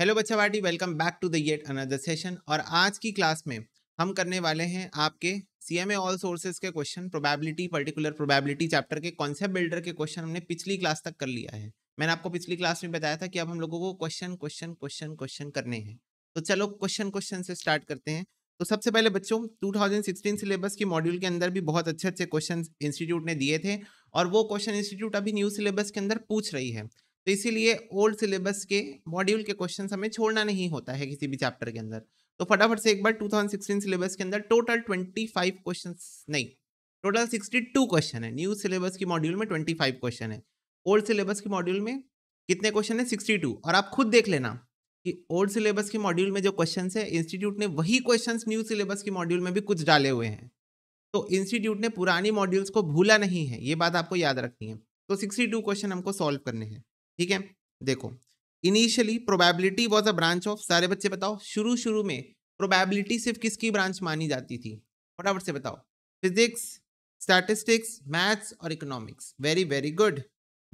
Hello बच्चा वाटी welcome back to the yet another session और आज की क्लास में हम करने वाले हैं आपके C M A all sources के question probability particular probability chapter के कॉन्सेप्ट बिल्डर के क्वेश्चन हमने पिछली क्लास तक कर लिया है मैंने आपको पिछली क्लास में बताया था कि अब हम लोगों को क्वेश्चन क्वेश्चन क्वेश्चन क्वेश्चन करने हैं तो चलो क्वेश्चन क्वेश्चन से स्टार्ट करते हैं तो सबसे पहले बच्चों 2016 सिलेबस के मॉड्यूल के अंदर भी बहुत अच्छे अच्छे क्वेश्चन इंस्टीट्यूट ने दिए थे और वो क्वेश्चन इंस्टीट्यूट अभी न्यू सिलेबस के अंदर पूछ रही है तो इसीलिए ओल्ड सिलेबस के मॉड्यूल के क्वेश्चन हमें छोड़ना नहीं होता है किसी भी चैप्टर के अंदर तो फटाफट से एक बार 2016 सिलेबस के अंदर टोटल 25 क्वेश्चन नहीं टोटल 62 क्वेश्चन है न्यू सिलेबस की मॉड्यूल में 25 क्वेश्चन है ओल्ड सिलेबस के मॉड्यूल में कितने क्वेश्चन है 62 और आप खुद देख लेना कि ओल्ड सिलेबस के मॉड्यूल में जो क्वेश्चन है इंस्टीट्यूट ने वही क्वेश्चन न्यू सिलेबस के मॉड्यूल में भी कुछ डाले हुए हैं तो इंस्टीट्यूट ने पुरानी मॉड्यूल्स को भूला नहीं है ये बात आपको याद रखनी है तो सिक्सटी क्वेश्चन हमको सॉल्व करने हैं ठीक है देखो initially probability was a branch of सारे बच्चे बताओ शुरू शुरू में प्रोबेबिलिटी सिर्फ किसकी ब्रांच मानी जाती थी फटाफट से बताओ फिजिक्स स्टैटिस्टिक्स मैथ्स और इकोनॉमिक्स वेरी वेरी गुड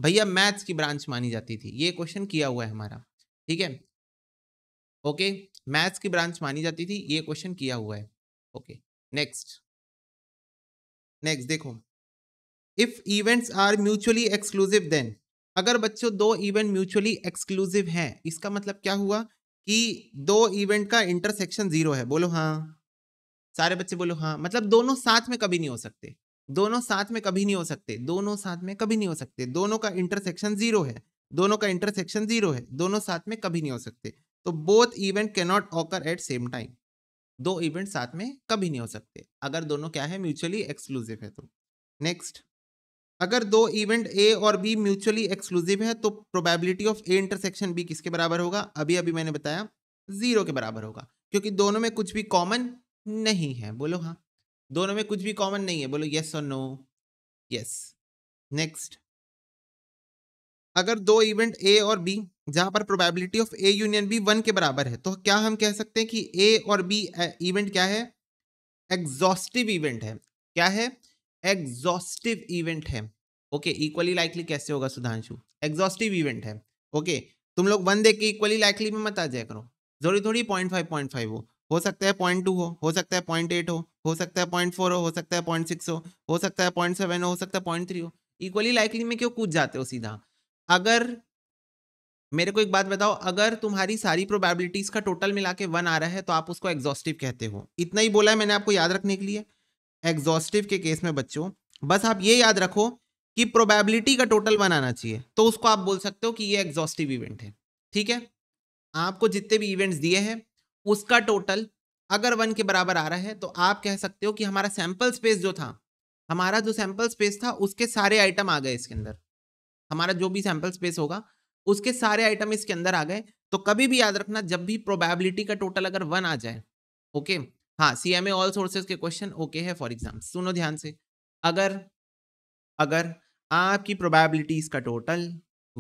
भैया मैथ्स की ब्रांच मानी जाती थी ये क्वेश्चन किया हुआ है हमारा ठीक है ओके मैथ्स की ब्रांच मानी जाती थी ये क्वेश्चन किया हुआ है ओके नेक्स्ट नेक्स्ट देखो if events are mutually exclusive then अगर बच्चों दो इवेंट म्यूचुअली एक्सक्लूसिव हैं इसका मतलब क्या हुआ कि दो इवेंट का इंटरसेक्शन जीरो है बोलो हाँ सारे बच्चे बोलो हाँ मतलब दोनों साथ में कभी नहीं हो सकते दोनों साथ में कभी नहीं हो सकते दोनों साथ में कभी नहीं हो सकते दोनों का इंटरसेक्शन जीरो है दोनों का इंटरसेक्शन जीरो है दोनों साथ में कभी नहीं हो सकते तो both event cannot occur at same time दो इवेंट साथ में कभी नहीं हो सकते अगर दोनों क्या है म्यूचुअली एक्सक्लूसिव है तो नेक्स्ट अगर दो इवेंट ए और बी म्यूचुअली एक्सक्लूसिव है तो probability of A intersection B किसके बराबर होगा अभी अभी मैंने बताया जीरो के बराबर होगा क्योंकि दोनों में कुछ भी कॉमन नहीं है बोलो हाँ दोनों में कुछ भी कॉमन नहीं है बोलो यस और नो यस नेक्स्ट अगर दो इवेंट ए और बी जहां पर probability of A union B one के बराबर है तो क्या हम कह सकते हैं कि ए और बी इवेंट क्या है एग्जॉस्टिव इवेंट है क्या है एग्जॉस्टिव इवेंट है ओके इक्वली लाइकली कैसे होगा सुधांशु एग्जॉस्टिव इवेंट है ओके okay, तुम लोग वन देख के इक्वली लाइकली में मत आ जाए करो जरूरी थोड़ी पॉइंट फाइव पॉइंट फाइव हो हो सकता है पॉइंट टू हो हो सकता है पॉइंट एट हो हो सकता है पॉइंट फोर हो हो सकता है पॉइंट सिक्स हो हो सकता है पॉइंट सेवन हो हो सकता है पॉइंट थ्री हो इक्वली लाइकली में क्यों कूद जाते हो सीधा अगर मेरे को एक बात बताओ अगर तुम्हारी सारी प्रोबेबिलिटीज का टोटल मिला के वन आ रहा है तो आप उसको एग्जॉस्टिव कहते हो इतना ही बोला है मैंने आपको याद रखने के लिए एग्जॉस्टिव के केस में बच्चों बस आप ये याद रखो कि प्रोबेबिलिटी का टोटल वन आना चाहिए तो उसको आप बोल सकते हो कि ये एग्जॉस्टिव इवेंट है ठीक है आपको जितने भी इवेंट्स दिए हैं उसका टोटल अगर वन के बराबर आ रहा है तो आप कह सकते हो कि हमारा सैंपल स्पेस जो था हमारा जो सैंपल स्पेस था उसके सारे आइटम आ गए इसके अंदर हमारा जो भी सैम्पल स्पेस होगा उसके सारे आइटम इसके अंदर आ गए तो कभी भी याद रखना जब भी प्रोबेबिलिटी का टोटल अगर वन आ जाए ओके okay? हाँ C M A all sources के क्वेश्चन ओके है फॉर एग्जाम सुनो ध्यान से अगर अगर आपकी प्रोबेबिलिटीज का टोटल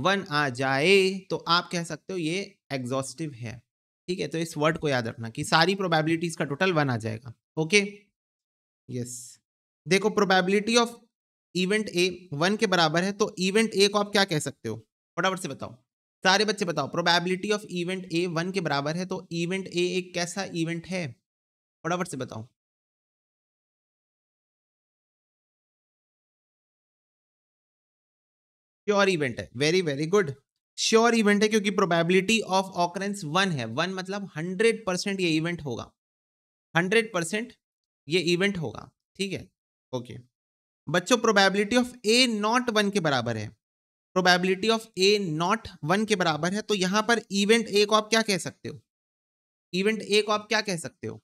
वन आ जाए तो आप कह सकते हो ये एग्जॉस्टिव है ठीक है तो इस वर्ड को याद रखना कि सारी प्रोबेबिलिटीज का टोटल वन आ जाएगा ओके यस देखो probability of event A one के बराबर है तो इवेंट ए को आप क्या कह सकते हो फटाफट से बताओ सारे बच्चे बताओ probability of event A one के बराबर है तो इवेंट ए एक कैसा इवेंट है फटाफट से बताओ श्योर इवेंट है very very good sure event है क्योंकि प्रोबेबिलिटी ऑफ ऑकरेंस वन है वन मतलब हंड्रेड परसेंट ये इवेंट होगा हंड्रेड परसेंट ये इवेंट होगा ठीक है ओके बच्चों probability of A not one के बराबर है probability of A not one के बराबर है तो यहां पर इवेंट ए को आप क्या कह सकते हो इवेंट ए को आप क्या कह सकते हो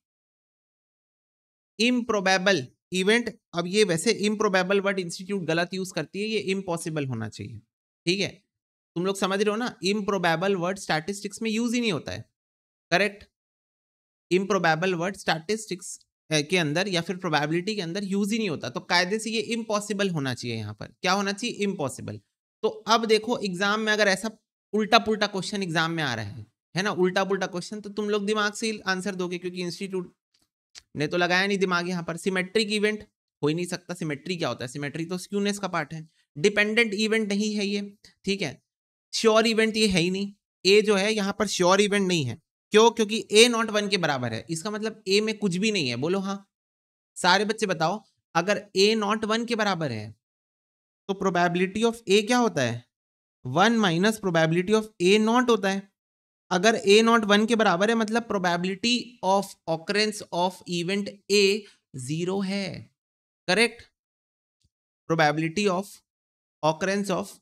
इम्प्रोबेबल इवेंट अब ये वैसे इम्प्रोबेबल वर्ड इंस्टीट्यूट गलत यूज करती है ये इम्पॉसिबल होना चाहिए ठीक है तुम लोग समझ रहे हो ना इम्प्रोबेबल वर्ड स्टैटिस्टिक्स में यूज ही नहीं होता है करेक्ट इम्प्रोबेबल वर्ड स्टैटिस्टिक्स के अंदर या फिर प्रोबेबिलिटी के अंदर यूज ही नहीं होता तो कायदे से ये इम्पॉसिबल होना चाहिए यहाँ पर क्या होना चाहिए इम्पॉसिबल तो अब देखो एग्जाम में अगर ऐसा उल्टा पुल्टा क्वेश्चन एग्जाम में आ रहा है है ना उल्टा पुल्टा क्वेश्चन तो तुम लोग दिमाग से ही आंसर दोगे क्योंकि इंस्टीट्यूट ने तो लगाया नहीं दिमाग यहाँ पर सिमेट्रिक इवेंट हो ही नहीं सकता सिमेट्री क्या होता है सिमेट्री तो स्क्यूनेस का पार्ट है डिपेंडेंट इवेंट नहीं है ये ठीक है श्योर इवेंट ये है ही नहीं ए जो है यहाँ पर श्योर इवेंट नहीं है क्यों क्योंकि ए नॉट वन के बराबर है इसका मतलब ए में कुछ भी नहीं है बोलो हाँ सारे बच्चे बताओ अगर ए नॉट वन के बराबर है तो प्रोबेबिलिटी ऑफ ए क्या होता है one minus probability of A not होता है अगर ए नॉट वन के बराबर है मतलब probability of occurrence of event A zero है correct probability of occurrence of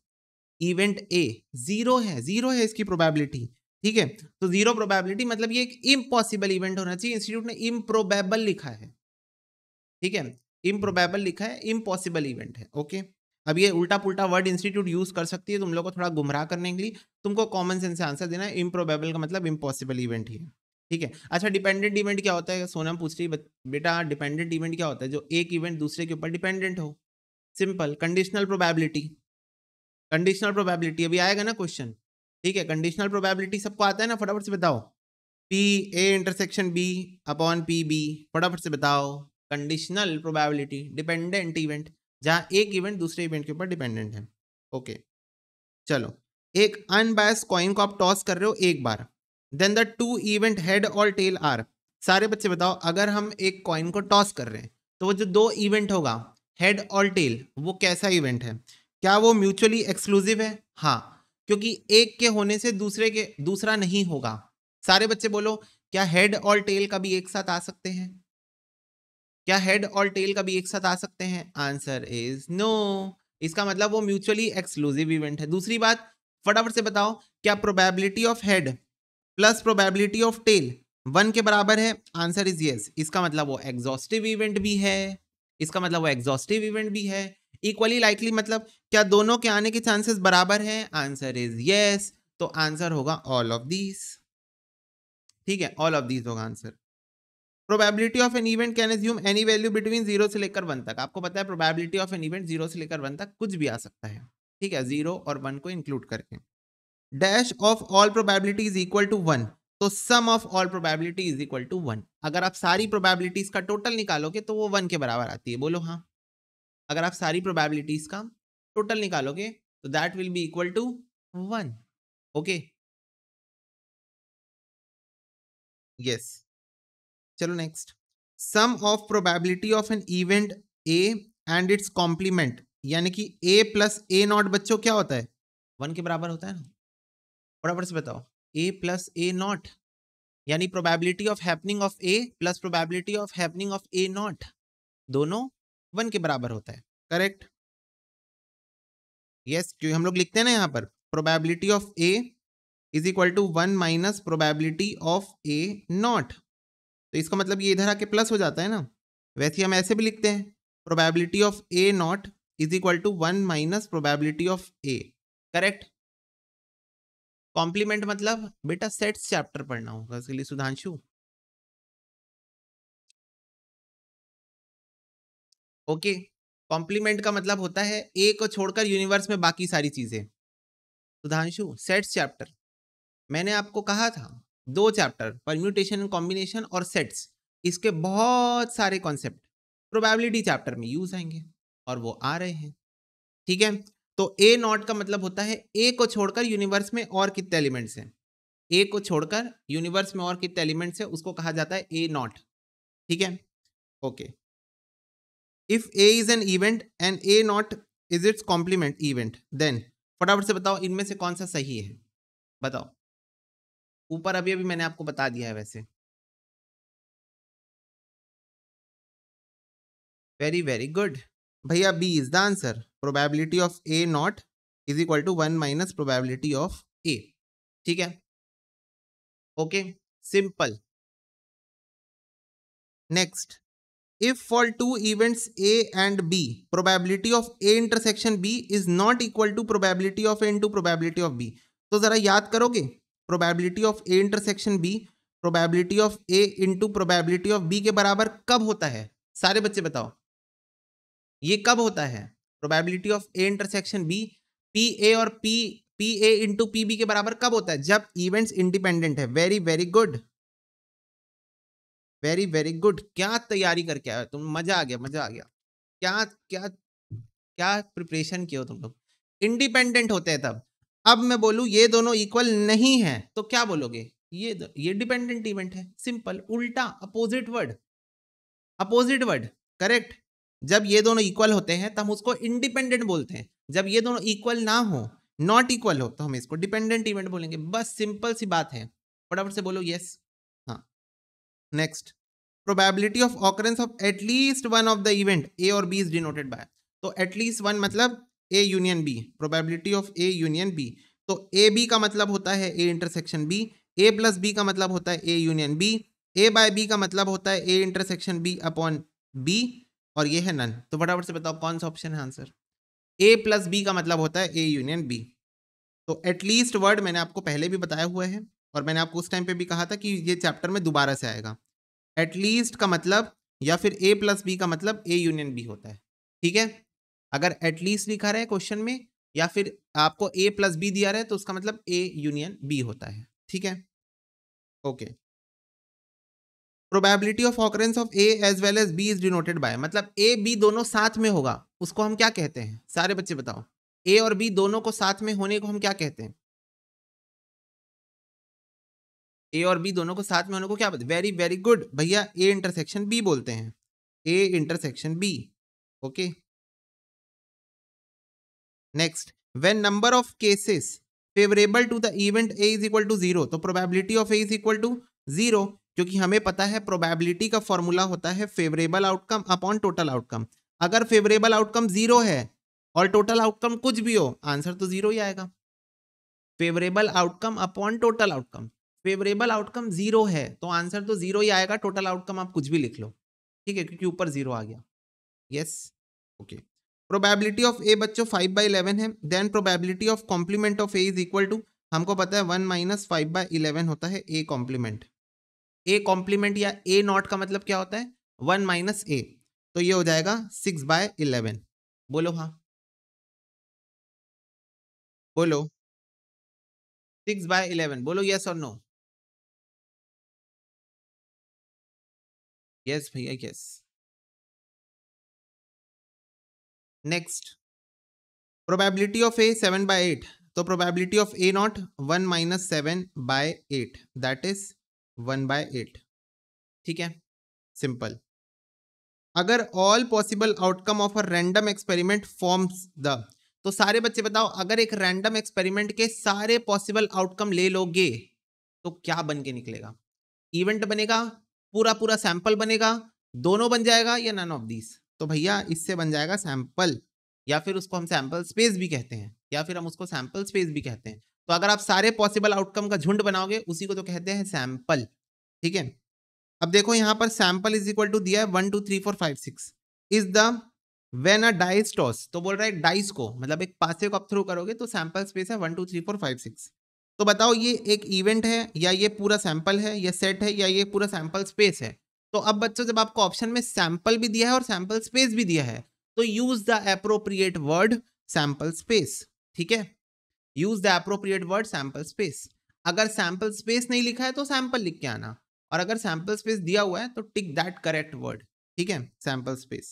event A zero है जीरो है इसकी प्रोबेबिलिटी ठीक है तो जीरो प्रोबेबिलिटी मतलब ये एक इम्पॉसिबल इवेंट होना चाहिए इंस्टीट्यूट ने इम्प्रोबेबल लिखा है ठीक है इम्प्रोबेबल लिखा है इम्पॉसिबल इवेंट है ओके okay? अब ये उल्टा पुल्टा वर्ड इंस्टीट्यूट यूज कर सकती है तुम लोग को थोड़ा गुमराह करने के लिए तुमको कॉमन सेंस से आंसर देना है इम्प्रोबेबल का मतलब इम्पॉसिबल इवेंट ही है ठीक है अच्छा डिपेंडेंट इवेंट क्या होता है सोनम पूछ रही बेटा डिपेंडेंट इवेंट क्या होता है जो एक इवेंट दूसरे के ऊपर डिपेंडेंट हो simple conditional probability conditional probability अभी आएगा ना क्वेश्चन ठीक है कंडीशनल प्रोबेबिलिटी सबको आता है ना फटाफट से बताओ P A intersection B upon P B फटाफट से बताओ कंडीशनल प्रोबेबिलिटी डिपेंडेंट इवेंट जहाँ एक इवेंट दूसरे इवेंट के ऊपर डिपेंडेंट है ओके चलो एक अनबायस कॉइन को आप टॉस कर रहे हो एक बार then the two event head और टेल आर सारे बच्चे बताओ अगर हम एक कॉइन को टॉस कर रहे हैं तो वो जो दो इवेंट होगा हेड और टेल वो कैसा इवेंट है क्या वो म्यूचुअली एक्सक्लूसिव है हाँ क्योंकि एक के होने से दूसरे के दूसरा नहीं होगा सारे बच्चे बोलो क्या हेड और टेल कभी एक साथ आ सकते हैं क्या हेड और टेल कभी एक साथ आ सकते हैं आंसर इज नो इसका मतलब वो म्यूचुअली एक्सक्लूसिव इवेंट है दूसरी बात फटाफट से बताओ क्या probability of head plus probability of tail one के बराबर है आंसर इज यस इसका मतलब वो एग्जॉस्टिव इवेंट भी है इसका मतलब वो एग्जॉस्टिव इवेंट भी है इक्वली लाइकली मतलब क्या दोनों के आने के चांसेस बराबर हैं आंसर इज यस तो आंसर होगा ऑल ऑफ दीज ठीक है ऑल ऑफ दीज होगा answer probability of an event can assume any value between zero से लेकर वन तक आपको पता है probability of an event zero से लेकर वन तक कुछ भी आ सकता है ठीक है जीरो और वन को इंक्लूड करके dash of all probability is equal to one तो sum of all probability is equal to one अगर आप सारी प्रोबेबिलिटीज का टोटल निकालोगे तो वो वन के बराबर आती है बोलो हाँ अगर आप सारी प्रोबेबिलिटीज का टोटल निकालोगे तो that will be equal to one okay yes चलो next sum of probability of an event A and its complement यानी कि ए प्लस ए नॉट बच्चों क्या होता है वन के बराबर होता है ना बराबर से बताओ ए प्लस ए नॉट यानी probability of happening of A plus probability of happening of A not दोनों वन के बराबर होता है करेक्ट यस yes, क्योंकि हम लोग लिखते हैं ना यहाँ पर probability of A is equal to one minus probability of A not तो इसका मतलब ये इधर आके प्लस हो जाता है ना वैसे हम ऐसे भी लिखते हैं probability of A not is equal to one minus probability of A correct complement मतलब बेटा सेट्स चैप्टर पढ़ना होगा इसके लिए सुधांशु ओके कॉम्प्लीमेंट का मतलब होता है ए को छोड़कर यूनिवर्स में बाकी सारी चीजें सुधांशु सेट्स चैप्टर मैंने आपको कहा था दो चैप्टर परम्यूटेशन एंड कॉम्बिनेशन और सेट्स इसके बहुत सारे कॉन्सेप्ट प्रोबेबिलिटी चैप्टर में यूज आएंगे और वो आ रहे हैं ठीक है तो ए नॉट का मतलब होता है ए को छोड़कर यूनिवर्स में और कितने एलिमेंट्स हैं ए को छोड़कर यूनिवर्स में और कितने एलिमेंट्स हैं उसको कहा जाता है ए नॉट ठीक है okay if A is an event and A not is its complement event then फटाफट से बताओ इनमें से कौन सा सही है बताओ ऊपर अभी अभी मैंने आपको बता दिया है वैसे वेरी वेरी गुड भैया B is the answer probability of A not is equal to one minus probability of A ठीक है okay simple next if for two events A and B probability of A intersection B is not equal to probability of A into probability of B तो जरा याद करोगे probability of A intersection B probability of A into probability of B के बराबर कब होता है सारे बच्चे बताओ ये कब होता है probability of A intersection B P A और P P A into P B के बराबर कब होता है जब इवेंट्स इंडिपेंडेंट है very very good very very good क्या तैयारी करके आया तुम मजा आ गया मजा आ गया क्या क्या क्या प्रिपरेशन किया हो तुम लोग इंडिपेंडेंट होते हैं तब अब मैं बोलूँ ये दोनों इक्वल नहीं है तो क्या बोलोगे ये ये डिपेंडेंट इवेंट है सिंपल उल्टा opposite word opposite word correct जब ये दोनों इक्वल होते हैं तब हम उसको इंडिपेंडेंट बोलते हैं जब ये दोनों इक्वल ना हो नॉट इक्वल हो तो हम इसको डिपेंडेंट इवेंट बोलेंगे बस सिंपल सी बात है फटाफट से बोलो यस हाँ next probability of occurrence of at least one of the event A और बी इज डिनोटेड बाय तो एटलीस्ट वन मतलब A union B probability of A union B तो ए बी का मतलब होता है A intersection B A plus B का मतलब होता है A union B A by B का मतलब होता है A intersection B upon B और ये है नन तो फटाफट से बताओ कौन सा ऑप्शन है आंसर ए प्लस बी का मतलब होता है ए यूनियन बी तो एटलीस्ट वर्ड मैंने आपको पहले भी बताया हुआ है और मैंने आपको उस टाइम पे भी कहा था कि ये चैप्टर में दोबारा से आएगा एटलीस्ट का मतलब या फिर ए प्लस बी का मतलब ए यूनियन बी होता है ठीक है अगर एटलीस्ट लिखा रहे क्वेश्चन में या फिर आपको ए प्लस बी दिया रहे तो उसका मतलब ए यूनियन बी होता है ठीक है okay probability of occurrence of A as well as B is denoted by मतलब ए बी दोनों साथ में होगा उसको हम क्या कहते हैं सारे बच्चे बताओ ए और बी दोनों को साथ में होने को हम क्या कहते हैं ए और बी दोनों को साथ में होने को क्या बोलते वेरी वेरी गुड भैया ए इंटरसेक्शन बी बोलते हैं A intersection B okay next when number of cases favourable to the event A is equal to zero तो probability of A is equal to zero क्योंकि हमें पता है प्रोबेबिलिटी का formula होता है favourable outcome upon total outcome अगर favourable outcome zero है और टोटल आउटकम कुछ भी हो आंसर तो जीरो ही आएगा favourable outcome upon total outcome favourable outcome zero है तो आंसर तो जीरो ही आएगा टोटल आउटकम आप कुछ भी लिख लो ठीक है क्योंकि ऊपर जीरो आ गया yes okay okay. Probability of A बच्चों फाइव बाई इलेवन है then probability of complement of A is equal to हमको पता है one minus five by eleven होता है ए कॉम्प्लीमेंट ए कॉम्प्लीमेंट या ए नॉट का मतलब क्या होता है वन माइनस ए तो ये हो जाएगा सिक्स बाय इलेवन बोलो हाँ बोलो सिक्स बाय इलेवन बोलो यस और नो यस भैया yes next probability of A seven by eight तो probability of A not one minus seven by eight that is one by eight ठीक है simple अगर all possible outcome of a random experiment forms the तो सारे बच्चे बताओ अगर एक रैंडम एक्सपेरिमेंट के सारे पॉसिबल आउटकम ले लोगे तो क्या बन के निकलेगा इवेंट बनेगा पूरा पूरा सैंपल बनेगा दोनों बन जाएगा या नन ऑफ दीज तो भैया इससे बन जाएगा सैंपल या फिर उसको हम सैंपल स्पेस भी कहते हैं या फिर हम उसको सैंपल स्पेस भी कहते हैं तो अगर आप सारे पॉसिबल आउटकम का झुंड बनाओगे उसी को तो कहते हैं सैंपल ठीक है अब देखो यहाँ पर सैंपल इज इक्वल टू दिया है one two three four five six is the when a dice toss तो बोल रहा है डाइस को मतलब एक पासे को आप थ्रू करोगे तो सैंपल स्पेस है one two three four five six तो बताओ ये एक इवेंट है या ये पूरा सैंपल है या सेट है या ये पूरा सैंपल स्पेस है तो अब बच्चों जब आपको ऑप्शन में सैंपल भी दिया है और सैंपल स्पेस भी दिया है तो use the appropriate word sample space ठीक है use the appropriate word sample space अगर सैंपल स्पेस नहीं लिखा है तो सैंपल लिख के आना और अगर सैंपल स्पेस दिया हुआ है तो टिक दैट करेक्ट वर्ड ठीक है sample space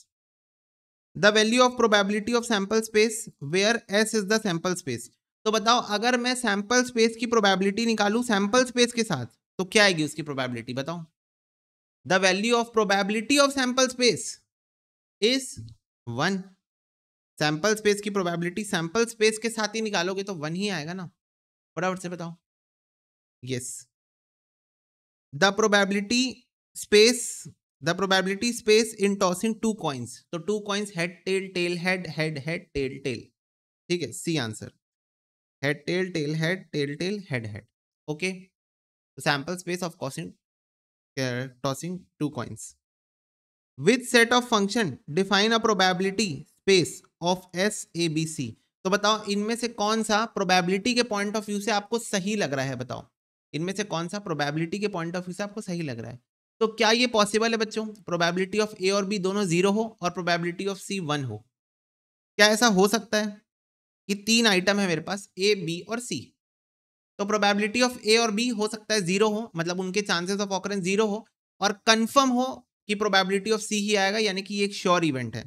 the value of probability of sample space where S is the sample space तो बताओ अगर मैं सैंपल स्पेस की प्रोबेबिलिटी निकालू सैंपल स्पेस के साथ तो क्या आएगी उसकी प्रोबेबिलिटी बताओ the value of probability of sample space is one sample space की प्रोबेबिलिटी सैंपल स्पेस के साथ ही निकालोगे तो वन ही आएगा ना फटाफट से बताओ yes the probability space the probability space in tossing two coins तो two coins head tail tail head head head tail tail ठीक है C answer head tail tail head tail tail head head okay sample space of tossing tossing two coins. Which set of function define a probability space of S A B C? तो बताओ इनमें से कौन सा probability के point of view से आपको सही लग रहा है बताओ इनमें से कौन सा प्रोबेबिलिटी के पॉइंट ऑफ व्यू से आपको सही लग रहा है तो क्या ये पॉसिबल है बच्चों प्रोबेबिलिटी ऑफ ए और बी दोनों जीरो हो और प्रोबेबिलिटी ऑफ सी वन हो क्या ऐसा हो सकता है कि तीन आइटम है मेरे पास ए बी और सी तो प्रोबेबिलिटी ऑफ ए और बी हो सकता है जीरो हो मतलब उनके चांसेस ऑफ ऑकरेंस जीरो हो और कंफर्म हो कि प्रोबेबिलिटी ऑफ सी ही आएगा यानी कि ये एक श्योर इवेंट है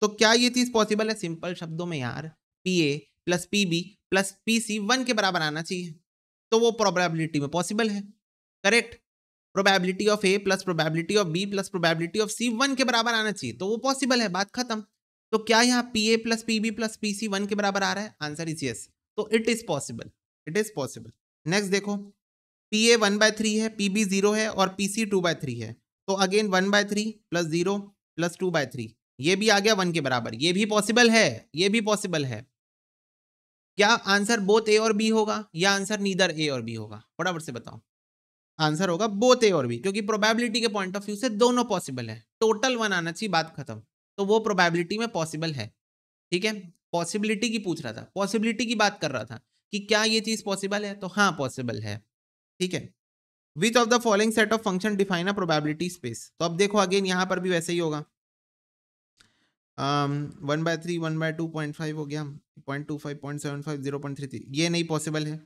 तो क्या ये चीज़ पॉसिबल है सिंपल शब्दों में यार P A plus P B plus P C one के बराबर आना चाहिए तो वो प्रोबेबिलिटी में पॉसिबल है correct probability of A plus probability of B plus probability of C one के बराबर आना चाहिए तो वो पॉसिबल है बात खत्म तो क्या यहाँ P A plus P B plus P C one के बराबर आ रहा है आंसर इज यस तो it is possible it is possible next देखो P A one by three है पी बी जीरो है और P C two by three है तो again one by three plus zero plus two by three ये भी आ गया वन के बराबर ये भी पॉसिबल है ये भी पॉसिबल है क्या आंसर बोथ ए और बी होगा या आंसर नीदर ए और बी होगा फटाफट से बताओ आंसर होगा बोथ ए और बी क्योंकि प्रोबेबिलिटी के पॉइंट ऑफ व्यू से दोनों पॉसिबल है टोटल वन आना चाहिए बात खत्म तो वो प्रोबेबिलिटी में पॉसिबल है ठीक है पॉसिबिलिटी की पूछ रहा था पॉसिबिलिटी की बात कर रहा था कि क्या ये चीज़ पॉसिबल है तो हाँ पॉसिबल है ठीक है which of the following set of function define a probability space तो अब देखो अगेन यहां पर भी वैसे ही होगा one by three one by two point five हो गया point two five point seven five zero point three three ये नहीं पॉसिबल है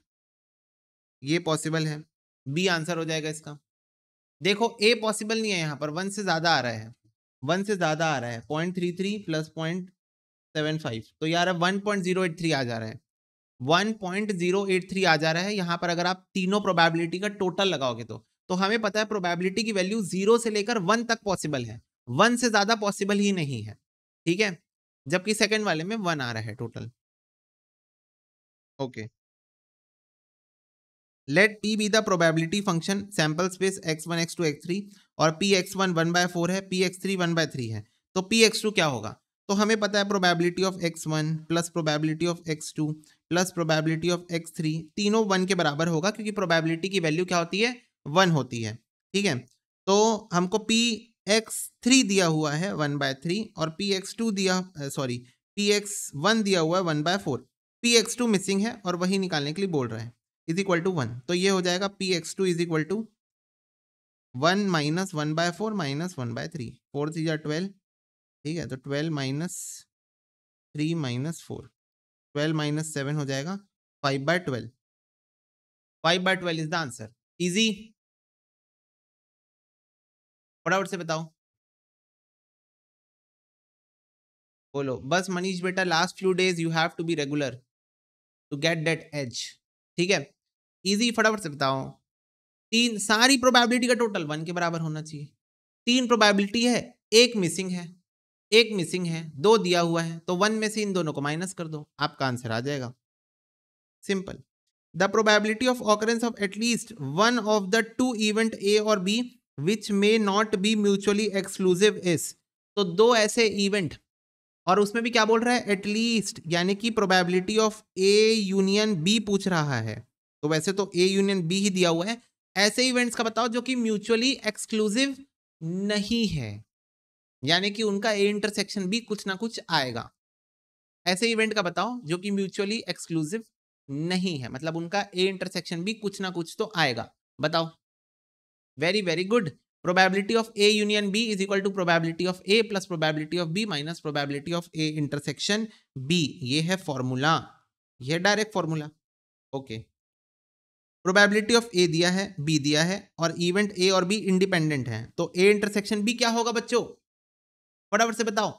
ये पॉसिबल है बी आंसर हो जाएगा इसका देखो ए पॉसिबल नहीं है यहाँ पर वन से ज़्यादा आ रहा है वन से ज़्यादा आ रहा है point three three plus point seven five तो यार one point zero eight three आ जा रहा है 1.083 आ जा रहा है यहाँ पर अगर आप तीनों प्रोबेबिलिटी का टोटल लगाओगे तो तो हमें पता है प्रोबेबिलिटी की वैल्यू जीरो से लेकर वन तक पॉसिबल है वन से ज़्यादा पॉसिबल ही नहीं है ठीक है जबकि सेकेंड वाले में वन आ रहा है total okay let P be the probability function sample space X one X two X three और P X one one by four है P X three one by three है तो पी एक्स टू क्या होगा तो हमें पता है probability of X one plus probability of X two plus probability of X three तीनों वन के बराबर होगा क्योंकि प्रोबेबिलिटी की वैल्यू क्या होती है वन होती है ठीक है तो हमको पी एक्स थ्री दिया हुआ है वन बाय थ्री और पी एक्स टू दिया सॉरी पी एक्स वन दिया हुआ है one by four P X two missing है और वही निकालने के लिए बोल रहे हैं इज इक्वल टू वन तो ये हो जाएगा P X two is equal to one minus one by four minus one by three four three या ट्वेल्व ठीक है तो twelve minus three minus four twelve minus seven हो जाएगा five by twelve five by twelve is the answer easy फटाफट से बताओ बोलो बस मनीष बेटा last few days you have to be regular to get that edge ठीक है इजी फटाफट से बताओ तीन सारी प्रोबेबिलिटी का टोटल वन के बराबर होना चाहिए तीन प्रोबेबिलिटी है एक मिसिंग है एक मिसिंग है दो दिया हुआ है तो वन में से इन दोनों को माइनस कर दो आपका आंसर आ जाएगा simple the probability of occurrence of at least one of the two event A और B which may not be mutually exclusive is तो दो ऐसे इवेंट और उसमें भी क्या बोल रहा है एटलीस्ट यानी कि probability of A union B पूछ रहा है तो वैसे तो ए यूनियन बी ही दिया हुआ है ऐसे इवेंट्स का बताओ जो कि म्यूचुअली एक्सक्लूसिव नहीं है यानी कि उनका ए इंटरसेक्शन भी कुछ ना कुछ आएगा ऐसे इवेंट का बताओ जो कि म्यूचुअली एक्सक्लूसिव नहीं है मतलब उनका ए इंटरसेक्शन भी कुछ ना कुछ तो आएगा बताओ very very good probability of A union B is equal to probability of A plus probability of B minus probability of A intersection B ये है फॉर्मूला यह direct formula okay probability of A दिया है B दिया है और event A और be independent है तो ए इंटरसेक्शन बी क्या होगा बच्चों फटाफट से बताओ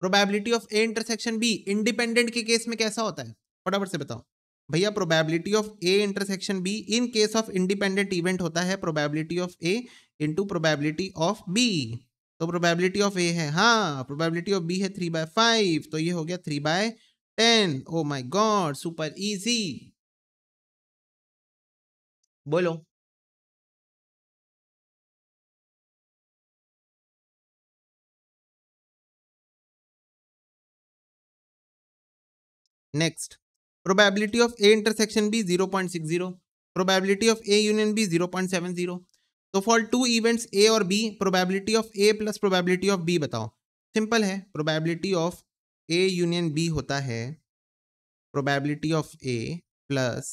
probability of A intersection B independent के केस में कैसा होता है फटाफट से बताओ भैया probability of A intersection B in case of independent event होता है probability of A into probability of B तो प्रोबेबिलिटी ऑफ ए है हाँ प्रोबेबिलिटी ऑफ बी है थ्री बाय फाइव तो ये हो गया three by ten oh my god super easy बोलो next probability of A intersection B 0.60 probability of A union B 0.70 तो फॉर टू इवेंट्स ए और B probability of A plus probability of B बताओ simple है probability of A union B होता है probability of A plus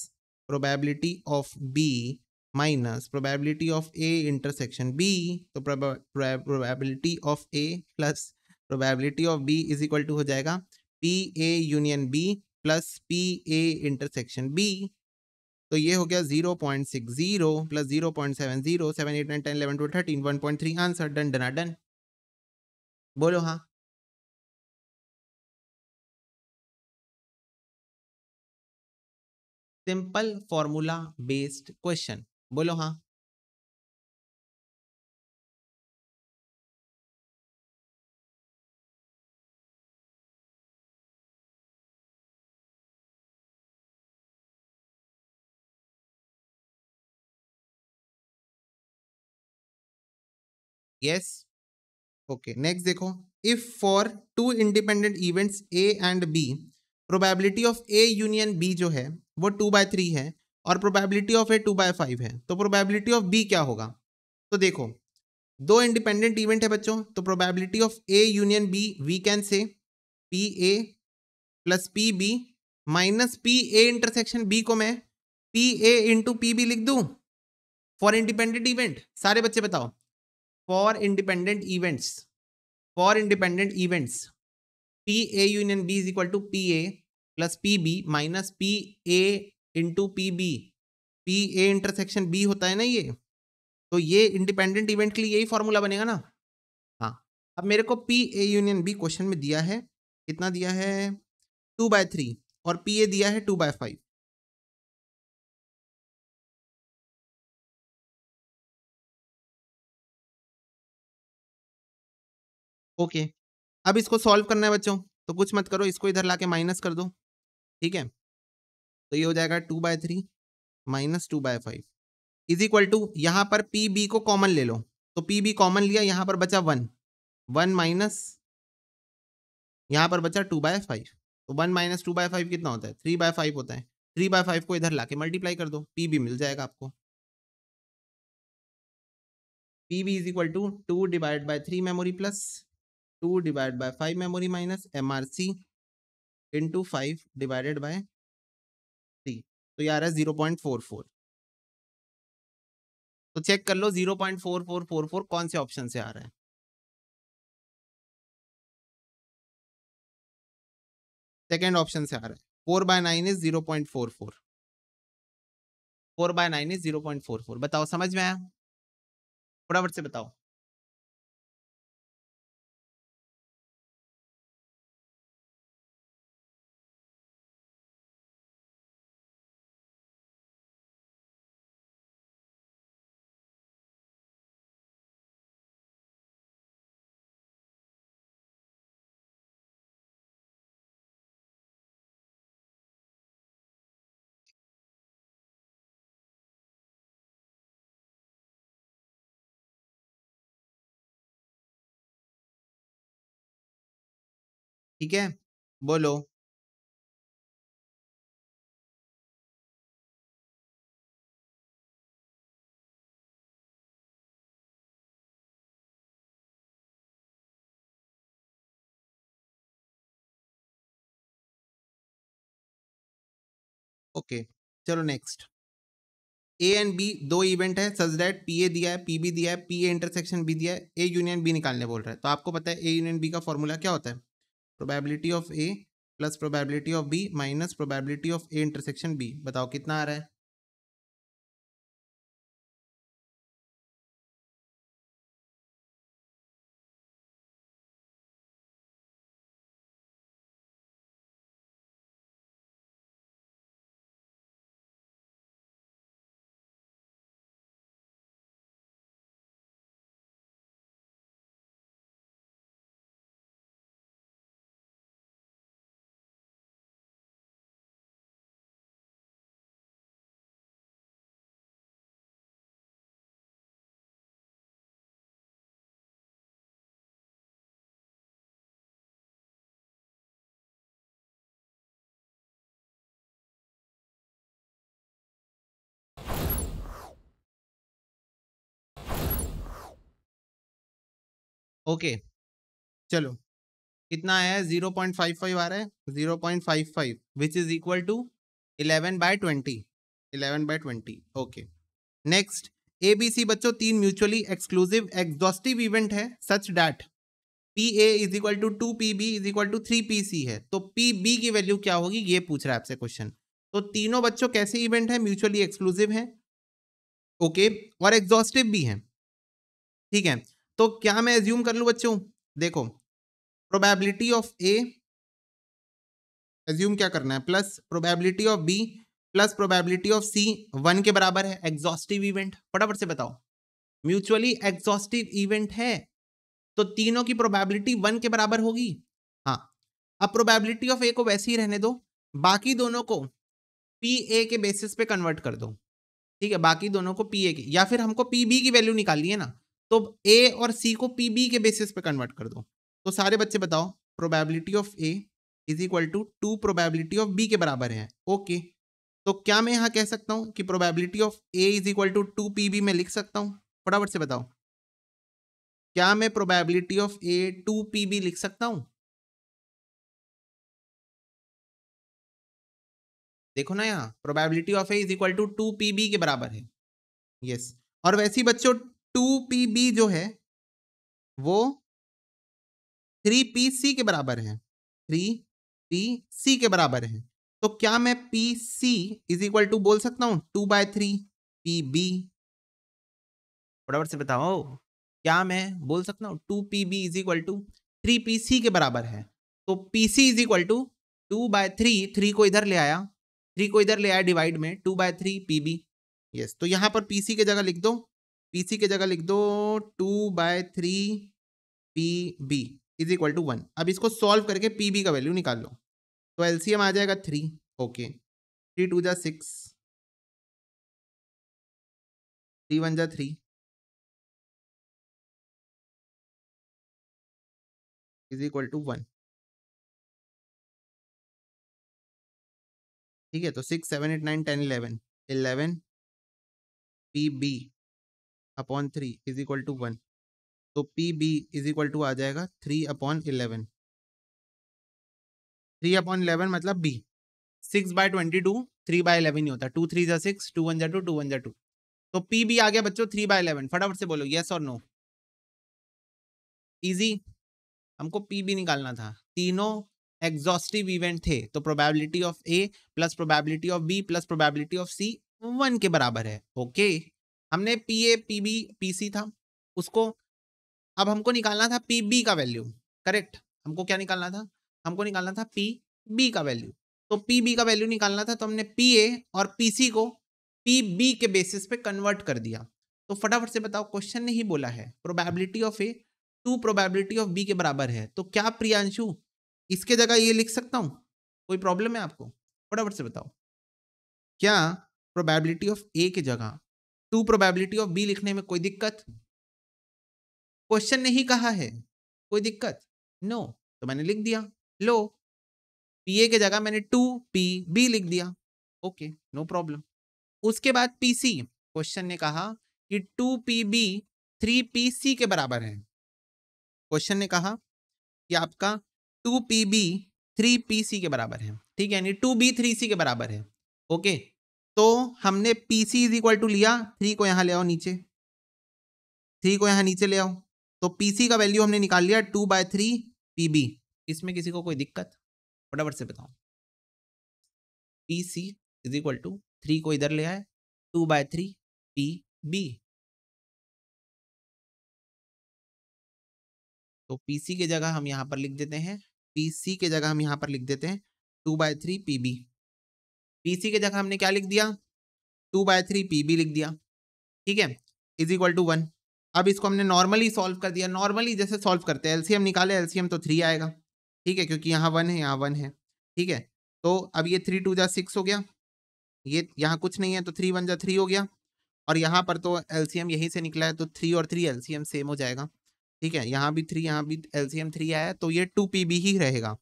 probability of B minus probability of A intersection B तो probability of A plus probability of B is equal to हो जाएगा P A union B plus P A intersection B तो ये हो गया 0.60 point six zero plus zero point seven zero seven eight nine ten eleven twelve thirteen one point three answer done डना done बोलो हाँ simple formula based question बोलो हाँ yes okay next देखो if for two independent events A and B probability of A union B जो है वो two by three है और probability of A two by five है तो प्रोबेबिलिटी ऑफ बी क्या होगा तो देखो दो इंडिपेंडेंट इवेंट है बच्चों तो probability of A union B we can say P A plus P B minus P A intersection B को मैं P A into P B लिख दूँ फॉर इंडिपेंडेंट इवेंट सारे बच्चे बताओ for independent events for independent events P A union B is equal to P A plus P B minus P A into P B P A intersection B होता है ना ये तो ये independent event के लिए यही फॉर्मूला बनेगा ना हाँ अब मेरे को P A union B question में दिया है कितना दिया है टू बाय थ्री और पी ए दिया है टू बाय फाइव ओके अब इसको सॉल्व करना है बच्चों तो कुछ मत करो इसको इधर लाके माइनस कर दो ठीक है तो ये हो जाएगा two by three minus two by five is equal to यहाँ पर पी बी को कॉमन ले लो तो पी बी कॉमन लिया यहाँ पर बचा वन वन माइनस यहाँ पर बचा टू बाय फाइव तो one minus two by five कितना होता है थ्री बाय फाइव होता है थ्री बाय फाइव को इधर लाके मल्टीप्लाई कर दो पी बी मिल जाएगा आपको P B is equal to two divide by three memory plus two divide by five memory minus M R C into five divided by three तो ये आ रहा है जीरो पॉइंट फोर फोर तो check कर लो zero point four four four four कौन से ऑप्शन से आ रहा है सेकेंड ऑप्शन से आ रहा है four by nine is zero point four four four by nine is zero point four four बताओ समझ में आया फटाफट से बताओ ठीक है बोलो ओके okay, चलो नेक्स्ट ए एंड बी दो इवेंट है सच डेट पी ए दिया है पी बी दिया है पी ए इंटरसेक्शन बी दिया है ए यूनियन बी निकालने बोल रहा है तो आपको पता है ए यूनियन बी का फॉर्मूला क्या होता है probability of A plus probability of B minus probability of A intersection B बताओ कितना आ रहा है ओके चलो कितना आया है जीरो पॉइंट फाइव फाइव आ रहा है zero point five five which is equal to eleven by twenty eleven by twenty okay next A B C बच्चों तीन म्यूचुअली एक्सक्लूसिव एग्जॉस्टिव इवेंट है such that P A is equal to two P B is equal to three P C है तो P B की value क्या होगी ये पूछ रहा है आपसे क्वेश्चन तो तीनों बच्चों कैसे इवेंट है म्यूचुअली एक्सक्लूसिव है ओके okay, और एग्जॉस्टिव भी है ठीक है तो क्या मैं एज्यूम कर लू बच्चों देखो प्रोबेबिलिटी ऑफ ए एज्यूम क्या करना है plus probability of B plus probability of C one के बराबर है एग्जॉस्टिव इवेंट फटाफट से बताओ म्यूचुअली एग्जॉस्टिव इवेंट है तो तीनों की प्रोबेबिलिटी वन के बराबर होगी हाँ अब प्रोबेबिलिटी ऑफ ए को वैसे ही रहने दो बाकी दोनों को पी ए के बेसिस पे कन्वर्ट कर दो ठीक है बाकी दोनों को पी ए के या फिर हमको पी बी की वैल्यू निकालनी है ना तो ए और सी को पी बी के बेसिस पे कन्वर्ट कर दो तो सारे बच्चे बताओ probability of A is equal to two probability of B के बराबर है ओके okay. तो क्या मैं यहाँ कह सकता हूँ कि probability of A is equal to two P B मैं लिख सकता हूँ फटाफट से बताओ क्या मैं probability of A two P B लिख सकता हूँ देखो ना यहाँ probability of A is equal to two P B के बराबर है यस yes. और वैसे ही बच्चों टू पी बी जो है वो थ्री पी सी के बराबर है थ्री पी सी के बराबर है तो क्या मैं P C is equal to बोल सकता हूँ two by three P B बराबर से बताओ क्या मैं बोल सकता हूँ two P B is equal to three P C के बराबर है तो P C is equal to two by three three को इधर ले आया थ्री को इधर ले आया डिवाइड में two by three P B yes तो यहाँ पर पी सी की जगह लिख दो पी सी की जगह लिख दो two by three P B is equal to one अब इसको सॉल्व करके पी बी का वैल्यू निकाल लो तो एल सी एम आ जाएगा थ्री ओके थ्री टू जा सिक्स थ्री वन जा three is equal to one ठीक है तो six seven eight nine ten eleven eleven P B upon three is equal to one तो P B is equal to आ जाएगा three upon eleven three upon eleven मतलब B six by twenty two three by eleven ही होता है two three जा six two one जा two two one जा टू तो पी बी आ गया बच्चों थ्री बाय इलेवन फटाफट से बोलो यस और नो इजी हमको पी बी निकालना था तीनों एग्जॉस्टिव इवेंट थे तो probability of A plus probability of B plus probability of C one के बराबर है ओके okay? हमने P A P B P C था उसको अब हमको निकालना था पी बी का वैल्यू करेक्ट हमको क्या निकालना था हमको निकालना था पी बी का वैल्यू तो पी बी का वैल्यू निकालना था तो हमने पी ए और पी सी को पी बी के बेसिस पे कन्वर्ट कर दिया तो फटाफट से बताओ क्वेश्चन ने ही बोला है probability of A two probability of B के बराबर है तो क्या प्रियांशु इसके जगह ये लिख सकता हूँ कोई प्रॉब्लम है आपको फटाफट से बताओ क्या प्रोबेबिलिटी ऑफ ए की जगह टू प्रोबेबिलिटी ऑफ बी लिखने में कोई दिक्कत क्वेश्चन नहीं कहा है कोई दिक्कत नो no. तो मैंने लिख दिया लो पी ए के जगह मैंने टू पी बी लिख दिया ओके नो प्रॉब्लम उसके बाद पी सी क्वेश्चन ने कहा कि two P B three P C के बराबर है क्वेश्चन ने कहा कि आपका two P B three P C के बराबर है ठीक है यानी टू बी थ्री सी के बराबर है ओके तो हमने P C is equal to लिया थ्री को यहाँ ले आओ नीचे थ्री को यहाँ नीचे ले आओ तो पी सी का वैल्यू हमने निकाल लिया two by three P B इसमें किसी को कोई दिक्कत फटाफट से बताओ P C is equal to three को इधर ले आए two by three P B तो पी सी की जगह हम यहाँ पर लिख देते हैं पी सी की जगह हम यहाँ पर लिख देते हैं two by three P B P C की जगह हमने क्या लिख दिया two by three P B लिख दिया ठीक है इज इक्वल टू वन अब इसको हमने नॉर्मली सॉल्व कर दिया नॉर्मली जैसे सॉल्व करते हैं एलसीएम निकाले एलसीएम तो थ्री आएगा ठीक है क्योंकि यहाँ वन है यहाँ वन है ठीक है तो अब ये थ्री टू जा सिक्स हो गया ये यहाँ कुछ नहीं है तो थ्री वन जा थ्री हो गया और यहाँ पर तो एल यहीं से निकला है तो थ्री और थ्री एल सेम हो जाएगा ठीक है यहाँ भी थ्री यहाँ भी एल थ्री आया तो ये टू पी ही रहेगा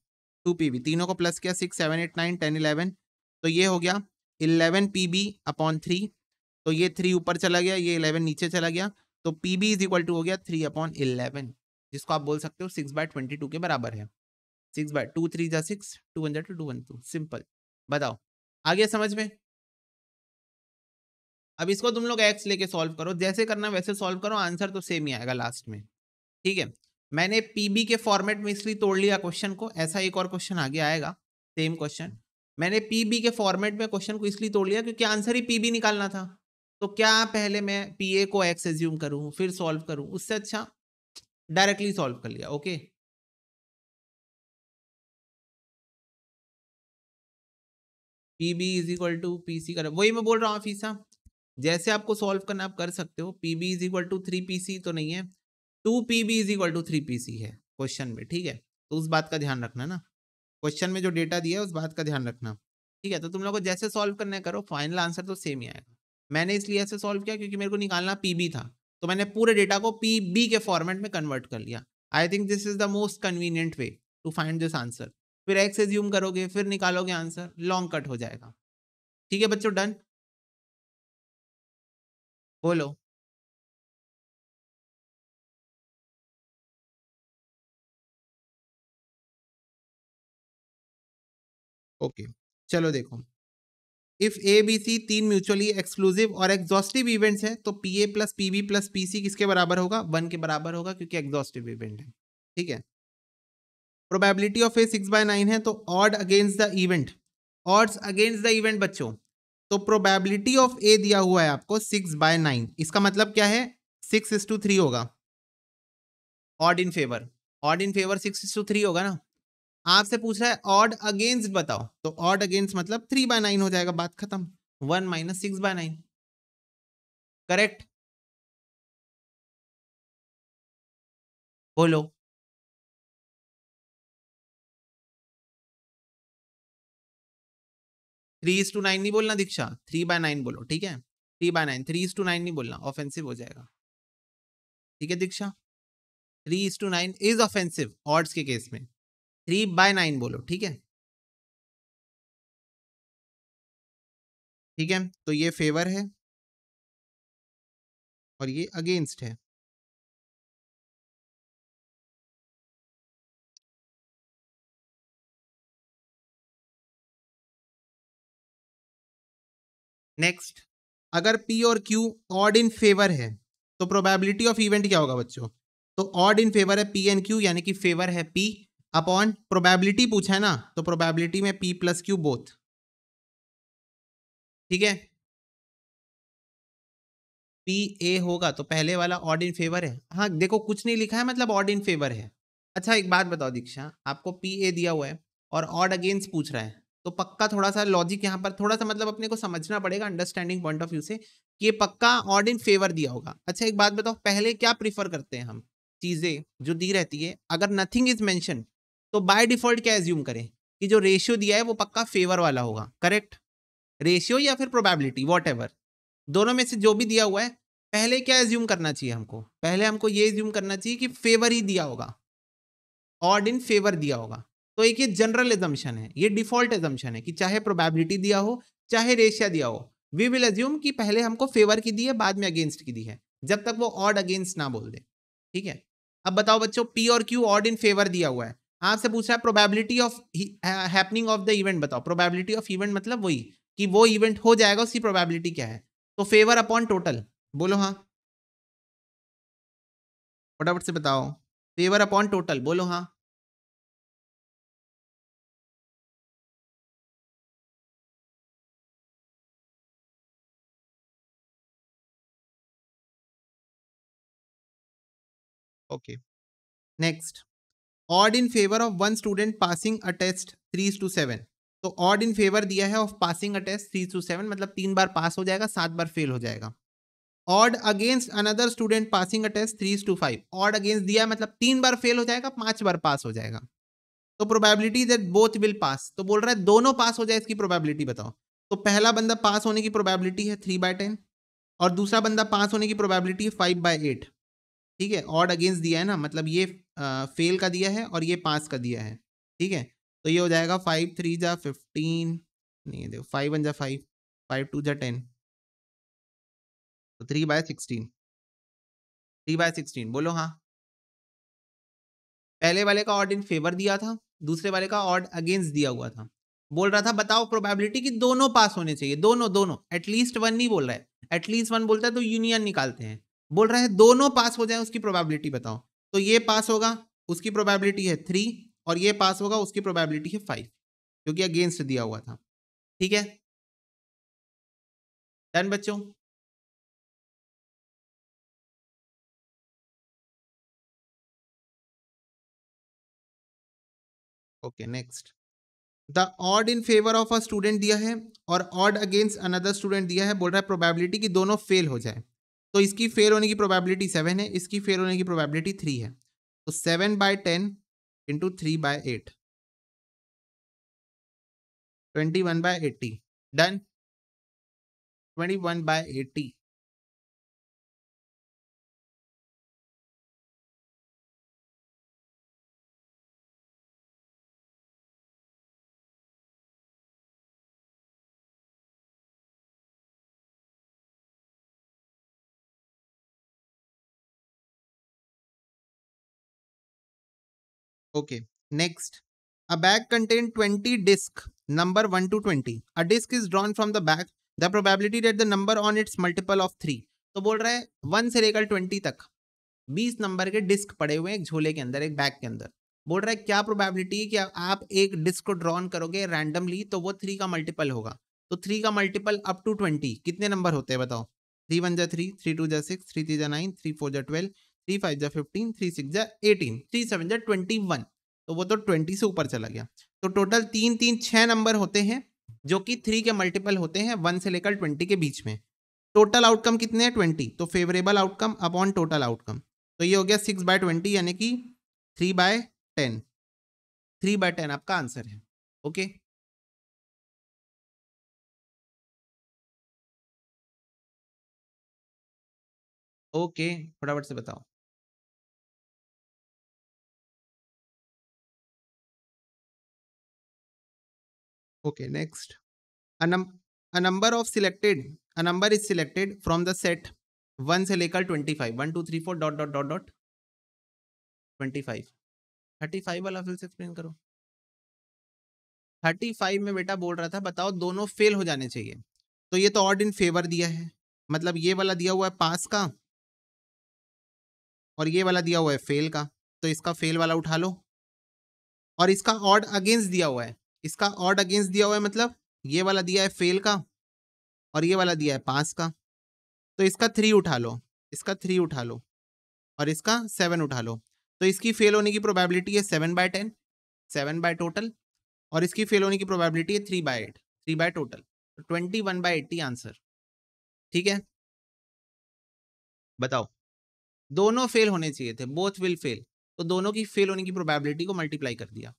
टू पी तीनों को प्लस किया six seven eight nine ten eleven तो ये हो गया eleven P B upon three तो ये थ्री ऊपर चला गया ये इलेवन नीचे चला गया तो P B is equal to हो गया थ्री अपॉन इलेवन जिसको आप बोल सकते हो सिक्स बाय ट्वेंटी टू के बराबर है सिक्स बाय टू थ्री जा सिक्स टू वन जा two two one two simple बताओ आ गया समझ में अब इसको तुम लोग एक्स लेके सॉल्व करो जैसे करना वैसे सॉल्व करो आंसर तो सेम ही आएगा लास्ट में ठीक है मैंने पीबी के फॉर्मेट में इसलिए तोड़ लिया क्वेश्चन को ऐसा एक और क्वेश्चन आगे आएगा सेम क्वेश्चन मैंने पीबी के फॉर्मेट में क्वेश्चन को इसलिए तोड़ लिया क्योंकि आंसर ही पीबी निकालना था तो क्या पहले मैं पी को एक्स एज्यूम करूँ फिर सॉल्व करूँ उससे अच्छा डायरेक्टली सॉल्व कर लिया okay P B is equal to P C कर वही मैं बोल रहा हूँ फीसा जैसे आपको सॉल्व करना आप कर सकते हो P B is equal to three P C तो नहीं है two P B is equal to three P C है क्वेश्चन में ठीक है तो उस बात का ध्यान रखना ना क्वेश्चन में जो डेटा दिया है उस बात का ध्यान रखना ठीक है तो तुम लोग को जैसे सॉल्व करने करो फाइनल आंसर तो सेम ही आएगा मैंने इसलिए ऐसे सॉल्व किया क्योंकि मेरे को निकालना बी था तो मैंने पूरे डेटा को बी के फॉर्मेट में कन्वर्ट कर लिया I think this is the most convenient way to find this answer फिर एक्स एज्यूम करोगे फिर निकालोगे आंसर लॉन्ग कट हो जाएगा ठीक है बच्चों डन बोलो ओके चलो देखो इफ ए बी सी तीन म्यूचुअली एक्सक्लूसिव और एग्जॉस्टिव इवेंट्स हैं तो P A plus P B plus P C किसके बराबर होगा वन के बराबर होगा क्योंकि एग्जॉस्टिव इवेंट है ठीक है probability of A six by nine है तो odd against the event odds against the event बच्चों तो प्रोबेबिलिटी ऑफ ए दिया हुआ है आपको सिक्स बाय नाइन इसका मतलब क्या है सिक्स इस टू थ्री होगा odd in favour odd in favour six is to three होगा ना आपसे पूछ रहा है ऑड अगेंस्ट बताओ तो ऑड अगेंस्ट मतलब थ्री बाय नाइन हो जाएगा बात खत्म one minus six by nine correct बोलो थ्री इज टू नाइन नहीं बोलना दीक्षा थ्री बाय नाइन बोलो ठीक है three by nine three is to nine नहीं बोलना ऑफेंसिव हो जाएगा ठीक है Diksha three is to nine is offensive odds के केस में थ्री बाय नाइन बोलो ठीक है ठीक है तो ये फेवर है और ये अगेंस्ट है नेक्स्ट अगर पी और क्यू ऑड इन फेवर है तो प्रोबेबिलिटी ऑफ इवेंट क्या होगा बच्चों तो ऑड इन फेवर है पी एंड क्यू यानी कि फेवर है पी अपॉन प्रोबेबिलिटी पूछा है ना तो प्रोबेबिलिटी में पी प्लस क्यू बोथ ठीक है पी ए होगा तो पहले वाला ऑड इन फेवर है हाँ देखो कुछ नहीं लिखा है मतलब ऑड इन फेवर है अच्छा एक बात बताओ दीक्षा आपको पी ए दिया हुआ है और ऑड अगेंस्ट पूछ रहा है तो पक्का थोड़ा सा लॉजिक यहाँ पर थोड़ा सा मतलब अपने को समझना पड़ेगा अंडरस्टैंडिंग पॉइंट ऑफ व्यू से कि ये पक्का ऑड इन फेवर दिया होगा अच्छा एक बात बताओ पहले क्या प्रीफर करते हैं हम चीज़ें जो दी रहती है अगर नथिंग इज मैंशन तो बाय डिफॉल्ट क्या एज्यूम करें कि जो रेशियो दिया है वो पक्का फेवर वाला होगा करेक्ट रेशियो या फिर प्रोबेबिलिटी वॉट दोनों में से जो भी दिया हुआ है पहले क्या एज्यूम करना चाहिए हमको पहले हमको ये एज्यूम करना चाहिए कि फेवर ही दिया होगा ऑड इन फेवर दिया होगा तो एक ये जनरल एजम्पन है ये डिफॉल्ट एजम्पन है कि चाहे प्रोबेबिलिटी दिया हो चाहे रेशिया दिया हो वी विल एज्यूम कि पहले हमको फेवर की दी है बाद में अगेंस्ट की दी है जब तक वो ऑड अगेंस्ट ना बोल दे ठीक है अब बताओ बच्चों पी और क्यू ऑड इन फेवर दिया हुआ है आपसे रहा है probability of happening of the event बताओ प्रोबेबिलिटी ऑफ इवेंट मतलब वही कि वो इवेंट हो जाएगा उसकी प्रोबेबिलिटी क्या है तो फेवर अपॉन टोटल बोलो हाँ फटाफट से बताओ फेवर अपॉन टोटल बोलो हाँ okay next odd in favour of one student passing a test three to seven तो ऑड इन फेवर दिया है of passing a test three to seven मतलब तीन बार पास हो जाएगा सात बार फेल हो जाएगा odd against another student passing a test three to five odd against दिया मतलब तीन बार फेल हो जाएगा पांच बार पास हो जाएगा तो probability that both will pass तो बोल रहा है दोनों पास हो जाए इसकी प्रोबेबिलिटी बताओ तो पहला बंदा पास होने की प्रोबेबिलिटी है थ्री बाय टेन और दूसरा बंदा पास होने की प्रोबेबिलिटी है फाइव बाय एट ठीक है ऑड अगेंस्ट दिया है ना मतलब ये फेल का दिया है और ये पास का दिया है ठीक है तो ये हो जाएगा फाइव थ्री जा फिफ्टीन नहीं देखो फाइव वन जा फाइव फाइव टू जा टेन तो three by sixteen three by sixteen बोलो हाँ पहले वाले का ऑर्ड इन फेवर दिया था दूसरे वाले का ऑर्ड अगेंस्ट दिया हुआ था बोल रहा था बताओ प्रोबेबिलिटी कि दोनों पास होने चाहिए दोनों दोनों एटलीस्ट वन नहीं बोल रहा है एटलीस्ट वन बोलता है तो यूनियन निकालते हैं बोल रहा है दोनों पास हो जाए उसकी प्रोबेबिलिटी बताओ तो ये पास होगा उसकी प्रोबेबिलिटी है थ्री और ये पास होगा उसकी प्रोबेबिलिटी है फाइव क्योंकि अगेंस्ट दिया हुआ था ठीक है डन बच्चों okay next the odd in favour of a student दिया है और ऑड अगेंस्ट अनदर स्टूडेंट दिया है बोल रहा है प्रोबेबिलिटी कि दोनों फेल हो जाए तो इसकी फेल होने की प्रोबेबिलिटी सेवन है इसकी फेल होने की प्रोबेबिलिटी थ्री है तो seven by ten into three by eight twenty one by eighty done twenty one by eighty okay next a bag contain 20 disc number 1 to 20 a disc is drawn from the bag the probability that the number on its multiple of three तो बोल रहा है one से लेकर twenty तक बीस number के disc पड़े हुए हैं एक झोले के अंदर एक बैग के अंदर बोल रहा है क्या प्रोबेबिलिटी है कि आप एक डिस्क को ड्रॉन करोगे रैंडमली तो वो थ्री का मल्टीपल होगा तो थ्री का मल्टीपल अप टू ट्वेंटी कितने नंबर होते हैं बताओ थ्री वन जै थ्री थ्री टू जै सिक्स थ्री थ्री जै नाइन थ्री फोर जै ट्वेल्व थ्री फाइव जै फिफ्टीन थ्री सिक्स जै एटीन थ्री सेवन जै ट्वेंटी वन तो वो तो ट्वेंटी से ऊपर चला गया तो टोटल तीन तीन छः नंबर होते हैं जो कि थ्री के मल्टीपल होते हैं वन से लेकर ट्वेंटी के बीच में टोटल आउटकम कितने हैं ट्वेंटी तो favourable outcome upon total outcome तो ये हो गया सिक्स बाय ट्वेंटी यानी कि three by ten three by ten आपका आंसर है ओके ओके फटाफट से बताओ okay next a, num a number of selected a number is selected from the set 1 से लेकर 25 1 2 3 4 डॉट डॉट डॉट डॉट 25 35 वाला फिर से एक्सप्लेन करो 35 में बेटा बोल रहा था बताओ दोनों फेल हो जाने चाहिए तो ये तो ऑर्ड इन फेवर दिया है मतलब ये वाला दिया हुआ है पास का और ये वाला दिया हुआ है फेल का तो इसका फेल वाला उठा लो और इसका ऑड अगेंस्ट दिया हुआ है इसका ऑड अगेंस्ट दिया हुआ है मतलब ये वाला दिया है फेल का और ये वाला दिया है पास का तो इसका थ्री उठा लो इसका थ्री उठा लो और इसका सेवन उठा लो तो इसकी फेल होने की प्रोबेबिलिटी है seven by ten seven by total और इसकी फेल होने की प्रोबेबिलिटी है three by eight three by total twenty one by eighty answer ठीक है बताओ दोनों फेल होने चाहिए थे बोथ विल फेल तो दोनों की फेल होने की प्रोबेबिलिटी को मल्टीप्लाई कर दिया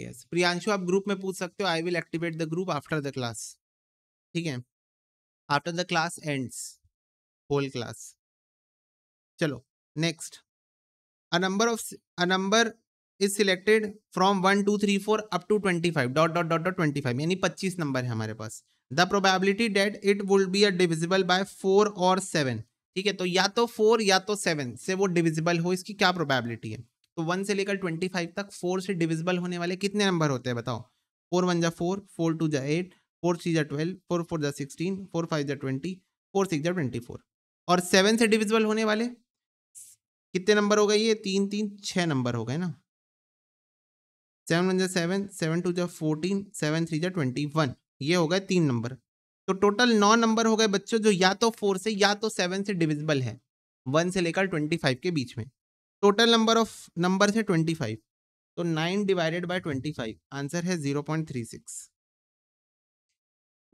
यस प्रियांशु आप ग्रुप में पूछ सकते हो I will activate the group after the class ठीक है after the class ends whole class चलो next a number of a number is selected from one two three four up to twenty five dot dot dot dot twenty five यानी पच्चीस number है हमारे पास the probability that it would be a divisible by four और seven ठीक है तो या तो फोर या तो सेवन से वो डिविजिबल हो इसकी क्या प्रोबेबिलिटी है तो वन से लेकर ट्वेंटी फाइव तक फोर से डिविजिबल होने वाले कितने नंबर होते हैं बताओ फोर वन जा फोर फोर टू जा एट फोर थ्री जा ट्वेल्व फोर फोर जा सिक्सटीन फोर फाइव जा ट्वेंटी फोर सिक्स जा ट्वेंटी फोर और सेवन से डिविजिबल होने वाले कितने नंबर हो गए ये तीन तीन छः नंबर हो गए ना सेवन वन जा सेवन सेवन टू जा फोर्टीन सेवन थ्री जा ट्वेंटी वन ये हो गए तीन नंबर तो टोटल नौ नंबर हो गए बच्चों जो या तो फोर से या तो सेवन से डिविजिबल है वन से लेकर ट्वेंटी फाइव के बीच में टोटल नंबर ऑफ नंबर है ट्वेंटी फाइव तो nine divided by twenty five answer है जीरो पॉइंट थ्री सिक्स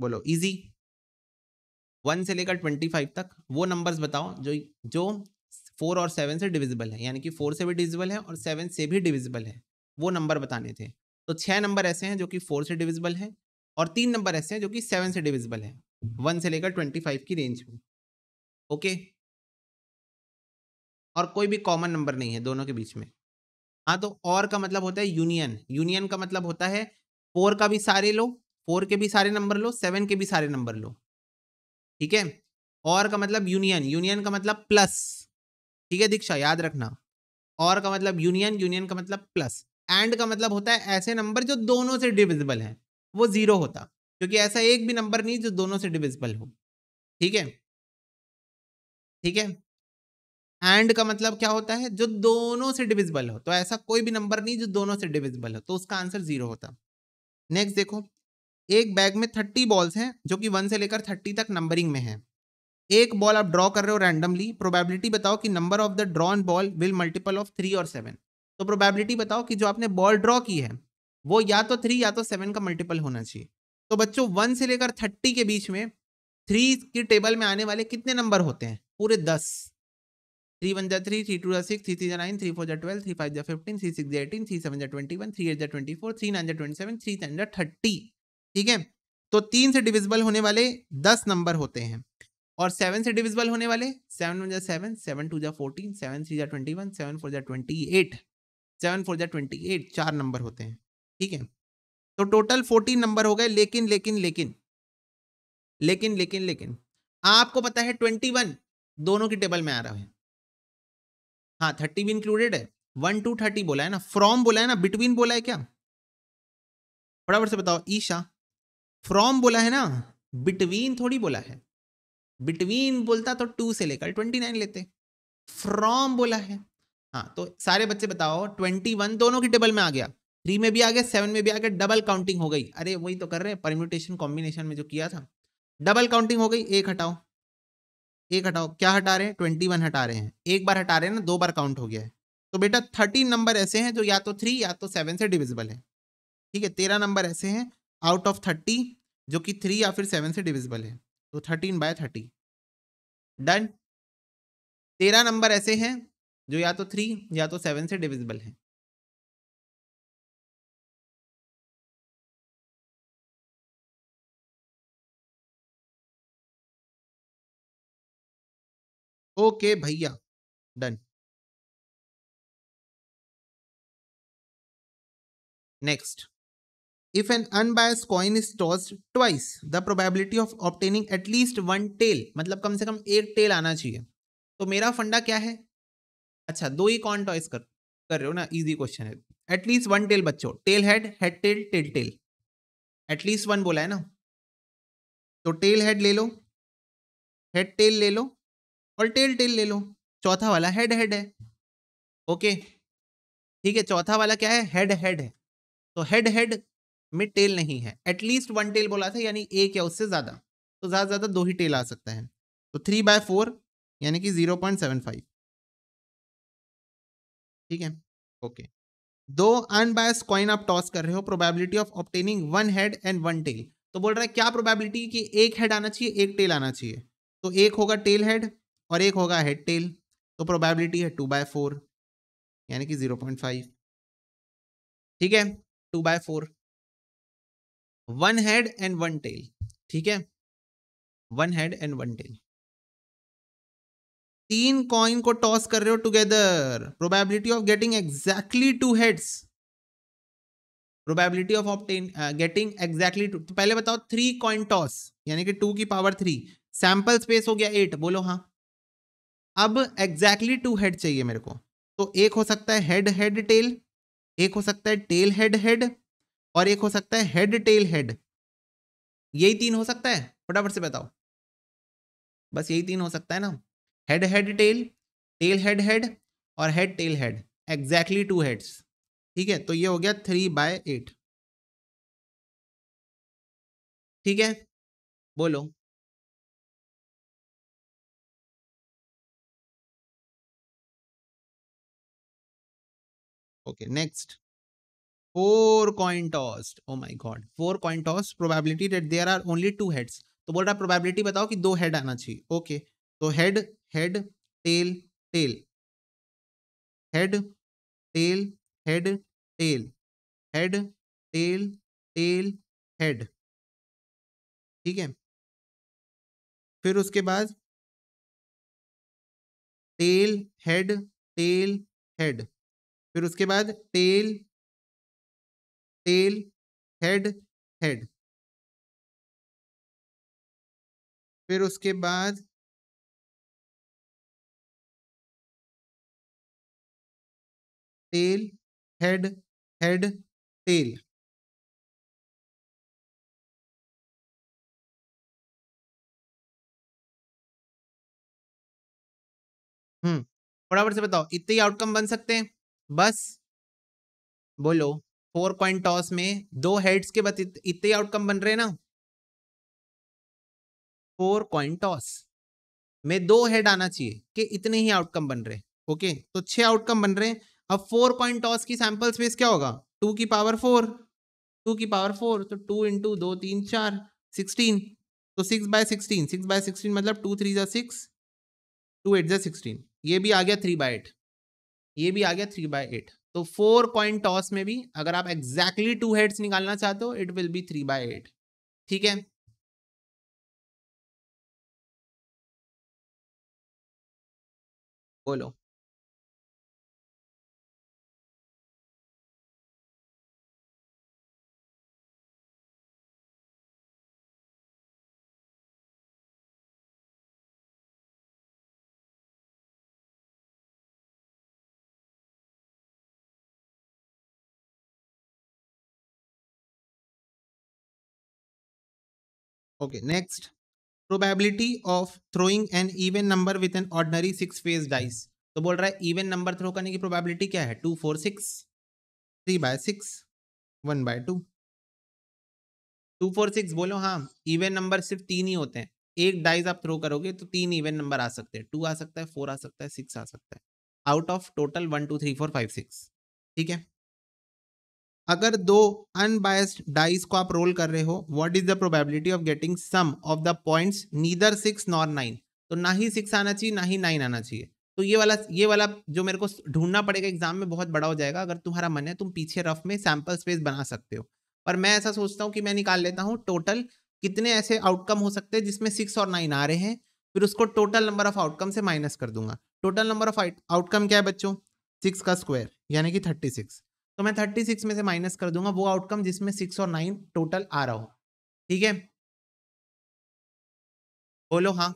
बोलो इजी वन से लेकर ट्वेंटी फाइव तक वो नंबर्स बताओ जो जो फोर और सेवन से डिविजिबल है यानी कि फोर से भी डिविजिबल है और सेवन से भी डिविजिबल है वो नंबर बताने थे तो छः नंबर ऐसे हैं जो कि फोर से डिविजिबल है और तीन नंबर ऐसे हैं जो कि सेवन से डिविजिबल है वन से लेकर ट्वेंटी फाइव की रेंज में ओके और कोई भी कॉमन नंबर नहीं है दोनों के बीच में हाँ तो और का मतलब होता है यूनियन यूनियन का मतलब होता है फोर का भी सारे लो फोर के भी सारे नंबर लो सेवन के भी सारे नंबर लो ठीक है और का मतलब यूनियन यूनियन का मतलब प्लस ठीक है दीक्षा याद रखना और का मतलब यूनियन यूनियन का मतलब प्लस एंड का मतलब होता है ऐसे नंबर जो दोनों से डिविजिबल हैं वो ज़ीरो होता क्योंकि ऐसा एक भी नंबर नहीं जो दोनों से डिविजिबल हो ठीक है ठीक है एंड का मतलब क्या होता है जो दोनों से डिविजिबल हो तो ऐसा कोई भी नंबर नहीं जो दोनों से डिविजिबल हो तो उसका आंसर जीरो होता नेक्स्ट देखो एक बैग में थर्टी बॉल्स हैं जो कि वन से लेकर थर्टी तक नंबरिंग में है एक बॉल आप ड्रॉ कर रहे हो रैंडमली प्रोबेबिलिटी बताओ कि number of the drawn ball will multiple of three और सेवन तो प्रोबेबिलिटी बताओ कि जो आपने बॉल ड्रॉ की है वो या तो थ्री या तो सेवन का मल्टीपल होना चाहिए तो बच्चों वन से लेकर थर्टी के बीच में थ्री की टेबल में आने वाले कितने नंबर होते हैं पूरे दस थ्री वन जै थ्री थ्री टू जै सिक्स थ्री थ्री जै नाइन थ्री फोर जै ट्वेल्व थ्री फाइव जै फिफ्टीन थ्री सिक्स जै एटीन थ्री सेवन जै ट्वेंटी वन थ्री एट जै ट्वेंटी फोर थ्री नाइन जै ट्वेंटी सेवन थ्री टेन जै थर्टी ठीक है तो तीन से डिविजिबल होने वाले दस नंबर होते हैं और सेवन से डिविजिबल होने वाले सेवन वन जै सेवन सेवन टू जै फोर्टीन सेवन थ्री जै ट्वेंटी वन सेवन फोर जै ट्वेंटी एट सेवन फोर जै ट्वेंटी एट चार नंबर होते हैं ठीक है तो टोटल फोर्टीन नंबर हो गए लेकिन लेकिन लेकिन लेकिन लेकिन लेकिन आपको पता है ट्वेंटी वन दोनों की टेबल में आ रहा है हाँ थर्टी भी इंक्लूडेड है वन टू थर्टी बोला है ना फ्रॉम बोला है ना बिटवीन बोला है क्या बराबर से बताओ ईशा फ्रॉम बोला है ना बिटवीन थोड़ी बोला है बिटवीन बोलता तो टू से लेकर ट्वेंटी नाइन लेते फ्रॉम बोला है हाँ तो सारे बच्चे बताओ ट्वेंटी वन दोनों की टेबल में आ गया थ्री में भी आ गया सेवन में भी आ गया डबल काउंटिंग हो गई अरे वही तो कर रहे हैं परम्यूटेशन कॉम्बिनेशन में जो किया था डबल काउंटिंग हो गई एक हटाओ एक हटाओ क्या हटा रहे हैं ट्वेंटी वन हटा रहे हैं एक बार हटा रहे हैं ना दो बार काउंट हो गया है तो बेटा थर्टीन नंबर ऐसे हैं जो या तो थ्री या तो सेवन से डिविजिबल है ठीक है तेरह नंबर ऐसे हैं आउट ऑफ थर्टी जो कि थ्री या फिर सेवन से डिविजिबल है तो थर्टीन बाय थर्टी डन तेरह नंबर ऐसे हैं जो या तो थ्री या तो सेवन से डिविजिबल है ओके भैया done next if an unbiased coin is toss twice the probability of obtaining at least one tail मतलब कम से कम एक टेल आना चाहिए तो मेरा फंडा क्या है अच्छा दो ही कॉइन टॉइस कर कर रहे हो ना इजी क्वेश्चन है एटलीस्ट वन टेल बच्चों tail head head tail tail tail at least one बोला है ना तो टेल हेड ले लो हेड टेल ले लो और टेल टेल ले लो चौथा वाला हेड हेड है ओके ठीक है चौथा वाला क्या है हेड हेड है तो हेड हेड में टेल नहीं है एटलीस्ट वन टेल बोला था यानी एक या उससे ज़्यादा तो ज़्यादा से ज़्यादा दो ही टेल आ सकता है तो थ्री बाय फोर यानी कि ज़ीरो पॉइंट सेवन फाइव ठीक है ओके दो अनबायस कॉइन आप टॉस कर रहे हो probability of obtaining one head and one tail तो बोल रहा है क्या प्रोबेबिलिटी कि एक हेड आना चाहिए एक टेल आना चाहिए तो एक होगा टेल हेड और एक होगा हेड टेल तो प्रोबेबिलिटी है टू बाय फोर यानी कि जीरो पॉइंट फाइव ठीक है two by four one head and one tail ठीक है one head and one tail तीन कॉइन को टॉस कर रहे हो together probability of getting exactly two heads probability of obtain getting exactly two पहले बताओ थ्री कॉइन टॉस यानी कि टू की पावर थ्री सैंपल स्पेस हो गया एट बोलो हाँ अब एग्जैक्टली टू हेड चाहिए मेरे को तो एक हो सकता है हेड हेड टेल एक हो सकता है टेल हेड हेड और एक हो सकता है हेड टेल हेड यही तीन हो सकता है फटाफट से बताओ बस यही तीन हो सकता है ना head head tail tail head head और head tail head exactly two heads ठीक है तो ये हो गया थ्री बाय एट ठीक है बोलो okay next four coin toss oh my god four coin toss probability that there are only two heads तो बोल रहा प्रोबेबिलिटी बताओ कि दो हेड आना चाहिए ओके तो head head tail tail head tail head tail head tail tail head ठीक है फिर उसके बाद टेल हेड टेल हेड फिर उसके बाद टेल टेल हेड हेड फिर उसके बाद टेल हेड हेड टेल हम्म बराबर से बताओ इतने ही आउटकम बन सकते हैं बस बोलो फोर कॉइन टॉस में दो हेड्स के बाद इतने आउटकम बन रहे ना फोर कॉइन टॉस में दो हेड आना चाहिए कि इतने ही आउटकम बन रहे ओके तो छह आउटकम बन रहे हैं अब फोर कॉइन टॉस की सैंपल स्पेस क्या होगा टू की पावर फोर टू की पावर फोर तो टू इंटू दो तीन चार सिक्सटीन तो six by sixteen six by sixteen मतलब टू थ्री ज़ा सिक्स टू एट ज़ा सिक्सटीन ये भी आ गया थ्री बाय एट ये भी आ गया थ्री बाय एट तो फोर पॉइंट टॉस में भी अगर आप एग्जैक्टली टू हेड्स निकालना चाहते हो it will be three by eight ठीक है बोलो okay next probability of throwing an even number with an ordinary six phase dice तो बोल रहा है इवन नंबर थ्रो करने की प्रोबेबिलिटी क्या है two four six three by six one by two two four six बोलो हाँ इवन नंबर सिर्फ तीन ही होते हैं एक डाइज आप थ्रो करोगे तो तीन इवन नंबर आ सकते हैं टू आ सकता है फोर आ सकता है सिक्स आ सकता है out of total one two three four five six ठीक है अगर दो अनबायस्ड डाइस को आप रोल कर रहे हो what is the probability of getting sum of the points neither six nor nine तो ना ही सिक्स आना चाहिए ना ही नाइन आना चाहिए तो ये वाला ये वाला जो मेरे को ढूंढना पड़ेगा एग्जाम में बहुत बड़ा हो जाएगा अगर तुम्हारा मन है तुम पीछे रफ में सैम्पल स्पेस बना सकते हो पर मैं ऐसा सोचता हूँ कि मैं निकाल लेता हूँ टोटल कितने ऐसे आउटकम हो सकते हैं जिसमें सिक्स और नाइन आ रहे हैं फिर उसको टोटल नंबर ऑफ आउटकम से माइनस कर दूंगा टोटल नंबर ऑफ आउटकम क्या है बच्चों सिक्स का स्क्वायर यानी कि थर्टी सिक्स तो मैं थर्टी सिक्स में से माइनस कर दूंगा वो आउटकम जिसमें सिक्स और नाइन टोटल आ रहा हो ठीक है बोलो हाँ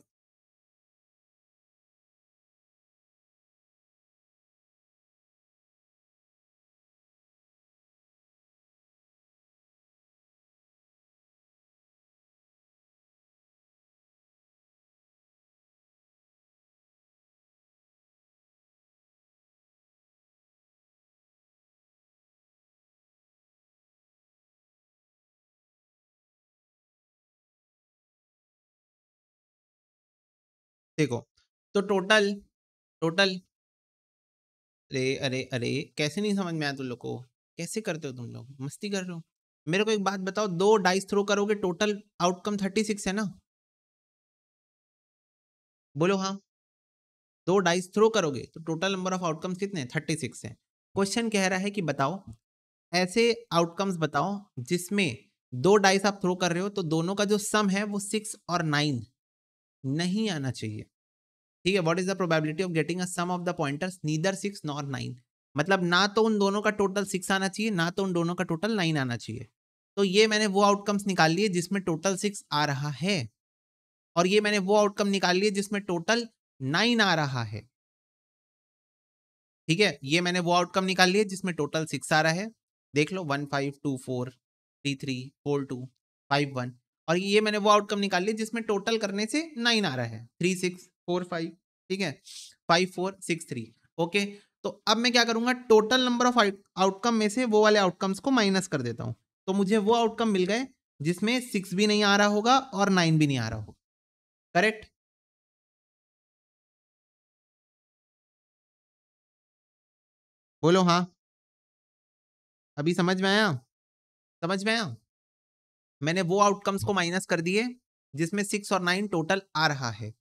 देखो तो टोटल टोटल अरे अरे अरे कैसे नहीं समझ में आया तुम लोग को कैसे करते हो तुम लोग मस्ती कर रहे हो मेरे को एक बात बताओ दो डाइस थ्रो करोगे टोटल आउटकम थर्टी सिक्स है ना बोलो हाँ दो डाइस थ्रो करोगे तो टोटल नंबर ऑफ आउटकम्स कितने थर्टी सिक्स है क्वेश्चन कह रहा है कि बताओ ऐसे आउटकम्स बताओ जिसमें दो डाइस आप थ्रो कर रहे हो तो दोनों का जो सम है वो सिक्स और नाइन नहीं आना चाहिए ठीक है what is the probability of getting a sum of the pointers neither six nor nine मतलब ना तो उन दोनों का टोटल सिक्स आना चाहिए ना तो उन दोनों का टोटल नाइन आना चाहिए तो ये मैंने वो आउटकम्स निकाल लिए जिसमें टोटल सिक्स आ रहा है और ये मैंने वो आउटकम निकाल लिए जिसमें टोटल नाइन आ रहा है ठीक है ये मैंने वो आउटकम निकाल लिए जिसमें टोटल सिक्स आ रहा है देख लो one five two four three three four two five one और ये मैंने वो आउटकम निकाल लिए जिसमें टोटल करने से नाइन आ रहा है थ्री सिक्स फोर फाइव ठीक है five four six three okay तो अब मैं क्या करूंगा टोटल नंबर ऑफ आउटकम में से वो वाले आउटकम्स को माइनस कर देता हूँ तो मुझे वो आउटकम मिल गए जिसमें सिक्स भी नहीं आ रहा होगा और नाइन भी नहीं आ रहा होगा करेक्ट बोलो हाँ अभी समझ में आया समझ में आया मैंने वो आउटकम्स को माइनस कर दिए जिसमें सिक्स और नाइन टोटल आ रहा है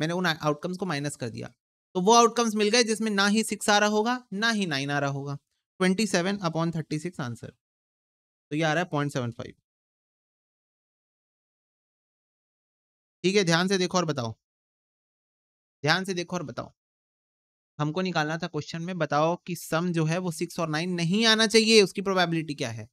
मैंने उन आउटकम्स को माइनस कर दिया तो वो आउटकम्स मिल गए जिसमें ना ही सिक्स आ रहा होगा ना ही नाइन आ रहा होगा twenty seven upon thirty six answer तो ये आ रहा है पॉइंट सेवन फाइव ठीक है ध्यान से देखो और बताओ ध्यान से देखो और बताओ हमको निकालना था क्वेश्चन में बताओ कि सम जो है वो सिक्स और नाइन नहीं आना चाहिए उसकी प्रोबेबिलिटी क्या है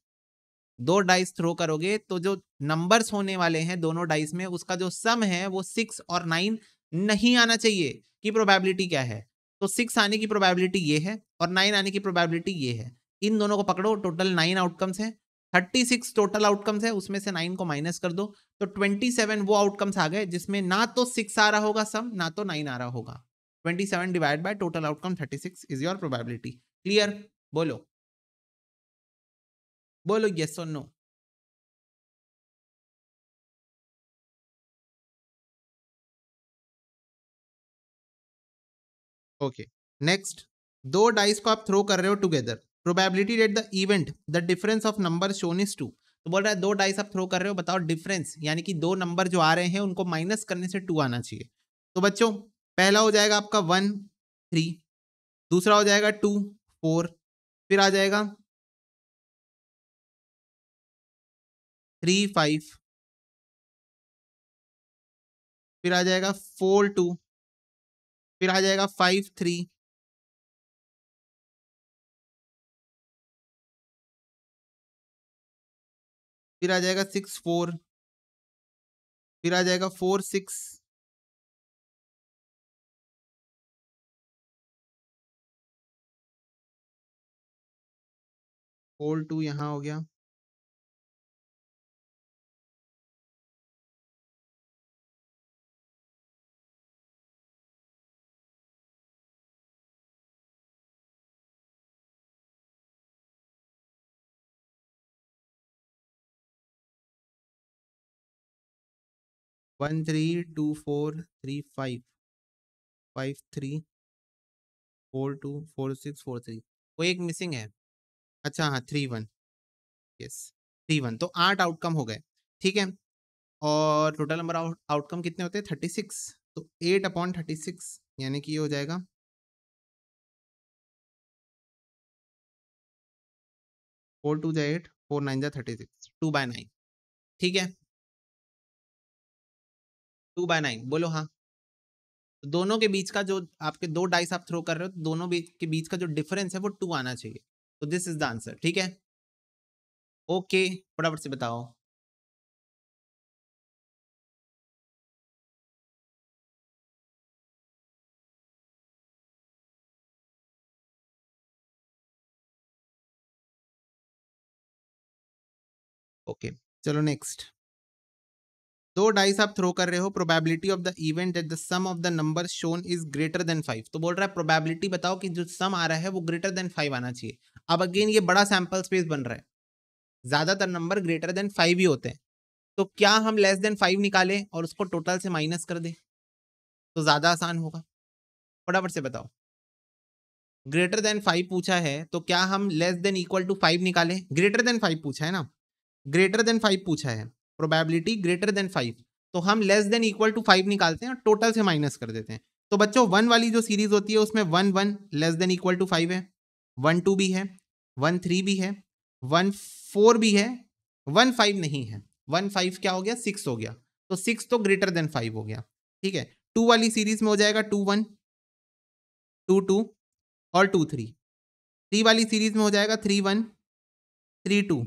दो डाइस थ्रो करोगे तो जो नंबर्स होने वाले हैं दोनों डाइस में उसका जो सम है वो सिक्स और नाइन नहीं आना चाहिए कि प्रोबेबिलिटी क्या है तो सिक्स आने की प्रोबेबिलिटी ये है और नाइन आने की प्रोबेबिलिटी ये है इन दोनों को पकड़ो टोटल नाइन आउटकम्स है थर्टी सिक्स टोटल आउटकम्स है उसमें से नाइन को माइनस कर दो तो ट्वेंटी सेवन वो आउटकम्स आ गए जिसमें ना तो सिक्स आ रहा होगा सम ना तो नाइन आ रहा होगा twenty seven divide by total outcome thirty six is your probability clear बोलो बोलो यस और नो ओके नेक्स्ट दो डाइस को आप थ्रो कर रहे हो together probability that the event the difference of number shown is two तो बोल रहा है दो डाइस आप थ्रो कर रहे हो बताओ डिफरेंस यानी कि दो नंबर जो आ रहे हैं उनको माइनस करने से टू आना चाहिए तो बच्चों पहला हो जाएगा आपका वन थ्री दूसरा हो जाएगा टू फोर फिर आ जाएगा थ्री फाइव फिर आ जाएगा फोर टू फिर आ जाएगा फाइव थ्री फिर आ जाएगा सिक्स फोर फिर आ जाएगा फोर सिक्स फोर टू यहां हो गया one three two four three five five three four two four six four three वो एक मिसिंग है अच्छा हाँ three one yes three one तो आठ आउटकम हो गए ठीक है और टोटल नंबर आउटकम कितने होते हैं थर्टी सिक्स तो एट अपॉन थर्टी सिक्स यानी कि ये हो जाएगा फोर टू जै एट फोर नाइन जा thirty six two by nine ठीक है टू बाय नाइन बोलो हाँ तो दोनों के बीच का जो आपके दो डाइस आप थ्रो कर रहे हो तो दोनों के बीच का जो डिफरेंस है वो टू आना चाहिए तो दिस इज द आंसर ठीक है ओके फटाफट से बताओ ओके okay, चलो नेक्स्ट दो डाइस आप थ्रो कर रहे हो probability of the event at the sum of the number shown is greater than five तो बोल रहा है प्रोबेबिलिटी बताओ कि जो सम आ रहा है वो ग्रेटर देन फाइव आना चाहिए अब अगेन ये बड़ा सैम्पल स्पेस बन रहा है ज़्यादातर नंबर ग्रेटर देन फाइव ही होते हैं तो क्या हम लेस देन फाइव निकालें और उसको टोटल से माइनस कर दें तो ज़्यादा आसान होगा फटाफट से बताओ ग्रेटर देन फाइव पूछा है तो क्या हम less than equal to five निकालें ग्रेटर देन फाइव पूछा है ना ग्रेटर देन फाइव पूछा है प्रोबेबिलिटी ग्रेटर देन फाइव तो हम less than equal to five निकालते हैं और टोटल से माइनस कर देते हैं तो बच्चों वन वाली जो सीरीज होती है उसमें one one less than equal to five है वन टू भी है वन थ्री भी है वन फोर भी है वन फाइव नहीं है वन फाइव क्या हो गया सिक्स हो गया तो सिक्स तो ग्रेटर देन फाइव हो गया ठीक है टू वाली सीरीज में हो जाएगा टू वन टू टू और टू थ्री थ्री वाली सीरीज में हो जाएगा थ्री वन थ्री टू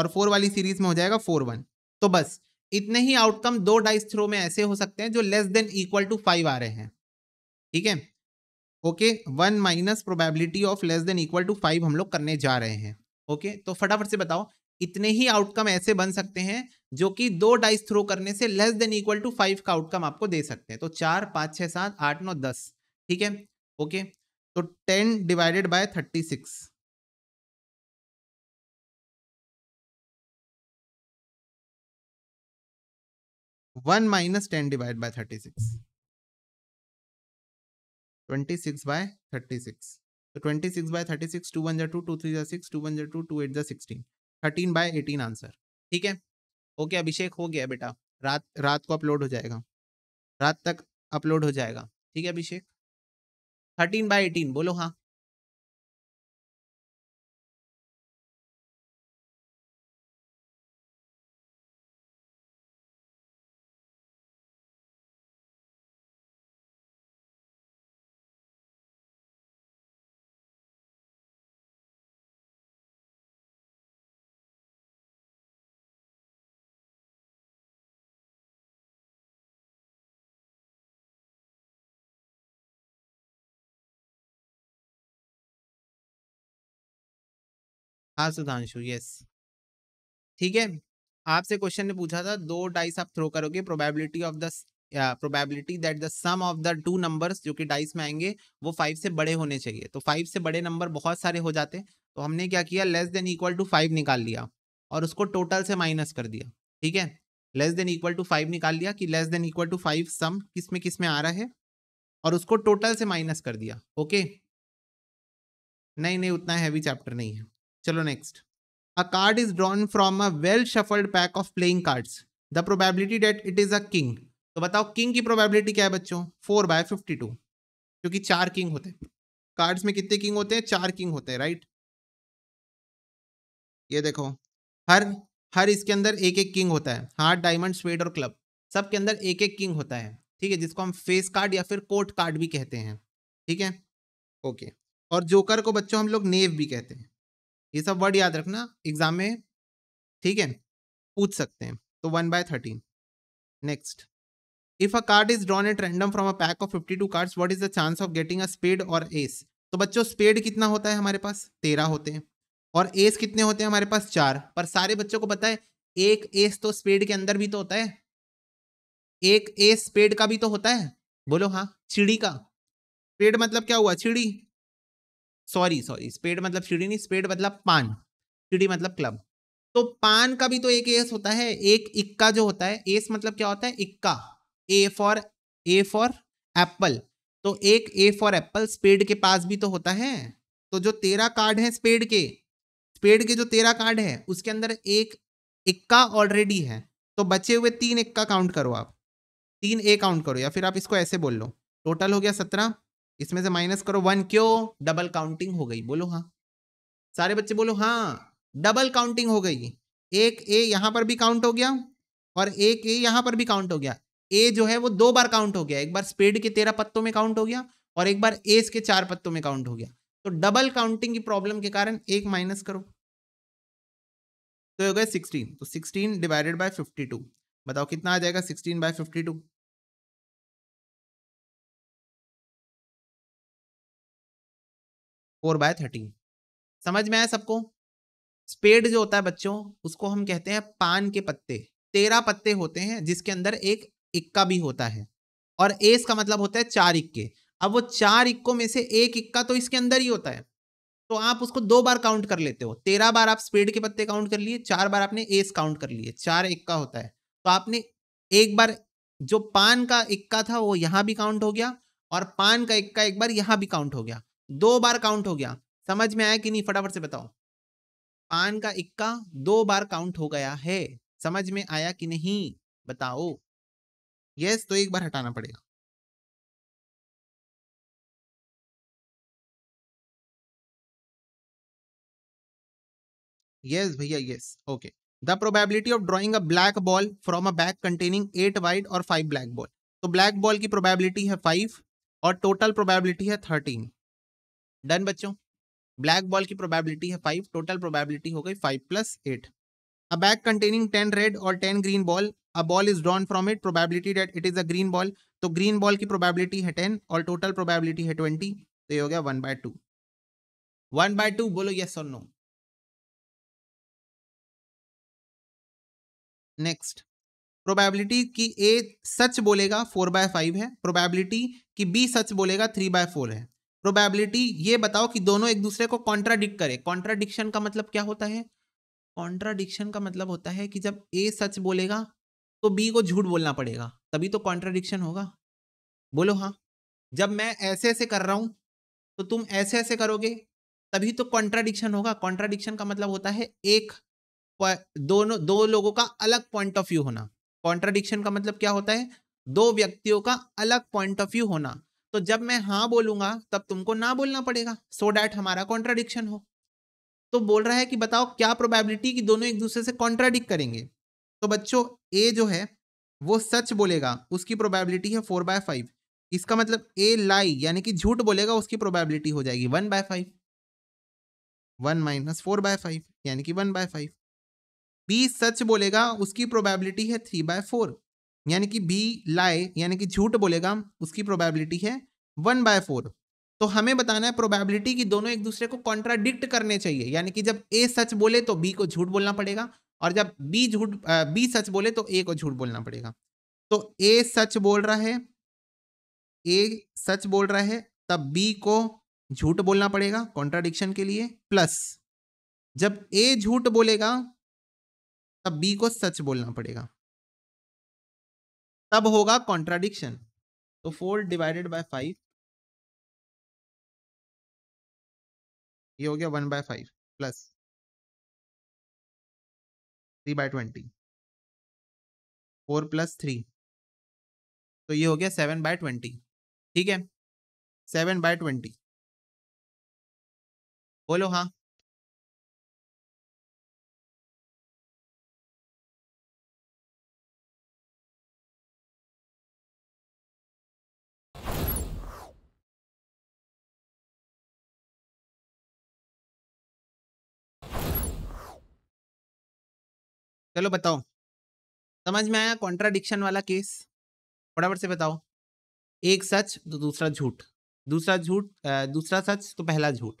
और फोर वाली सीरीज में हो जाएगा फोर वन तो बस इतने ही आउटकम दो डाइस थ्रो में ऐसे हो सकते हैं जो less than equal to five आ रहे हैं ठीक है okay one minus probability of less than equal to five हम लोग करने जा रहे हैं ओके okay? तो फटाफट से बताओ इतने ही आउटकम ऐसे बन सकते हैं जो कि दो डाइस थ्रो करने से less than equal to five का आउटकम आपको दे सकते हैं तो चार पाँच छः सात आठ नौ दस ठीक है ओके तो ten divided by thirty six one minus ten divide by thirty six twenty six by thirty six तो twenty six by thirty six two one जो टू टू थ्री जो सिक्स टू वन जो two two eight जो sixteen thirteen by eighteen answer ठीक है okay अभिषेक हो गया बेटा रात रात को अपलोड हो जाएगा रात तक अपलोड हो जाएगा ठीक है अभिषेक थर्टीन बाय एटीन बोलो हाँ हाँ सुधांशु यस ठीक है आपसे क्वेश्चन ने पूछा था दो डाइस आप थ्रो करोगे probability of the probability that the sum of the two numbers जो कि डाइस में आएंगे वो फाइव से बड़े होने चाहिए तो फाइव से बड़े नंबर बहुत सारे हो जाते तो हमने क्या किया less than equal to five निकाल लिया और उसको टोटल से माइनस कर दिया ठीक है less than equal to five निकाल लिया कि less than equal to five sum किस में किस में आ रहा है और उसको टोटल से माइनस कर दिया ओके नहीं नहीं उतना हैवी चैप्टर नहीं है चलो next a card is drawn from a well shuffled pack of playing cards the probability that it is a king तो बताओ किंग की प्रोबेबिलिटी क्या है बच्चों फोर बाय फिफ्टी टू क्योंकि चार किंग होते हैं कार्ड्स में कितने किंग होते हैं चार किंग होते हैं राइट ये देखो हर हर इसके अंदर एक एक किंग होता है हार्ट डायमंड स्वेड और क्लब सब के अंदर एक एक किंग होता है ठीक है जिसको हम फेस कार्ड या फिर कोर्ट कार्ड भी कहते हैं ठीक है ओके और जोकर को बच्चों हम लोग नेव भी कहते हैं ये सब वर्ड याद रखना एग्जाम में ठीक है पूछ सकते हैं तो one by thirteen next if a card is drawn at random from a pack of fifty two cards what is the chance of getting a spade और एस तो बच्चों स्पेड कितना होता है हमारे पास तेरह होते हैं और एस कितने होते हैं हमारे पास चार पर सारे बच्चों को पता है एक एस तो स्पेड के अंदर भी तो होता है एक एस स्पेड का भी तो होता है बोलो हाँ चिड़ी का स्पेड मतलब क्या हुआ चिड़ी सॉरी सॉरी स्पेड मतलब सीढ़ी नहीं स्पेड मतलब पान सीढ़ी मतलब क्लब तो पान का भी तो एक एस होता है एक इक्का जो होता है एस मतलब क्या होता है इक्का A for A for apple तो एक ए फॉर एप्पल स्पेड के पास भी तो होता है तो जो तेरह कार्ड है स्पेड के स्पेड के जो तेरह कार्ड है उसके अंदर एक इक्का ऑलरेडी है तो बचे हुए तीन इक्का काउंट करो आप तीन ए काउंट करो या फिर आप इसको ऐसे बोल लो टोटल हो गया सत्रह इसमें से माइनस करो वन क्यों डबल काउंटिंग हो गई बोलो हाँ सारे बच्चे बोलो हाँ डबल काउंटिंग हो गई एक ए यहाँ पर भी काउंट हो गया और एक ए यहाँ पर भी काउंट हो गया ए जो है वो दो बार काउंट हो गया एक बार स्पेड के तेरह पत्तों में काउंट हो गया और एक बार एस के चार पत्तों में काउंट हो गया तो डबल काउंटिंग की प्रॉब्लम के कारण एक माइनस करो तो हो गया सिक्सटीन तो sixteen divided by fifty two बताओ कितना आ जाएगा sixteen by fifty two four by thirteen समझ में आया सबको स्पेड जो होता है बच्चों उसको हम कहते हैं पान के पत्ते तेरह पत्ते होते हैं जिसके अंदर एक इक्का भी होता है और एस का मतलब होता है चार इक्के अब वो चार इक्कों में से एक इक्का तो इसके अंदर ही होता है तो आप उसको दो बार काउंट कर लेते हो तेरह बार आप स्पेड के पत्ते काउंट कर लिए चार बार आपने एस काउंट कर लिए चार इक्का होता है तो आपने एक बार जो पान का इक्का था वो यहाँ भी काउंट हो गया और पान का इक्का एक बार यहाँ भी काउंट हो गया दो बार काउंट हो गया समझ में आया कि नहीं फटाफट से बताओ पान का इक्का दो बार काउंट हो गया है समझ में आया कि नहीं बताओ यस तो एक बार हटाना पड़ेगा यस भैया yes okay the probability of drawing a black ball from a bag containing eight white और फाइव ब्लैक बॉल तो ब्लैक बॉल की प्रोबेबिलिटी है फाइव और टोटल प्रोबेबिलिटी है थर्टीन डन बच्चों ब्लैक बॉल की प्रोबेबिलिटी है फाइव टोटल प्रोबेबिलिटी हो गई five plus eight a bag containing ten red और ten green ball a ball is drawn from it probability that it is a green ball तो green ball की probability है ten और total probability है twenty तो ये हो गया one by two one by two बोलो यस और नो नेक्स्ट प्रोबेबिलिटी की ए सच बोलेगा फोर बाय फाइव है प्रोबेबिलिटी की बी सच बोलेगा थ्री बाय फोर है प्रोबेबिलिटी ये बताओ कि दोनों एक दूसरे को कॉन्ट्राडिक्ट करे कॉन्ट्राडिक्शन का मतलब क्या होता है कॉन्ट्राडिक्शन का मतलब होता है कि जब ए सच बोलेगा तो बी को झूठ बोलना पड़ेगा तभी तो कॉन्ट्राडिक्शन होगा बोलो हाँ जब मैं ऐसे ऐसे कर रहा हूँ तो तुम ऐसे ऐसे करोगे तभी तो कॉन्ट्राडिक्शन होगा कॉन्ट्राडिक्शन का मतलब होता है एक दोनों दो लोगों का अलग पॉइंट ऑफ व्यू होना कॉन्ट्राडिक्शन का मतलब क्या होता है दो व्यक्तियों का अलग पॉइंट ऑफ व्यू होना तो जब मैं हाँ बोलूंगा तब तुमको ना बोलना पड़ेगा सो so डैट हमारा कॉन्ट्राडिक्शन हो तो बोल रहा है कि बताओ क्या प्रोबेबिलिटी कि दोनों एक दूसरे से कॉन्ट्राडिक करेंगे तो बच्चों ए जो है वो सच बोलेगा उसकी प्रोबेबिलिटी है फोर बाय फाइव इसका मतलब ए लाई यानी कि झूठ बोलेगा उसकी प्रोबेबिलिटी हो जाएगी one by five one minus four by five यानी कि वन बाय फाइव बी सच बोलेगा उसकी प्रोबेबिलिटी है थ्री बाय फोर यानी कि बी लाए यानी कि झूठ बोलेगा उसकी प्रोबेबिलिटी है वन बाय फोर तो हमें बताना है प्रोबेबिलिटी कि दोनों एक दूसरे को कॉन्ट्राडिक्ट करने चाहिए यानी कि जब ए सच बोले तो बी को झूठ बोलना पड़ेगा और जब बी झूठ बी सच बोले तो ए को झूठ बोलना पड़ेगा तो ए सच बोल रहा है ए सच बोल रहा है तब बी को झूठ बोलना पड़ेगा कॉन्ट्राडिक्शन के लिए प्लस जब ए झूठ बोलेगा तब बी को सच बोलना पड़ेगा तब होगा कॉन्ट्राडिक्शन तो फोर डिवाइडेड बाय फाइव ये हो गया one by five plus three by twenty four plus three तो ये हो गया सेवन बाय ट्वेंटी ठीक है सेवन बाय ट्वेंटी बोलो हाँ चलो बताओ समझ में आया कॉन्ट्राडिक्शन वाला केस फटाफट से बताओ एक सच तो दूसरा झूठ दूसरा झूठ दूसरा सच तो पहला झूठ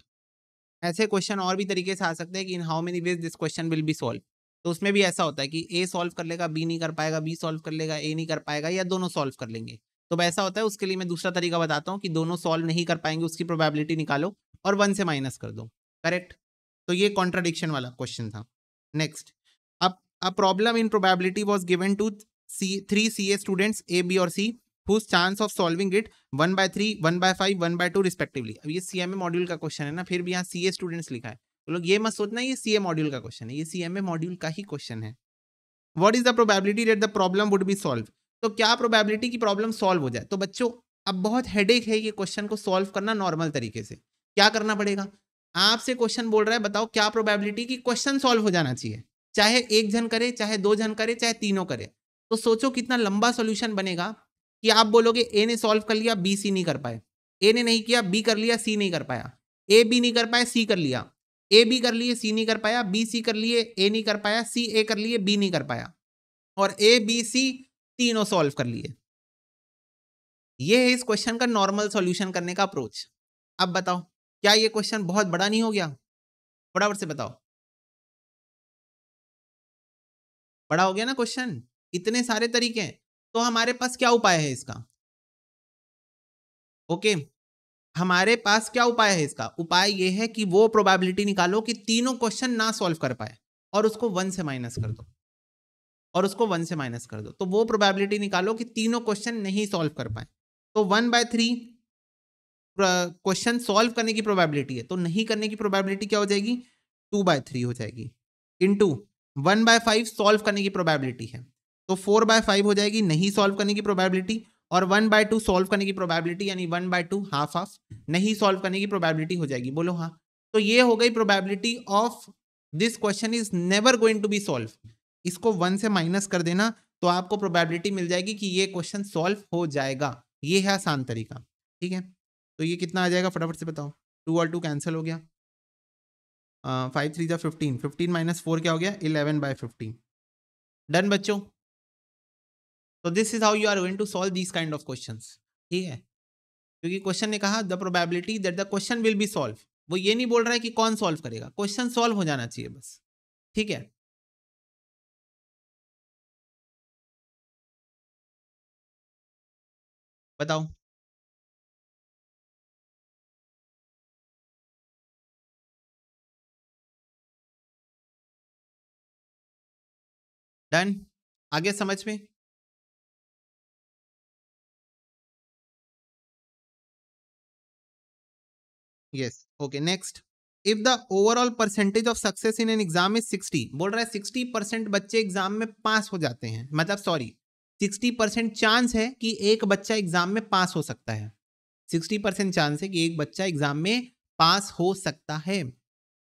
ऐसे क्वेश्चन और भी तरीके से आ सकते हैं कि in how many ways this question will be solve तो उसमें भी ऐसा होता है कि ए सॉल्व कर लेगा बी नहीं कर पाएगा बी सॉल्व कर लेगा ए नहीं कर पाएगा या दोनों सॉल्व कर लेंगे तो वैसा होता है उसके लिए मैं दूसरा तरीका बताता हूँ कि दोनों सॉल्व नहीं कर पाएंगे उसकी प्रोबेबिलिटी निकालो और वन से माइनस कर दो करेक्ट तो ये कॉन्ट्राडिक्शन वाला क्वेश्चन था next A problem in probability was given to C, three CA students A, B or C whose chance of solving it 1 by 3, 1 by 5, 1 by 2 respectively. अब ये सी एम ए मॉड्यूल का question है ना फिर भी यहाँ सी ए students लिखा है तो लोग ये मत सोचना ये सी ए मॉड्यूल का क्वेश्चन है ये सी एम ए मॉड्यूल का ही क्वेश्चन है what is the probability that the problem would be solve तो क्या प्रोबेबिलिटी की प्रॉब्लम सॉल्व हो जाए तो बच्चों अब बहुत हेडेक है ये क्वेश्चन को सॉल्व करना नॉर्मल तरीके से क्या करना पड़ेगा आपसे क्वेश्चन बोल रहा है बताओ क्या प्रोबेबिलिटी की क्वेश्चन सॉल्व हो जाना चाहिए चाहे एक जन करे चाहे दो जन करे चाहे तीनों करे तो सोचो कितना लंबा सोल्यूशन बनेगा कि आप बोलोगे ए ने सॉल्व कर लिया बी सी नहीं कर पाए ए ने नहीं किया बी कर लिया सी नहीं कर पाया ए बी नहीं कर पाया सी कर लिया ए बी कर लिए सी नहीं कर पाया बी सी कर लिए ए नहीं कर पाया सी ए कर लिए बी नहीं कर पाया और ए बी सी तीनों सॉल्व कर लिए ये है इस क्वेश्चन का नॉर्मल सॉल्यूशन करने का अप्रोच अब बताओ क्या ये क्वेश्चन बहुत बड़ा नहीं हो गया फटाफट से बताओ पढ़ा हो गया ना क्वेश्चन इतने सारे तरीके हैं तो हमारे पास क्या उपाय है इसका ओके हमारे पास क्या उपाय है इसका उपाय यह है कि वो प्रोबेबिलिटी निकालो कि तीनों क्वेश्चन ना सॉल्व कर पाए और उसको वन से माइनस कर दो और उसको वन से माइनस कर दो तो वो प्रोबेबिलिटी निकालो कि तीनों क्वेश्चन नहीं सॉल्व कर पाए तो one by three question solve करने की प्रोबेबिलिटी है तो नहीं करने की प्रोबेबिलिटी क्या हो जाएगी टू बाय थ्री हो जाएगी into one by five solve करने की प्रोबेबिलिटी है तो फोर बाय फाइव हो जाएगी नहीं सॉल्व करने की प्रोबेबिलिटी और वन बाय टू सॉल्व करने की प्रोबेबिलिटी यानी one by two half half नहीं सॉल्व करने की प्रोबेबिलिटी हो जाएगी बोलो हाँ तो ये हो गई probability of this question is never going to be solve इसको वन से माइनस कर देना तो आपको प्रोबेबिलिटी मिल जाएगी कि ये क्वेश्चन सॉल्व हो जाएगा ये है आसान तरीका ठीक है तो ये कितना आ जाएगा फटाफट से बताओ टू और टू कैंसिल हो गया फाइव थ्री ज़ा फिफ्टीन फिफ्टीन माइनस फोर क्या हो गया इलेवन बाई फिफ्टीन डन बच्चों तो this is how you are going to solve this kind of question ठीक है क्योंकि क्वेश्चन ने कहा the probability that the question will be solve वो ये नहीं बोल रहा है कि कौन सॉल्व करेगा क्वेश्चन सॉल्व हो जाना चाहिए बस ठीक है बताओ डन आगे समझ में yes okay next if the overall percentage of success in an exam is 60 बोल रहा है 60 परसेंट बच्चे एग्जाम में पास हो जाते हैं मतलब सॉरी 60 परसेंट चांस है कि एक बच्चा एग्जाम में पास हो सकता है 60 परसेंट चांस है कि एक बच्चा एग्जाम में पास हो सकता है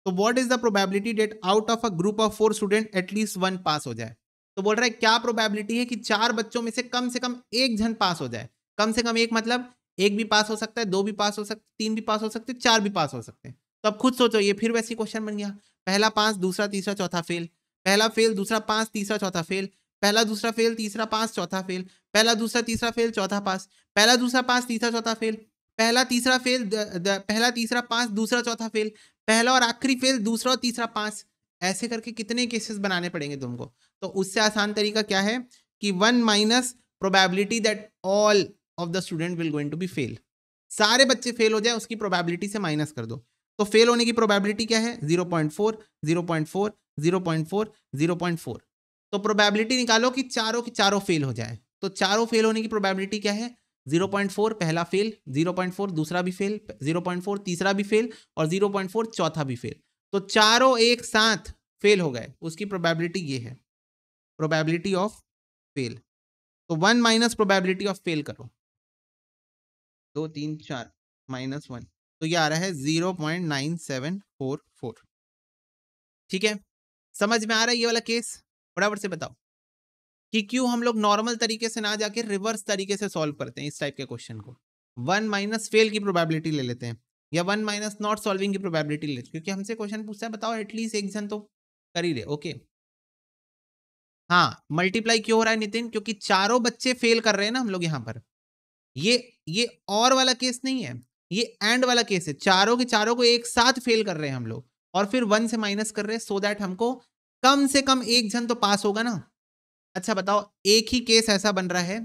तो what is the probability that out of a group of four student at least one pass हो जाए तो बोल रहा है क्या प्रोबेबिलिटी है कि चार बच्चों में से कम से कम एक जन पास हो जाए कम से कम एक मतलब एक भी पास हो सकता है दो भी पास हो सकते तीन भी पास हो सकते चार भी पास हो सकते हैं तो अब खुद सोचो ये फिर वैसे क्वेश्चन बन गया पहला पांच दूसरा तीसरा चौथा फेल पहला फेल दूसरा पांच तीसरा चौथा फेल पहला दूसरा फेल तीसरा पांच चौथा फेल पहला दूसरा तीसरा फेल चौथा पास पहला दूसरा पांच तीसरा चौथा फेल पहला तीसरा फेल पहला तीसरा पांच दूसरा चौथा फेल पहला और आखिरी फेल दूसरा और तीसरा पांच ऐसे करके कितने केसेस बनाने पड़ेंगे तुमको तो उससे आसान तरीका क्या है कि one minus probability that all of the student will going to be fail सारे बच्चे फेल हो जाए उसकी प्रोबेबिलिटी से माइनस कर दो तो फेल होने की प्रोबेबिलिटी क्या है zero point four zero point four zero point four zero point four तो प्रोबेबिलिटी निकालो कि चारों की चारों फेल हो जाए तो चारों फेल होने की प्रोबेबिलिटी क्या है जीरो पॉइंट फोर पहला फेल जीरो पॉइंट फोर दूसरा भी फेल जीरो पॉइंट फोर तीसरा भी फेल और जीरो पॉइंट फोर चौथा भी फेल तो चारों एक साथ फेल हो गए उसकी प्रोबेबिलिटी ये है प्रोबेबिलिटी ऑफ फेल तो one minus probability of fail करो दो तीन चार माइनस वन तो ये आ रहा है zero point nine seven four four ठीक है समझ में आ रहा है ये वाला केस बराबर से बताओ कि क्यों हम लोग नॉर्मल तरीके से ना जाके रिवर्स तरीके से सॉल्व करते हैं इस टाइप के क्वेश्चन को वन माइनस फेल की प्रोबेबिलिटी ले लेते हैं या वन माइनस नॉट सॉल्विंग की प्रोबेबिलिटी ले क्योंकि हमसे क्वेश्चन पूछता है बताओ एटलीस्ट एक जन तो कर ही रहे ओके हाँ मल्टीप्लाई क्यों हो रहा है नितिन क्योंकि चारों बच्चे फेल कर रहे हैं ना हम लोग यहाँ पर ये ये और वाला केस नहीं है ये एंड वाला केस है चारों के चारों को एक साथ फेल कर रहे हैं हम लोग और फिर वन से माइनस कर रहे हैं सो दैट हमको कम से कम एक जन तो पास होगा ना अच्छा बताओ एक ही केस ऐसा बन रहा है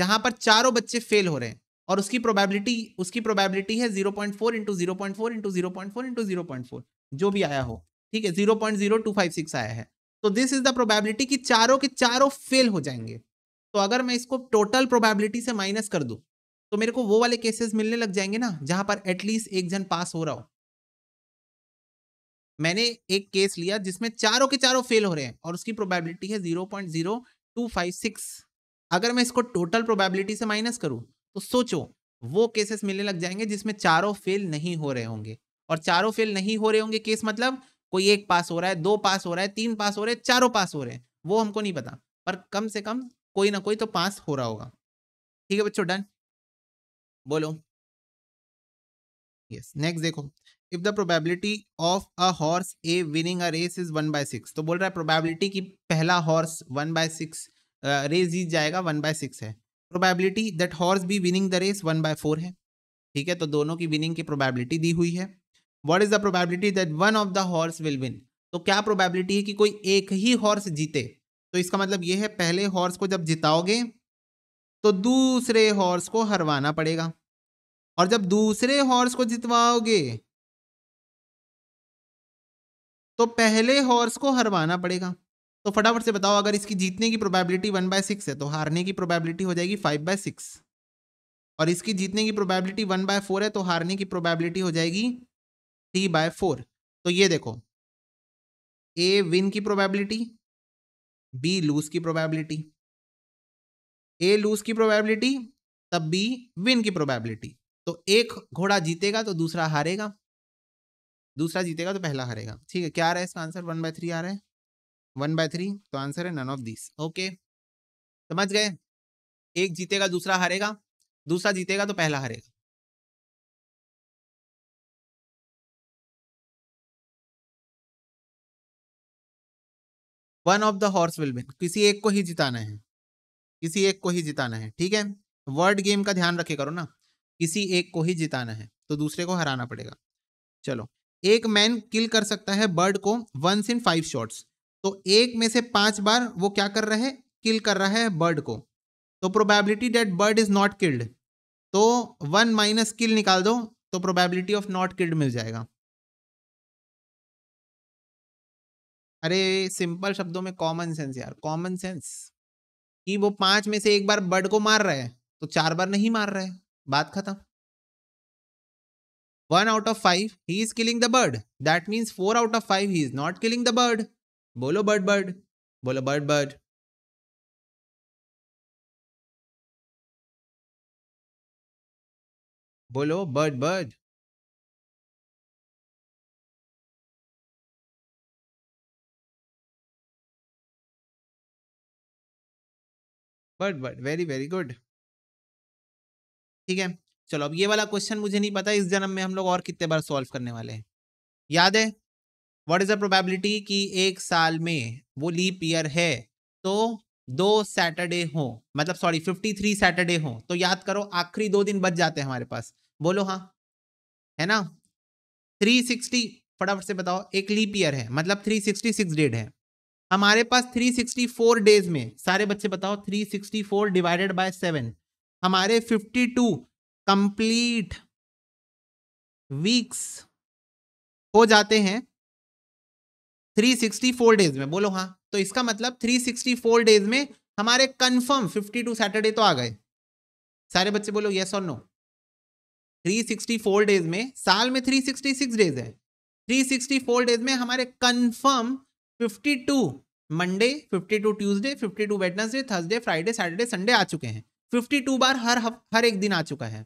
जहां पर चारों बच्चे फेल हो रहे हैं और उसकी प्रोबेबिलिटी उसकी प्रोबेबिलिटी है zero point four into zero point four into zero point four into zero point four जो भी आया हो ठीक है zero point zero two five six आया है तो दिस इज द प्रोबेबिलिटी कि चारों के चारों फेल हो जाएंगे तो अगर मैं इसको टोटल प्रोबेबिलिटी से माइनस कर दूँ तो मेरे को वो वाले केसेस मिलने लग जाएंगे ना जहां पर एटलीस्ट एक जन पास हो रहा हो मैंने एक केस लिया जिसमें चारों के चारों फेल हो रहे हैं और उसकी प्रोबेबिलिटी है zero point zero two five six अगर मैं इसको टोटल प्रोबेबिलिटी से माइनस करूँ तो सोचो वो केसेस मिलने लग जाएंगे जिसमें चारों फेल नहीं हो रहे होंगे और चारों फेल नहीं हो रहे होंगे केस मतलब कोई एक पास हो रहा है दो पास हो रहा है तीन पास हो रहे हैं चारों पास हो रहे हैं वो हमको नहीं पता पर कम से कम कोई ना कोई तो पास हो रहा होगा ठीक है बच्चों डन बोलो यस नेक्स्ट देखो if the probability of a horse A winning a race is one by six तो बोल रहा है प्रोबेबिलिटी की पहला horse one by six race जीत जाएगा वन बाय सिक्स है probability that horse B winning the race one by four है ठीक है तो दोनों की विनिंग की प्रोबेबिलिटी दी हुई है what is the probability that one of the horse will win तो क्या प्रोबेबिलिटी है कि कोई एक ही हॉर्स जीते तो इसका मतलब यह है पहले हॉर्स को जब जिताओगे तो दूसरे हॉर्स को हरवाना पड़ेगा और जब दूसरे हॉर्स को जितवाओगे तो पहले हॉर्स को हरवाना पड़ेगा तो फटाफट से बताओ अगर इसकी जीतने की प्रोबेबिलिटी वन बाय सिक्स है तो हारने की प्रोबेबिलिटी हो जाएगी फाइव बाय सिक्स और इसकी जीतने की प्रोबेबिलिटी वन बाय फोर है तो हारने की प्रोबेबिलिटी हो जाएगी थ्री बाय फोर तो ये देखो ए विन की प्रोबेबिलिटी बी लूज की प्रोबेबिलिटी ए लूज की प्रोबेबिलिटी तब बी विन की प्रोबेबिलिटी तो एक घोड़ा जीतेगा तो दूसरा हारेगा दूसरा जीतेगा तो पहला हारेगा ठीक है क्या आ रहा है इसका आंसर वन बाय थ्री आ रहा है वन बाय थ्री तो आंसर है नन ऑफ दिस ओके समझ गए एक जीतेगा दूसरा हारेगा दूसरा जीतेगा तो पहला हारेगा one of the horse will win किसी एक को ही जिताना है किसी एक को ही जिताना है ठीक है वर्ड गेम का ध्यान रखे करो ना किसी एक को ही जिताना है तो दूसरे को हराना पड़ेगा चलो एक मैन किल कर सकता है बर्ड को वंस इन फाइव शॉट्स तो एक में से पांच बार वो क्या कर रहा है किल कर रहा है बर्ड को तो probability that bird is not killed तो वन माइनस किल निकाल दो तो प्रोबेबिलिटी ऑफ नॉट किल्ड मिल जाएगा अरे सिंपल शब्दों में कॉमन सेंस यार कॉमन सेंस कि वो पांच में से एक बार बर्ड को मार रहा है तो चार बार नहीं मार रहा है बात खत्म one out of five he is killing the bird that means four out of five he is not killing the bird बोलो बर्ड बर्ड बोलो बर्ड बर्ड बोलो bird bird bird bird very very good ठीक है चलो अब ये वाला question मुझे नहीं पता इस जन्म में हम लोग और कितने बार सॉल्व करने वाले हैं याद है व्हाट इज़ द प्रोबेबिलिटी कि एक साल में वो लीप ईयर है तो दो सैटरडे हो मतलब सॉरी फिफ्टी थ्री सैटरडे हो तो याद करो आखिरी दो दिन बच जाते हैं हमारे पास बोलो हाँ है ना थ्री सिक्सटी फटाफट से बताओ एक लीप ईयर है मतलब थ्री सिक्सटी सिक्स डेड है हमारे पास थ्री सिक्सटी फोर डेज में सारे बच्चे बताओ three sixty four divided by seven हमारे फिफ्टी टू कंप्लीट वीक्स हो जाते हैं 364 डेज में बोलो हाँ तो इसका मतलब 364 डेज में हमारे कंफर्म 52 सैटरडे तो आ गए सारे बच्चे बोलो यस और नो 364 डेज में साल में 366 डेज है 364 डेज में हमारे confirm 52 Monday 52 Tuesday 52 Wednesday Thursday Friday Saturday Sunday आ चुके हैं 52 बार हर हर एक दिन आ चुका है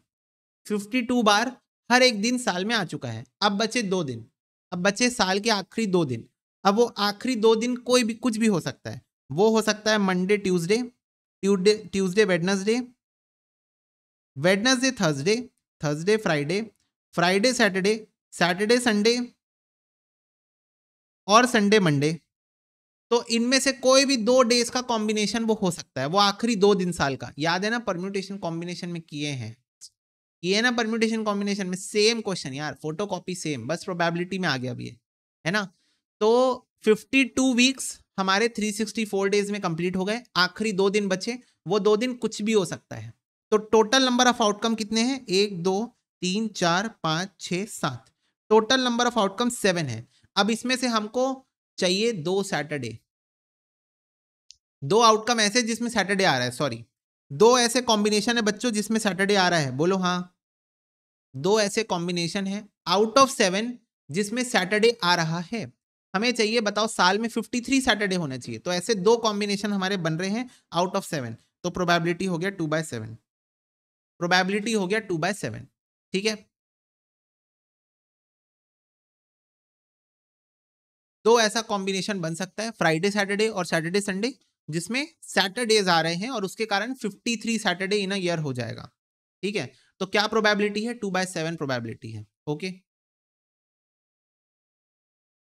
52 बार हर एक दिन साल में आ चुका है अब बचे दो दिन अब बचे साल के आखिरी दो दिन अब वो आखिरी दो दिन कोई भी कुछ भी हो सकता है वो हो सकता है मंडे ट्यूसडे ट्यूडे Tuesday Wednesday Wednesday Thursday Thursday Friday Friday Saturday Saturday Sunday और संडे मंडे तो इनमें से कोई भी दो डेज का कॉम्बिनेशन वो हो सकता है वो आखिरी दो दिन साल का याद है ना परम्यूटेशन कॉम्बिनेशन में किए हैं किए ना परम्यूटेशन कॉम्बिनेशन में सेम क्वेश्चन यार फोटो कॉपी सेम बस प्रोबेबिलिटी में आ गया अभी है ना तो 52 वीक्स हमारे 364 डेज में कंप्लीट हो गए आखिरी दो दिन बचे वो दो दिन कुछ भी हो सकता है तो टोटल नंबर ऑफ आउटकम कितने हैं एक दो तीन चार पाँच छः सात total number of outcome seven है अब इसमें से हमको चाहिए दो सैटरडे दो आउटकम ऐसे जिसमें सैटरडे आ रहा है सॉरी दो ऐसे कॉम्बिनेशन है बच्चों जिसमें सैटरडे आ रहा है बोलो हाँ दो ऐसे कॉम्बिनेशन है आउट ऑफ सेवन जिसमें सैटरडे आ रहा है हमें चाहिए बताओ साल में 53 सैटरडे होने चाहिए तो ऐसे दो कॉम्बिनेशन हमारे बन रहे हैं आउट ऑफ सेवन तो प्रोबेबिलिटी हो गया टू बाय सेवन प्रोबेबिलिटी हो गया टू बाय सेवन ठीक है दो ऐसा कॉम्बिनेशन बन सकता है फ्राइडे सैटरडे और सैटरडे संडे जिसमें सैटरडेज आ रहे हैं और उसके कारण 53 सैटरडे इन अयर हो जाएगा ठीक है तो क्या प्रोबेबिलिटी है टू बाय सेवन प्रोबेबिलिटी है ओके okay?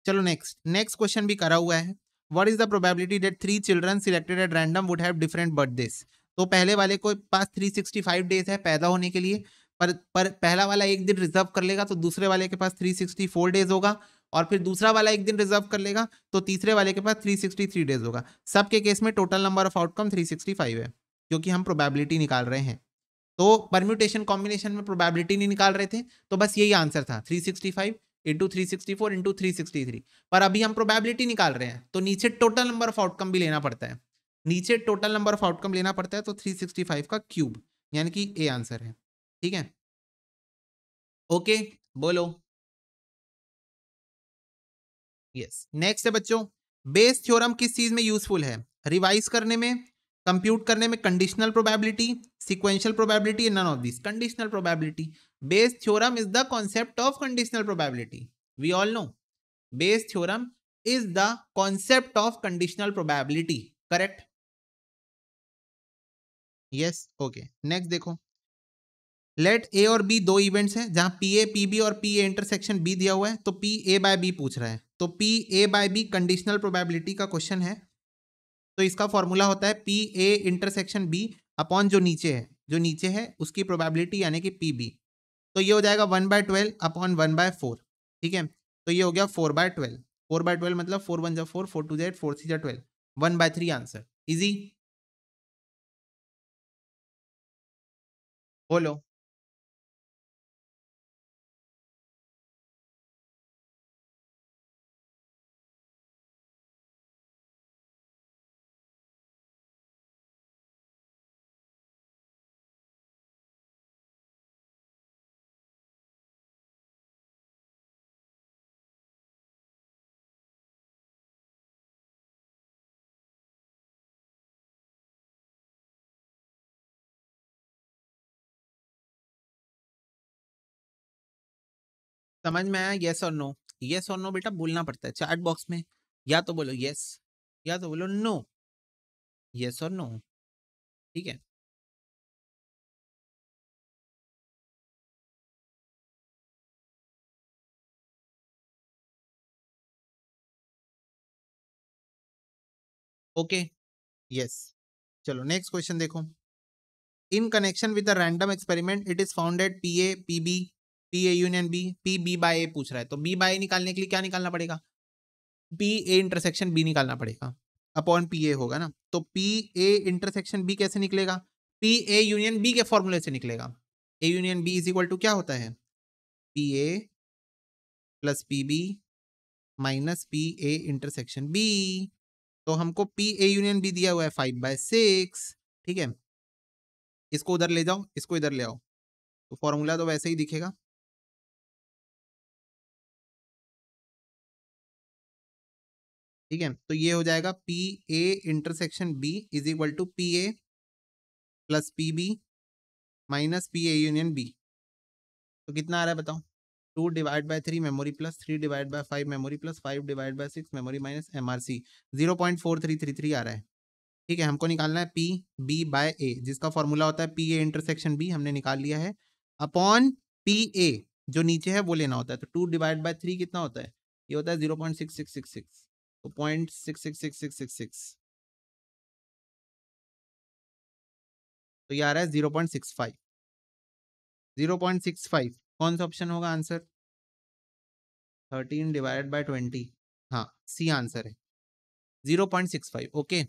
चलो नेक्स्ट नेक्स्ट क्वेश्चन भी करा हुआ है what is the probability that three children selected at random would have different birthdays तो पहले वाले को पास 365 डेज है पैदा होने के लिए पर पर पहला वाला एक दिन रिजर्व कर लेगा तो दूसरे वाले के पास 364 डेज होगा और फिर दूसरा वाला एक दिन रिजर्व कर लेगा तो तीसरे वाले के पास 363 डेज होगा सबके केस में टोटल नंबर ऑफ आउटकम 365 है क्योंकि हम प्रोबेबिलिटी निकाल रहे हैं तो परम्यूटेशन कॉम्बिनेशन में प्रोबेबिलिटी नहीं निकाल रहे थे तो बस यही आंसर था 365 into three sixty four into three sixty three पर अभी हम प्रोबेबिलिटी निकाल रहे हैं तो नीचे टोटल नंबर ऑफ आउटकम भी लेना पड़ता है नीचे टोटल नंबर ऑफ आउटकम लेना पड़ता है तो थ्री सिक्सटी फाइव का क्यूब यानी कि ए आंसर है ठीक है ओके बोलो यस नेक्स्ट है बच्चों बेस थ्योरम किस चीज में यूजफुल है रिवाइज करने में कंप्यूट करने में conditional probability sequential probability none of this conditional probability Bayes theorem is the concept of conditional probability we all know Bayes theorem is the concept of conditional probability correct yes okay next देखो let A और B दो events हैं जहां P A P B और P A intersection B दिया हुआ है तो पी ए बाय बी पूछ रहा है तो P A by B conditional probability का क्वेश्चन है तो इसका फॉर्मूला होता है P A intersection B upon जो नीचे है जो नीचे है उसकी प्रोबेबिलिटी यानी कि पी बी तो ये हो जाएगा one by twelve upon one by four ठीक है तो ये हो गया four by twelve four by twelve मतलब फोर वन जा फोर फोर टू जेड फोर थ्री जा twelve one by three answer easy बोलो समझ में आया येस और नो येस और नो बेटा बोलना पड़ता है चैट बॉक्स में या तो बोलो येस या तो बोलो नो येस और नो ठीक है ओके okay. Yes yes. चलो नेक्स्ट क्वेश्चन देखो in connection with the random experiment it is founded P A P B P A union B P B by A पूछ रहा है तो बी बाय ए निकालने के लिए क्या निकालना पड़ेगा पी ए इंटरसेक्शन बी निकालना पड़ेगा अपॉन पी ए होगा ना तो पी ए इंटरसेक्शन बी कैसे निकलेगा पी ए यूनियन बी के फॉर्मूले से निकलेगा A union B is equal to क्या होता है P A plus P B minus P A intersection B तो हमको पी ए यूनियन बी दिया हुआ है फाइव बाय सिक्स ठीक है इसको उधर ले जाओ इसको इधर ले आओ तो फॉर्मूला तो वैसे ही दिखेगा ठीक है तो ये हो जाएगा P A intersection B is equal to P A plus P B minus P A union B तो कितना आ रहा है बताओ two divide by three memory plus three divide by five memory plus five divide by six memory minus M R C zero point four three three three आ रहा है ठीक है हमको निकालना है पी बी बाय ए जिसका फॉर्मूला होता है पी ए इंटरसेक्शन बी हमने निकाल लिया है अपॉन पी ए जो नीचे है वो लेना होता है तो टू डिवाइड बाय थ्री कितना होता है ये होता है zero point six six six six तो point six six six six six six तो ये आ रहा है zero point six five zero point six five कौन सा ऑप्शन होगा answer thirteen divided by twenty हाँ सी आंसर है zero point six five okay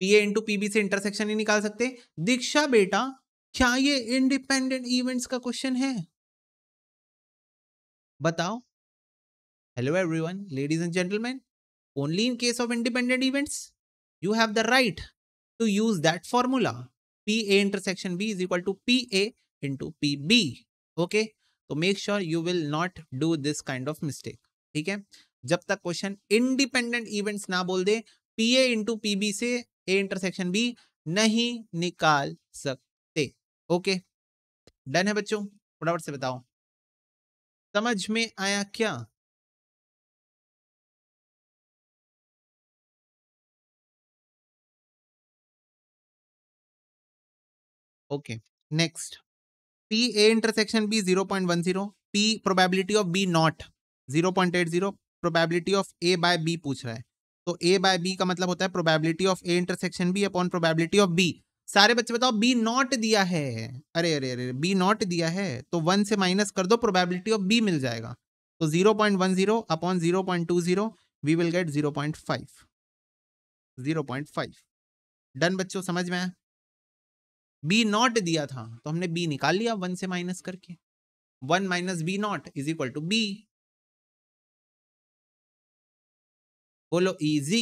P A into P B से इंटरसेक्शन ही निकाल सकते दीक्षा बेटा क्या ये इंडिपेंडेंट इवेंट्स का क्वेश्चन है बताओ Hello everyone, ladies and gentlemen. Only in case of independent events, you have the right to use that formula. PA intersection B is equal to PA into PB. Okay, so make sure you will not do this kind of mistake. ठीक है जब तक question independent events ना बोल दे P A into P B से A intersection B नहीं निकाल सकते ओके okay. डन है बच्चों फटाफट से बताओ समझ में आया क्या okay next P A intersection B zero point one zero P probability of B not zero point eight zero probability of A by B पूछ रहा है तो ए बाय बी का मतलब होता है probability of A intersection B upon probability of B सारे बच्चे बताओ बी नॉट दिया है अरे अरे अरे बी नॉट दिया है तो वन से माइनस कर दो प्रोबेबिलिटी ऑफ बी मिल जाएगा तो zero point one zero upon zero point two zero we will get zero point five zero point five done बच्चों समझ में आया बी नॉट दिया था तो हमने बी निकाल लिया वन से माइनस करके one minus B not is equal to B बोलो easy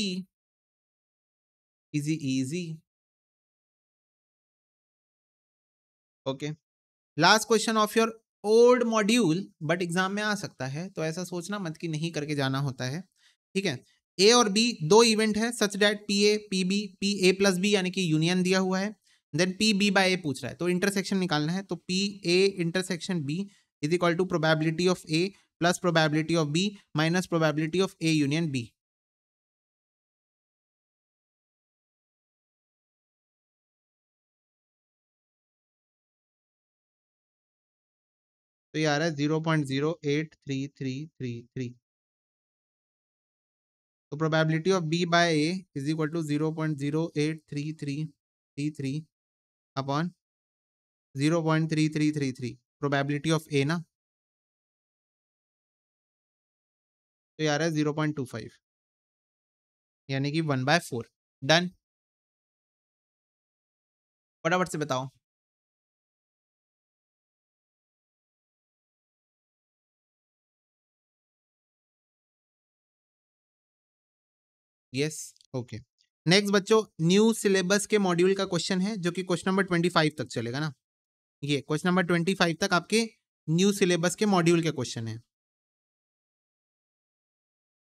easy easy okay last question of your old module but exam में आ सकता है तो ऐसा सोचना मत कि नहीं करके जाना होता है ठीक है ए और बी दो इवेंट है such that P A P B P A plus B यानी कि यूनियन दिया हुआ है then P B by A पूछ रहा है तो इंटरसेक्शन निकालना है तो P A intersection B is equal to probability of A plus probability of B minus probability of A union B तो ये आ रहा है zero point zero eight three three three three तो probability of B by A is equal to zero point zero eight three three three three upon zero point three three three three probability of A ना तो यार है zero point two five यानी कि one by four done फटाफट से बताओ yes okay okay. Next बच्चों न्यू सिलेबस के मॉड्यूल का क्वेश्चन है जो कि क्वेश्चन नंबर ट्वेंटी फाइव तक चलेगा ना ये क्वेश्चन नंबर ट्वेंटी फाइव तक आपके न्यू सिलेबस के मॉड्यूल के क्वेश्चन है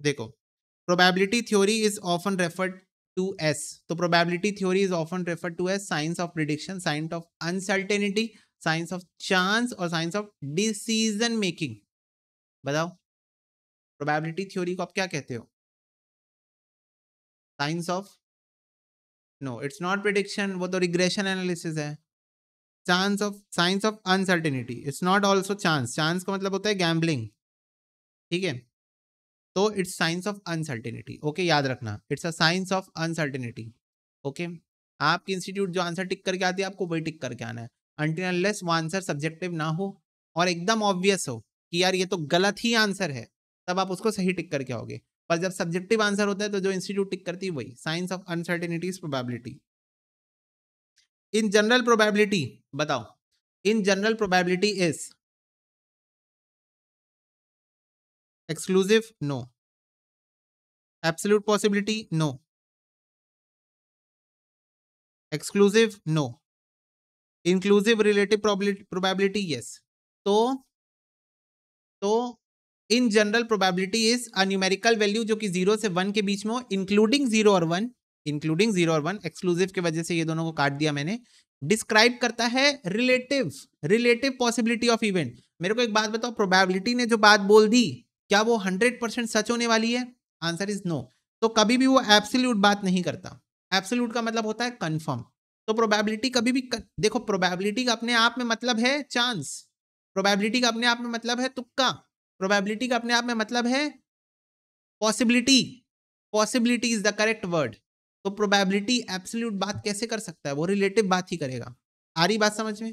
देखो probability theory is often referred to as तो probability theory is often referred to as science of prediction science of uncertainty science of chance और science of decision making बताओ probability theory को आप क्या कहते हो science of no it's not prediction वो तो रिग्रेशन एनालिसिस है chance of science of uncertainty it's not also chance chance का मतलब होता है गैम्बलिंग ठीक है तो it's science of uncertainty okay याद रखना it's a science of uncertainty okay आपके इंस्टीट्यूट जो आंसर टिक करके आती है आपको वही टिक करके आना है अनटिनलेस वो आंसर सब्जेक्टिव ना हो और एकदम ऑब्वियस हो कि यार ये तो गलत ही आंसर है तब आप उसको सही टिक करके आओगे पर जब सब्जेक्टिव आंसर होता है तो जो इंस्टीट्यूट टिक करती है वही science of uncertainties probability in general probability बताओ in general probability is exclusive no absolute possibility no exclusive no inclusive relative probability yes तो तो in general probability is a numerical value जो कि जीरो से one के बीच में हो इंक्लूडिंग जीरो और वन इंक्लूडिंग जीरो और वन एक्सक्लूसिव के वजह से ये दोनों को काट दिया मैंने डिस्क्राइब करता है relative relative possibility of event मेरे को एक बात बताओ प्रोबेबिलिटी ने जो बात बोल दी क्या वो हंड्रेड परसेंट सच होने वाली है आंसर इज नो तो कभी भी वो एब्सोल्यूट बात नहीं करता एब्सोल्यूट का मतलब होता है कन्फर्म तो प्रोबेबिलिटी कभी भी कर... देखो प्रोबेबिलिटी का अपने आप में मतलब है चांस प्रोबेबिलिटी का अपने आप में मतलब है तुक्का प्रोबेबिलिटी का अपने आप में मतलब है possibility possibility is the correct word तो प्रोबेबिलिटी एब्सोल्यूट बात कैसे कर सकता है वो रिलेटिव बात ही करेगा आ रही बात समझ में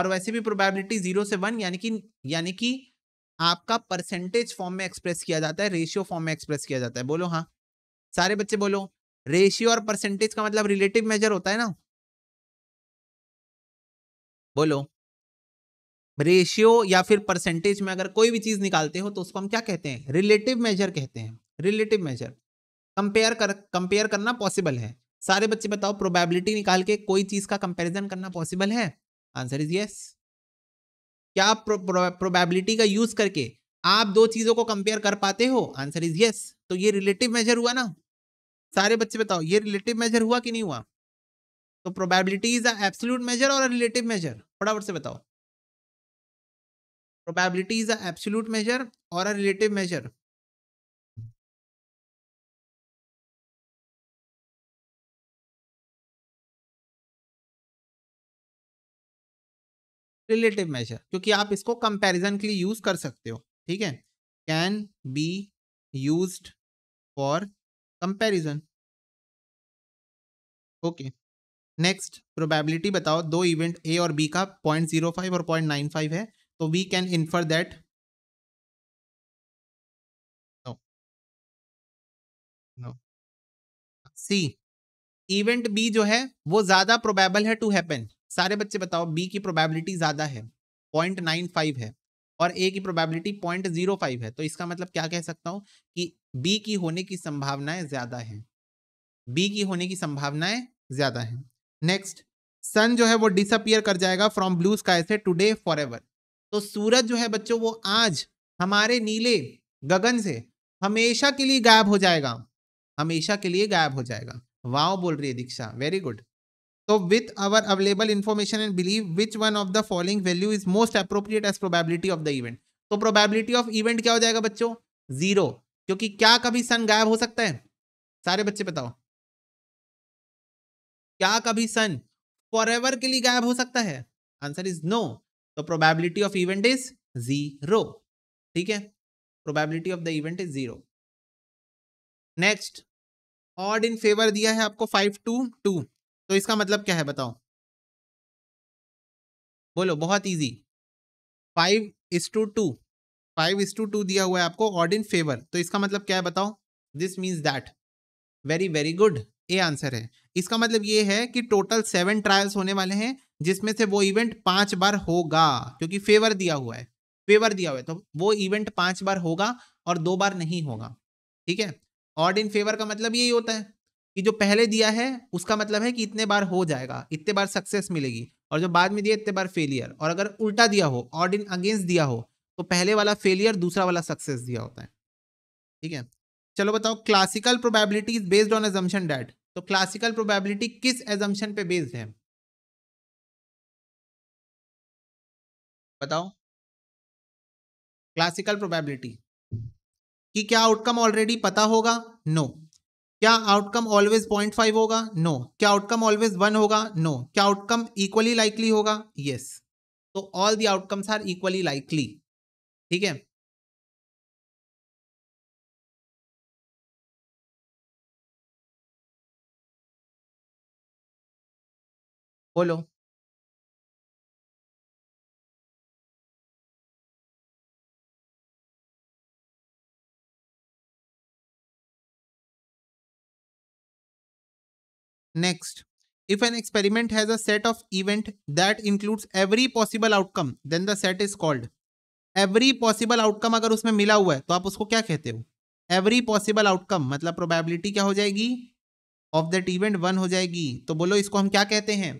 और वैसे भी प्रोबेबिलिटी जीरो से वन यानी कि यानी कि आपका परसेंटेज फॉर्म में एक्सप्रेस किया जाता है रेशियो फॉर्म में एक्सप्रेस किया जाता है बोलो हाँ सारे बच्चे बोलो रेशियो और परसेंटेज का मतलब रिलेटिव मेजर होता है ना बोलो रेशियो या फिर परसेंटेज में अगर कोई भी चीज़ निकालते हो तो उसको हम क्या कहते हैं रिलेटिव मेजर कहते हैं रिलेटिव मेजर कंपेयर कर कंपेयर करना पॉसिबल है सारे बच्चे बताओ प्रोबेबिलिटी निकाल के कोई चीज़ का कंपेरिजन करना पॉसिबल है आंसर इज यस क्या प्रोबेबिलिटी का यूज़ करके आप दो चीज़ों को कंपेयर कर पाते हो आंसर इज यस तो ये रिलेटिव मेजर हुआ ना सारे बच्चे बताओ ये रिलेटिव मेजर हुआ कि नहीं हुआ तो probability is a absolute measure और रिलेटिव मेजर फटाफट से बताओ probability is an absolute measure or a relative measure relative hmm. Measure क्योंकि आप इसको कंपैरिजन के लिए यूज कर सकते हो ठीक है can be used for comparison okay next probability बताओ दो इवेंट ए और बी का 0.05 और 0.95 है तो we can infer that no no C event B जो है वो ज्यादा प्रोबेबल है टू हैपन सारे बच्चे बताओ बी की प्रोबेबिलिटी ज्यादा है पॉइंट नाइन फाइव है और ए की प्रोबेबिलिटी पॉइंट जीरो फाइव है तो इसका मतलब क्या कह सकता हूं कि बी की होने की संभावनाएं ज्यादा है बी की होने की संभावनाएं ज्यादा है नेक्स्ट सन जो है वो डिसअपियर कर जाएगा फ्रॉम ब्लू स्काई से टुडे फॉर एवर तो सूरज जो है बच्चों वो आज हमारे नीले गगन से हमेशा के लिए गायब हो जाएगा हमेशा के लिए गायब हो जाएगा वाओ बोल रही है दीक्षा वेरी गुड तो with our available information and believe which one of the following value is most appropriate as probability of the event तो प्रोबेबिलिटी ऑफ इवेंट क्या हो जाएगा बच्चों जीरो क्योंकि क्या कभी सन गायब हो सकता है सारे बच्चे बताओ क्या कभी सन फॉर के लिए गायब हो सकता है आंसर इज नो तो probability of event is zero ठीक है probability of the event is zero next odd in favour दिया है आपको फाइव टू टू तो इसका मतलब क्या है बताओ बोलो बहुत easy five is two two five is two two दिया हुआ है आपको ऑड इन फेवर तो इसका मतलब क्या है बताओ this means that very very good A answer है इसका मतलब ये है कि टोटल सेवन ट्रायल्स होने वाले हैं जिसमें से वो इवेंट पांच बार होगा क्योंकि फेवर दिया हुआ है फेवर दिया हुआ है तो वो इवेंट पांच बार होगा और दो बार नहीं होगा ठीक है ऑर्ड इन फेवर का मतलब यही होता है कि जो पहले दिया है उसका मतलब है कि इतने बार हो जाएगा इतने बार सक्सेस मिलेगी और जो बाद में दिया इतने बार फेलियर और अगर उल्टा दिया हो ऑर्ड इन अगेंस्ट दिया हो तो पहले वाला फेलियर दूसरा वाला सक्सेस दिया होता है ठीक है चलो बताओ classical probability is based on assumption that तो क्लासिकल प्रोबेबिलिटी किस एजम्पन पे बेस्ड है बताओ क्लासिकल प्रोबेबिलिटी कि क्या आउटकम ऑलरेडी पता होगा नो no. क्या आउटकम ऑलवेज पॉइंट फाइव होगा नो no. क्या आउटकम ऑलवेज वन होगा नो no. क्या आउटकम इक्वली लाइकली होगा यस तो all the outcomes are equally likely ठीक है बोलो Next, if an experiment has a set of event that includes every possible outcome, then the set is called. Every possible outcome अगर उसमें मिला हुआ है तो आप उसको क्या कहते हो एवरी पॉसिबल आउटकम मतलब प्रोबेबिलिटी क्या हो जाएगी ऑफ दैट इवेंट वन हो जाएगी तो बोलो इसको हम क्या कहते हैं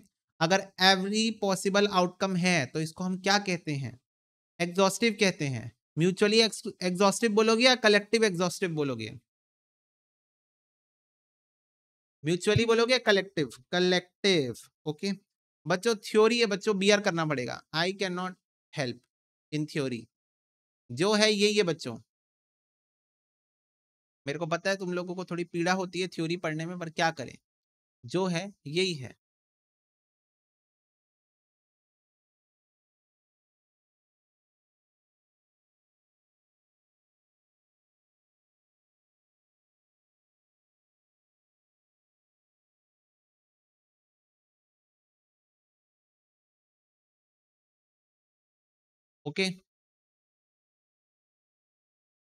अगर एवरी पॉसिबल आउटकम है तो इसको हम क्या कहते हैं एग्जॉस्टिव कहते हैं म्यूचुअली एग्जॉस्टिव बोलोगे या कलेक्टिव एग्जॉस्टिव बोलोगे म्यूचुअली बोलोगे कलेक्टिव कलेक्टिव ओके बच्चों थ्योरी है बच्चों बियर करना पड़ेगा I can not help in theory जो है ये ये बच्चों मेरे को पता है तुम लोगों को थोड़ी पीड़ा होती है थ्योरी पढ़ने में पर क्या करें जो है यही है ओके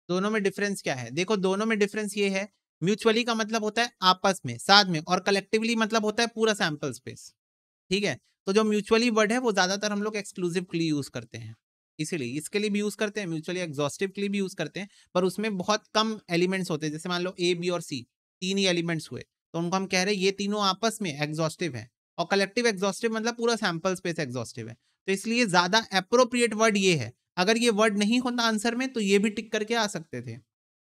दोनों में डिफरेंस क्या है देखो दोनों में डिफरेंस ये है म्यूचुअली का मतलब होता है आपस में साथ में और कलेक्टिवली मतलब होता है पूरा सैंपल स्पेस ठीक है तो जो म्यूचुअली वर्ड है वो ज्यादातर हम लोग एक्सक्लूसिवली यूज करते हैं इसीलिए इसके लिए भी यूज करते हैं म्यूचुअली एग्जॉस्टिव के लिए भी यूज करते हैं पर उसमें बहुत कम एलिमेंट्स होते हैं जैसे मान लो ए बी और सी तीन ही एलिमेंट्स हुए तो उनको हम कह रहे हैं ये तीनों आपस में एग्जॉस्टिव है और कलेक्टिव एग्जॉस्टिव मतलब पूरा सैंपल स्पेस एग्जॉस्टिव है तो इसलिए ज़्यादा अप्रोप्रिएट वर्ड ये है अगर ये वर्ड नहीं होता आंसर में तो ये भी टिक करके आ सकते थे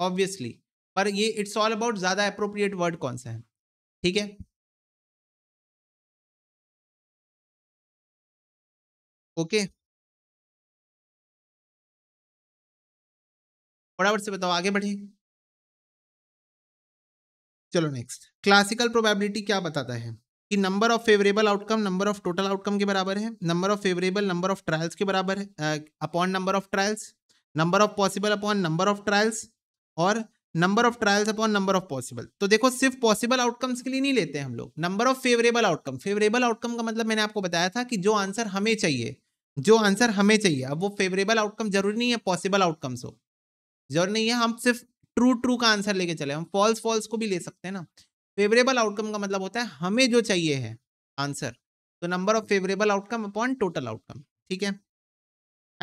ऑब्वियसली पर ये इट्स ऑल अबाउट ज़्यादा अप्रोप्रिएट वर्ड कौन सा है ठीक है ओके फटाफट से बताओ आगे बढ़े चलो नेक्स्ट क्लासिकल प्रोबेबिलिटी क्या बताता है कि number of favourable outcome number of total outcome के बराबर है number of favourable number of trials के बराबर है upon number of trials number of possible upon number of trials और number of trials upon number of possible तो देखो सिर्फ पॉसिबल आउटकम्स के लिए नहीं लेते हैं हम लोग number of favourable outcome favourable outcome का मतलब मैंने आपको बताया था कि जो आंसर हमें चाहिए जो आंसर हमें चाहिए अब वो फेवरेबल आउटकम जरूरी नहीं है पॉसिबल आउटकम्स हो जरूरी नहीं है हम सिर्फ ट्रू ट्रू का आंसर लेके चले हम फॉल्स फॉल्स को भी ले सकते हैं ना फेवरेबल आउटकम का मतलब होता है हमें जो चाहिए है आंसर तो number of favourable outcome upon total outcome ठीक है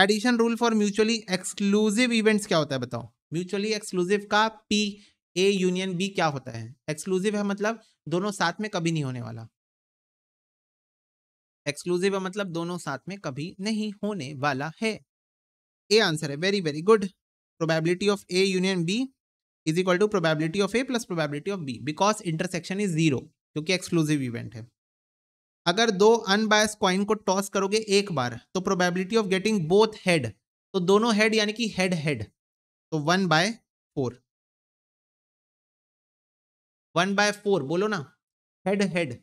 addition rule for mutually exclusive events क्या होता है बताओ म्यूचुअली एक्सक्लूसिव का पी ए यूनियन बी क्या होता है एक्सक्लूसिव है मतलब दोनों साथ में कभी नहीं होने वाला एक्सक्लूसिव है मतलब दोनों साथ में कभी नहीं होने वाला है ए आंसर है very very good probability of A union B is equal to probability of A plus probability of B because intersection is zero क्योंकि एक्सक्लूसिव इवेंट है अगर दो अनबायस कॉइन को टॉस करोगे एक बार तो probability of getting both head तो दोनों हेड यानी कि हेड हेड तो one by four one by four बोलो ना head head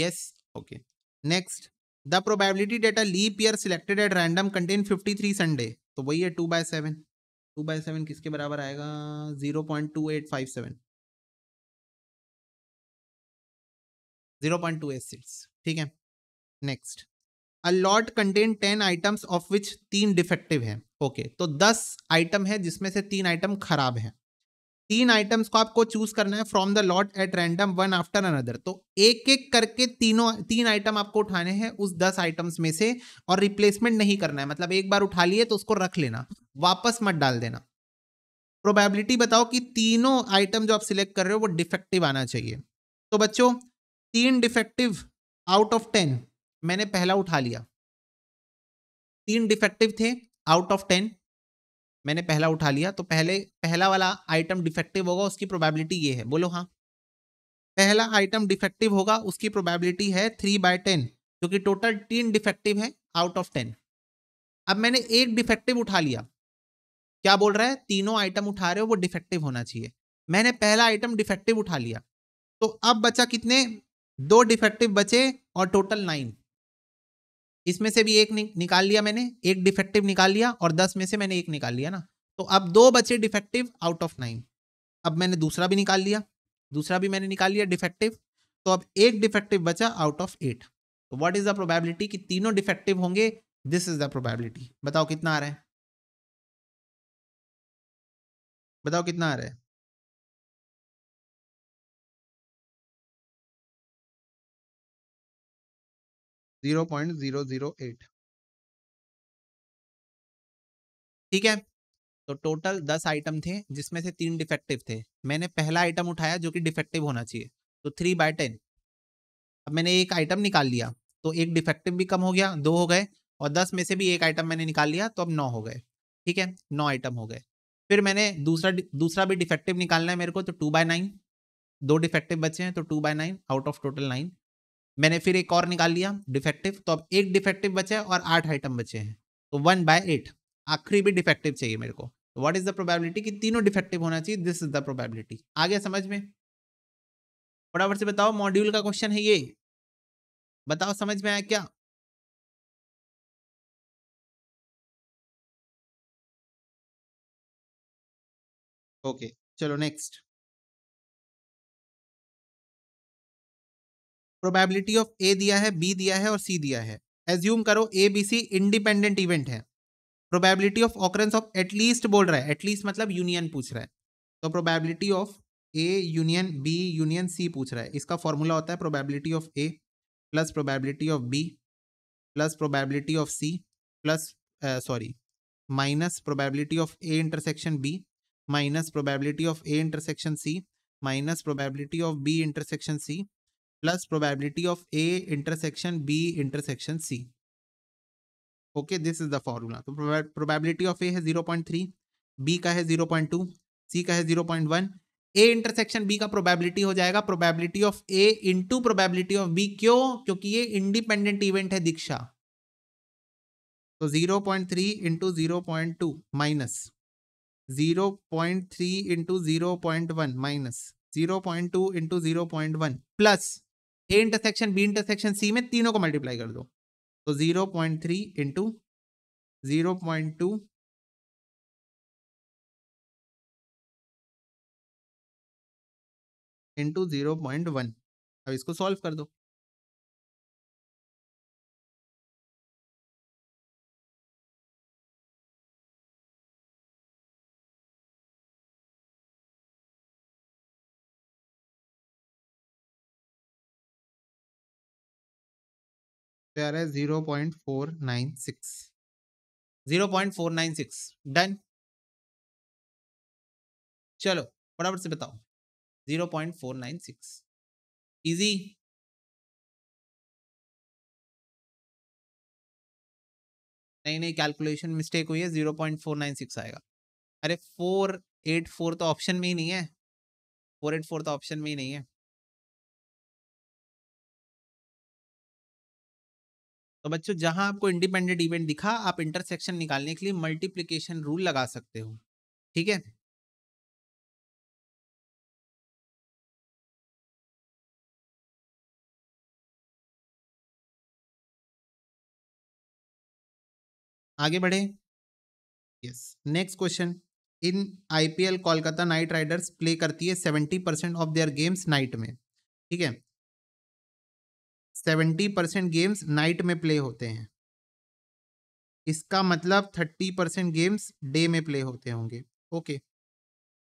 Yes. Okay. Next. The probability that a leap year selected at random contain 53 Sunday. तो वही है two by seven two by seven किसके बराबर आएगा zero point two eight five seven zero point two eight six ठीक है next a lot contain ten items of which तीन defective है ओके okay, तो दस आइटम है जिसमें से तीन आइटम खराब है तीन आइटम्स को आपको चूज करना है from the lot at random one after another तो एक एक करके तीनों तीन आइटम आपको उठाने हैं उस दस आइटम्स में से और रिप्लेसमेंट नहीं करना है मतलब एक बार उठा लिए तो उसको रख लेना वापस मत डाल देना प्रोबेबिलिटी बताओ कि तीनों आइटम जो आप सिलेक्ट कर रहे हो वो डिफेक्टिव आना चाहिए तो बच्चों तीन डिफेक्टिव आउट ऑफ टेन मैंने पहला उठा लिया तीन डिफेक्टिव थे आउट ऑफ टेन मैंने पहला उठा लिया तो पहले पहला वाला आइटम डिफेक्टिव होगा उसकी प्रोबेबिलिटी ये है बोलो हाँ पहला आइटम डिफेक्टिव होगा उसकी प्रोबेबिलिटी है थ्री बाय टेन क्योंकि टोटल तीन डिफेक्टिव है आउट ऑफ टेन अब मैंने एक डिफेक्टिव उठा लिया क्या बोल रहा है तीनों आइटम उठा रहे हो वो डिफेक्टिव होना चाहिए मैंने पहला आइटम डिफेक्टिव उठा लिया तो अब बचा कितने दो डिफेक्टिव बचे और टोटल नाइन इसमें से भी एक निकाल लिया मैंने एक डिफेक्टिव निकाल लिया और दस में से मैंने एक निकाल लिया ना तो अब दो बचे डिफेक्टिव आउट ऑफ नाइन अब मैंने दूसरा भी निकाल लिया दूसरा भी मैंने निकाल लिया डिफेक्टिव तो अब एक डिफेक्टिव बचा आउट ऑफ एट तो व्हाट इज द प्रोबेबिलिटी कि तीनों डिफेक्टिव होंगे दिस इज द प्रोबेबिलिटी बताओ कितना आ रहा है बताओ कितना आ रहा है 0.008 ठीक है तो टोटल दस आइटम थे जिसमें से तीन डिफेक्टिव थे मैंने पहला आइटम उठाया जो कि डिफेक्टिव होना चाहिए तो थ्री बाय टेन अब मैंने एक आइटम निकाल लिया तो एक डिफेक्टिव भी कम हो गया दो हो गए और दस में से भी एक आइटम मैंने निकाल लिया तो अब नौ हो गए ठीक है नौ आइटम हो गए फिर मैंने दूसरा दूसरा भी डिफेक्टिव निकालना है मेरे को तो टू बाय नाइन दो डिफेक्टिव बचे हैं तो two by nine out of total nine मैंने फिर एक और निकाल लिया डिफेक्टिव तो अब एक डिफेक्टिव बचे और आठ आइटम बचे हैं तो वन बाय एट आखिरी भी डिफेक्टिव चाहिए मेरे को व्हाट इज द प्रोबेबिलिटी कि तीनों डिफेक्टिव होना चाहिए दिस इज द प्रोबेबिलिटी आ गया समझ में फटाफट से बताओ मॉड्यूल का क्वेश्चन है ये बताओ समझ में आया क्या ओके okay, चलो नेक्स्ट प्रोबेबिलिटी ऑफ ए दिया है बी दिया है और सी दिया है एज्यूम करो A B C independent event है probability of occurrence of at least बोल रहा है एटलीस्ट मतलब यूनियन पूछ रहा है तो probability of A union B union C पूछ रहा है इसका फॉर्मूला होता है probability of A plus probability of B plus probability of C plus sorry minus probability of A intersection B minus probability of A intersection C minus probability of B intersection C plus probability of A intersection B intersection C okay this is the formula तो probability of A है zero point three B का है zero point to C का है zero point one A intersection B का probability हो जाएगा probability of A into probability of B क्यों क्योंकि ये इंडिपेंडेंट इवेंट है दीक्षा तो zero point three into zero point two minus zero point three into zero point one minus zero point two into zero point one plus A intersection B intersection C में तीनों को multiply कर दो तो zero point three into zero point two into zero point one अब इसको solve कर दो तो आ रहा है zero point four nine six zero point four nine six done चलो फटाफट से बताओ zero point four nine six easy नहीं नहीं कैलकुलेशन मिस्टेक हुई है zero point four nine six आएगा अरे फोर एट फोर तो ऑप्शन में ही नहीं है फोर एट फोर तो ऑप्शन में ही नहीं है तो बच्चों जहां आपको इंडिपेंडेंट इवेंट दिखा आप इंटरसेक्शन निकालने के लिए मल्टीप्लीकेशन रूल लगा सकते हो ठीक है आगे बढ़े yes next question in IPL Kolkata knight riders play करती है seventy percent of their games night में ठीक है सेवेंटी परसेंट गेम्स नाइट में प्ले होते हैं इसका मतलब थर्टी परसेंट गेम्स डे में प्ले होते होंगे okay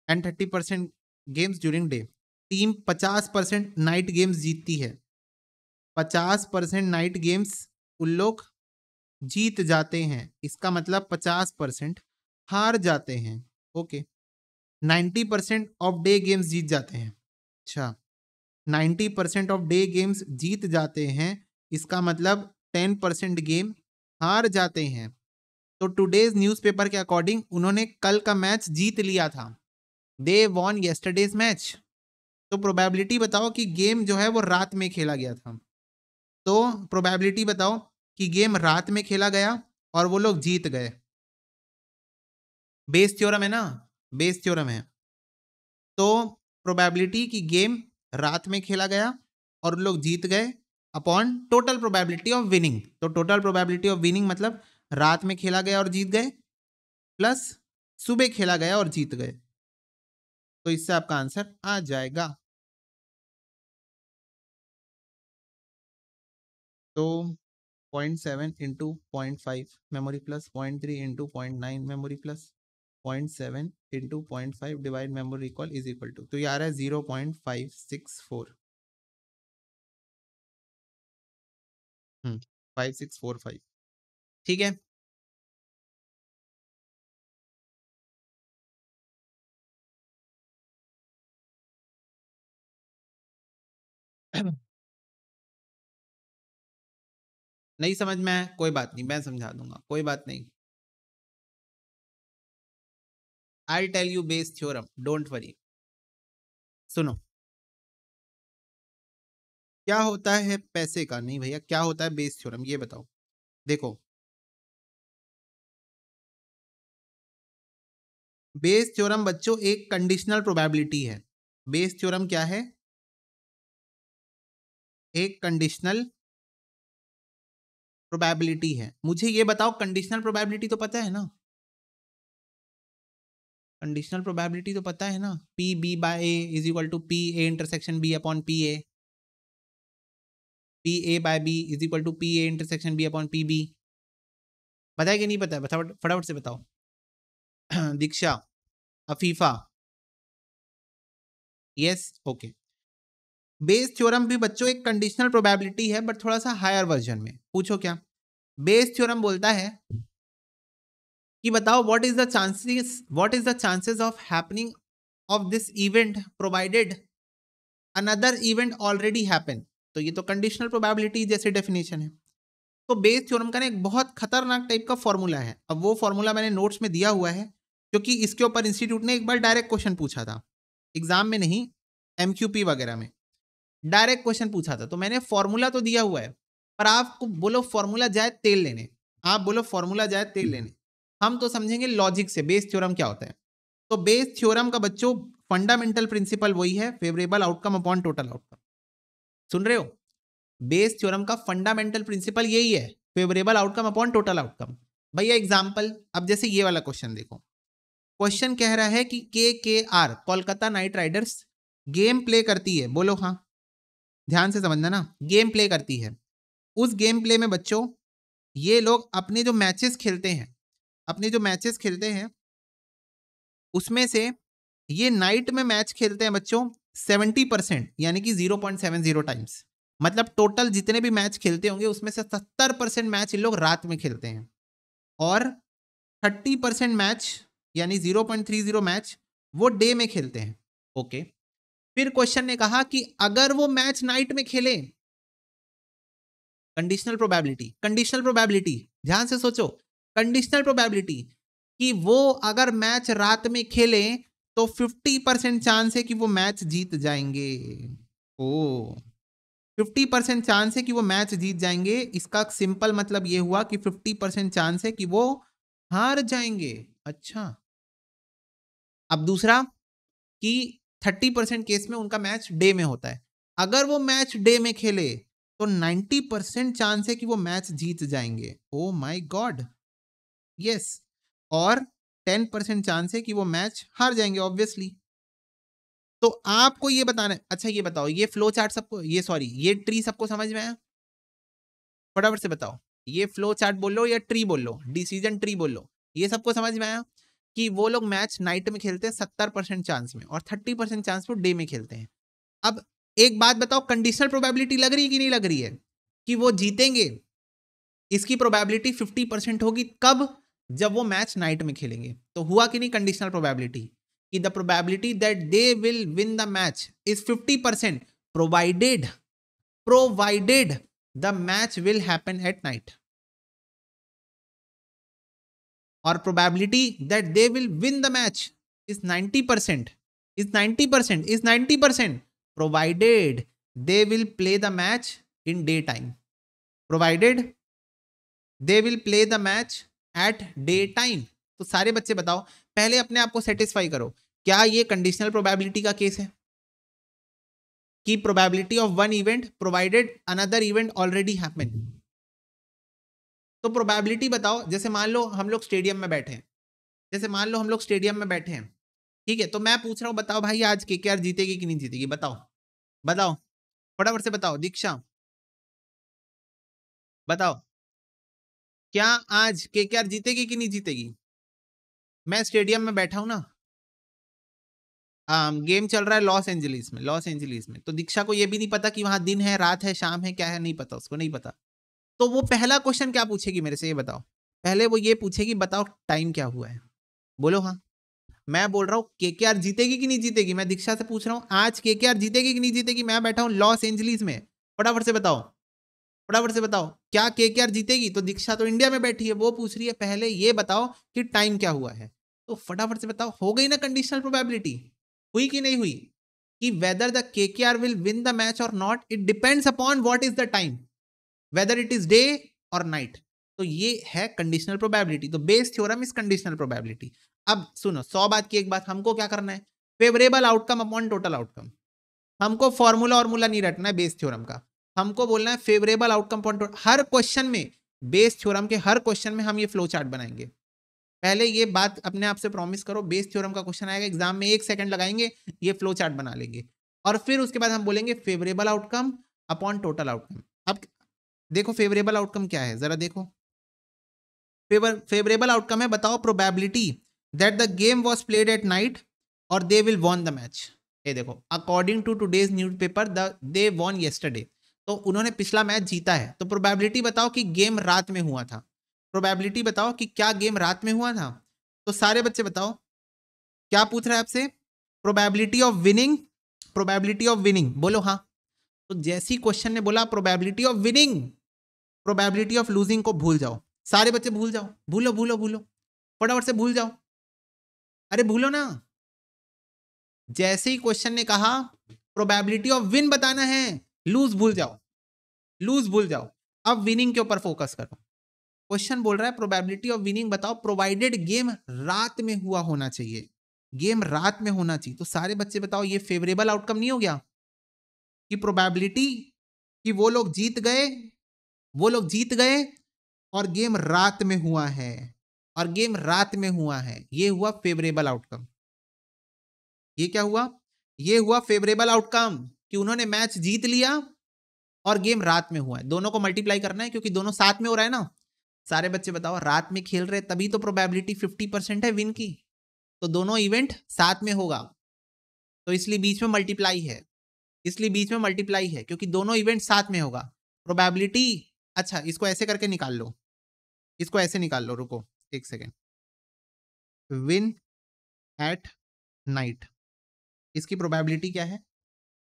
and thirty percent games during day team पचास परसेंट नाइट गेम्स जीतती है पचास परसेंट नाइट गेम्स उन लोग जीत जाते हैं इसका मतलब पचास परसेंट हार जाते हैं okay ninety percent of day games जीत जाते हैं अच्छा ninety percent of day games जीत जाते हैं इसका मतलब टेन परसेंट गेम हार जाते हैं तो न्यूज न्यूज़पेपर के अकॉर्डिंग उन्होंने कल का मैच जीत लिया था दे वॉन येस्टरडेज मैच तो प्रोबेबिलिटी बताओ कि गेम जो है वो रात में खेला गया था तो प्रोबेबिलिटी बताओ कि गेम रात में खेला गया और वो लोग जीत गए बेस थ्योरम है ना बेस थ्योरम है तो प्रोबेबिलिटी कि गेम रात में खेला गया और लोग जीत गए upon total probability of winning तो टोटल प्रोबेबिलिटी ऑफ विनिंग मतलब रात में खेला गया और जीत गए प्लस सुबह खेला गया और जीत गए तो इससे आपका आंसर आ जाएगा तो point seven into point five memory plus point three into point nine memory plus point seven into point five divide memory recall is equal to तो ये आ रहा है zero point five six four five six four five ठीक है नहीं समझ में कोई बात नहीं मैं समझा दूंगा कोई बात नहीं I tell you Bayes theorem don't worry सुनो क्या होता है पैसे का नहीं भैया क्या होता है बेस थ्योरम ये बताओ देखो बेस थ्योरम बच्चों एक कंडीशनल प्रोबेबिलिटी है बेस थ्योरम क्या है एक कंडीशनल प्रोबेबिलिटी है मुझे ये बताओ कंडीशनल प्रोबेबिलिटी तो पता है ना कंडीशनल प्रोबेबिलिटी तो पता है ना P B by A is equal to P A intersection B upon P A P A by B is equal to P A intersection B upon P B पता है कि नहीं पता है फटाफट से बताओ Diksha Afifa yes okay Bayes theorem भी बच्चों एक कंडीशनल प्रोबेबिलिटी है बट थोड़ा सा हायर वर्जन में पूछो क्या बेस थ्योरम बोलता है कि बताओ what is the chances what is the chances of happening of this event provided another event already happen तो ये तो कंडीशनल प्रोबेबिलिटी जैसे डेफिनेशन है तो बेस थ्योरम का ना एक बहुत खतरनाक टाइप का फॉर्मूला है अब वो फॉर्मूला मैंने नोट्स में दिया हुआ है क्योंकि इसके ऊपर इंस्टीट्यूट ने एक बार डायरेक्ट क्वेश्चन पूछा था एग्जाम में नहीं एम वगैरह में डायरेक्ट क्वेश्चन पूछा था तो मैंने फॉर्मूला तो दिया हुआ है पर आपको बोलो फॉर्मूला जाए तेल लेने आप बोलो फॉर्मूला जाए तेल हम्म। लेने हम तो समझेंगे लॉजिक से बेस थ्योरम क्या होता है तो बेस थ्योरम का बच्चों फंडामेंटल प्रिंसिपल वही है favourable outcome upon total outcome सुन रहे हो बेस थ्योरम का फंडामेंटल प्रिंसिपल यही है favourable outcome upon total outcome भैया एग्जाम्पल अब जैसे ये वाला क्वेश्चन देखो क्वेश्चन कह रहा है कि K K R Kolkata knight riders game play करती है बोलो हाँ ध्यान से समझना ना गेम प्ले करती है उस गेम प्ले में बच्चों ये लोग अपने जो मैचेस खेलते हैं अपने जो मैचेस खेलते हैं उसमें से ये नाइट में मैच खेलते हैं बच्चों सेवेंटी परसेंट यानी कि zero point seven zero times मतलब टोटल जितने भी मैच खेलते होंगे उसमें से सत्तर परसेंट मैच इन लोग रात में खेलते हैं और थर्टी परसेंट मैच यानी zero point three zero match वो डे में खेलते हैं ओके फिर क्वेश्चन ने कहा कि अगर वो मैच नाइट में खेले कंडीशनल प्रोबेबिलिटी कंडीशनल प्रोबेबिलिटी ध्यान से सोचो कंडीशनल प्रोबेबिलिटी कि वो अगर मैच रात में खेलें तो 50 परसेंट चांस है कि वो मैच जीत जाएंगे ओ 50 परसेंट चांस है कि वो मैच जीत जाएंगे इसका सिंपल मतलब ये हुआ कि 50 परसेंट चांस है कि वो हार जाएंगे अच्छा अब दूसरा कि 30 परसेंट केस में उनका मैच डे में होता है अगर वो मैच डे में खेले तो 90 परसेंट चांस है कि वो मैच जीत जाएंगे ओ माई गॉड यस और टेन परसेंट चांस है कि वो मैच हार जाएंगे ऑब्वियसली तो आपको ये बताना है अच्छा ये बताओ ये फ्लो चार्ट सबको ये सॉरी ये ट्री सबको समझ में आया फटाफट से बताओ ये फ्लो चार्ट बोल लो या ट्री बोल लो डिसीजन ट्री बोल लो ये सबको समझ में आया कि वो लोग मैच नाइट में खेलते हैं सत्तर परसेंट चांस में और थर्टी परसेंट चांस वो डे में खेलते हैं अब एक बात बताओ कंडीशनल प्रोबेबिलिटी लग रही है कि नहीं लग रही है कि वो जीतेंगे इसकी प्रोबेबिलिटी फिफ्टी परसेंट होगी कब जब वो मैच नाइट में खेलेंगे तो हुआ कि नहीं कंडीशनल प्रोबेबिलिटी कि the probability that they will win the match is fifty percent provided provided the match will happen at night और probability that they will win the match is ninety percent is ninety percent is ninety percent provided they will play the match in day time provided they will play the match at day time तो सारे बच्चे बताओ पहले अपने आप को satisfy करो क्या ये कंडीशनल प्रोबेबिलिटी का केस है कि probability of one event provided another event already happen तो प्रोबेबिलिटी बताओ जैसे मान लो हम लोग स्टेडियम में बैठे हैं जैसे मान लो हम लोग स्टेडियम में बैठे हैं ठीक है तो मैं पूछ रहा हूँ बताओ भाई आज के क्या जीतेगी कि नहीं जीतेगी बताओ बताओ फटाफट से बताओ दीक्षा बताओ क्या आज के के आर जीतेगी कि नहीं जीतेगी मैं स्टेडियम में बैठा हूं ना आ, गेम चल रहा है लॉस एंजलिस में लॉस एंजलिस में तो दीक्षा को यह भी नहीं पता कि वहां दिन है रात है शाम है क्या है नहीं पता उसको नहीं पता तो वो पहला क्वेश्चन क्या पूछेगी मेरे से ये बताओ पहले वो ये पूछेगी बताओ टाइम क्या हुआ है बोलो हाँ मैं बोल रहा हूँ के के आर जीतेगी कि नहीं जीतेगी मैं दीक्षा से पूछ रहा हूँ आज के के आर जीतेगी कि नहीं जीतेगी मैं बैठा हूँ लॉस एंजलिस में फटाफट से बताओ फटाफट से बताओ क्या के के आर जीतेगी तो दीक्षा तो इंडिया में बैठी है वो पूछ रही है पहले ये बताओ कि टाइम क्या हुआ है तो फटाफट से बताओ हो गई ना कंडीशनल प्रोबेबिलिटी हुई कि नहीं हुई कि weather the K K R will win the match और not it depends upon what is the time whether it is day और नाइट तो ये है कंडीशनल प्रोबेबिलिटी तो Bayes theorem is conditional probability अब सुनो सौ बात की एक बात हमको क्या करना है favourable outcome upon total outcome हमको फॉर्मूला और मूला नहीं रटना है बेस थ्योरम का हमको बोलना है फेवरेबल आउटकम पॉइंट हर क्वेश्चन में बेस थ्योरम के हर क्वेश्चन में हम ये फ्लो चार्ट बनाएंगे पहले ये बात अपने आप से प्रॉमिस करो बेस थ्योरम का क्वेश्चन आएगा एग्जाम में एक सेकंड लगाएंगे ये फ्लो चार्ट बना लेंगे और फिर उसके बाद हम बोलेंगे favourable outcome upon total outcome अब देखो फेवरेबल आउटकम क्या है जरा देखो फेवर फेवरेबल आउटकम है बताओ probability that the game was played at night और they will won the match ये देखो according to today's news paper the they won yesterday तो उन्होंने पिछला मैच जीता है तो प्रोबेबिलिटी बताओ कि गेम रात में हुआ था प्रोबेबिलिटी बताओ कि क्या गेम रात में हुआ था तो सारे बच्चे बताओ क्या पूछ रहा है आपसे probability of winning probability of winning बोलो हाँ तो जैसी क्वेश्चन ने बोला probability of winning probability of losing को भूल जाओ सारे बच्चे भूल जाओ भूलो भूलो भूलो फटाफट से भूल जाओ अरे भूलो ना जैसे ही क्वेश्चन ने कहा प्रोबेबिलिटी ऑफ विन बताना है लूज भूल जाओ लूज भूल जाओ अब विनिंग के ऊपर फोकस करो क्वेश्चन बोल रहा है प्रोबेबिलिटी ऑफ विनिंग बताओ प्रोवाइडेड गेम रात में हुआ होना चाहिए गेम रात में होना चाहिए तो सारे बच्चे बताओ ये फेवरेबल आउटकम नहीं हो गया कि प्रोबेबिलिटी कि वो लोग जीत गए वो लोग जीत गए और गेम रात में हुआ है और गेम रात में हुआ है ये हुआ फेवरेबल आउटकम ये क्या हुआ ये हुआ फेवरेबल आउटकम कि उन्होंने मैच जीत लिया और गेम रात में हुआ है दोनों को मल्टीप्लाई करना है क्योंकि दोनों साथ में हो रहा है ना सारे बच्चे बताओ रात में खेल रहे तभी तो प्रोबेबिलिटी फिफ्टी परसेंट है विन की तो दोनों इवेंट साथ में होगा तो इसलिए बीच में मल्टीप्लाई है इसलिए बीच में मल्टीप्लाई है क्योंकि दोनों इवेंट साथ में होगा प्रोबेबिलिटी अच्छा इसको ऐसे करके निकाल लो इसको ऐसे निकाल लो रुको एक सेकेंड विन एट नाइट इसकी प्रोबेबिलिटी क्या है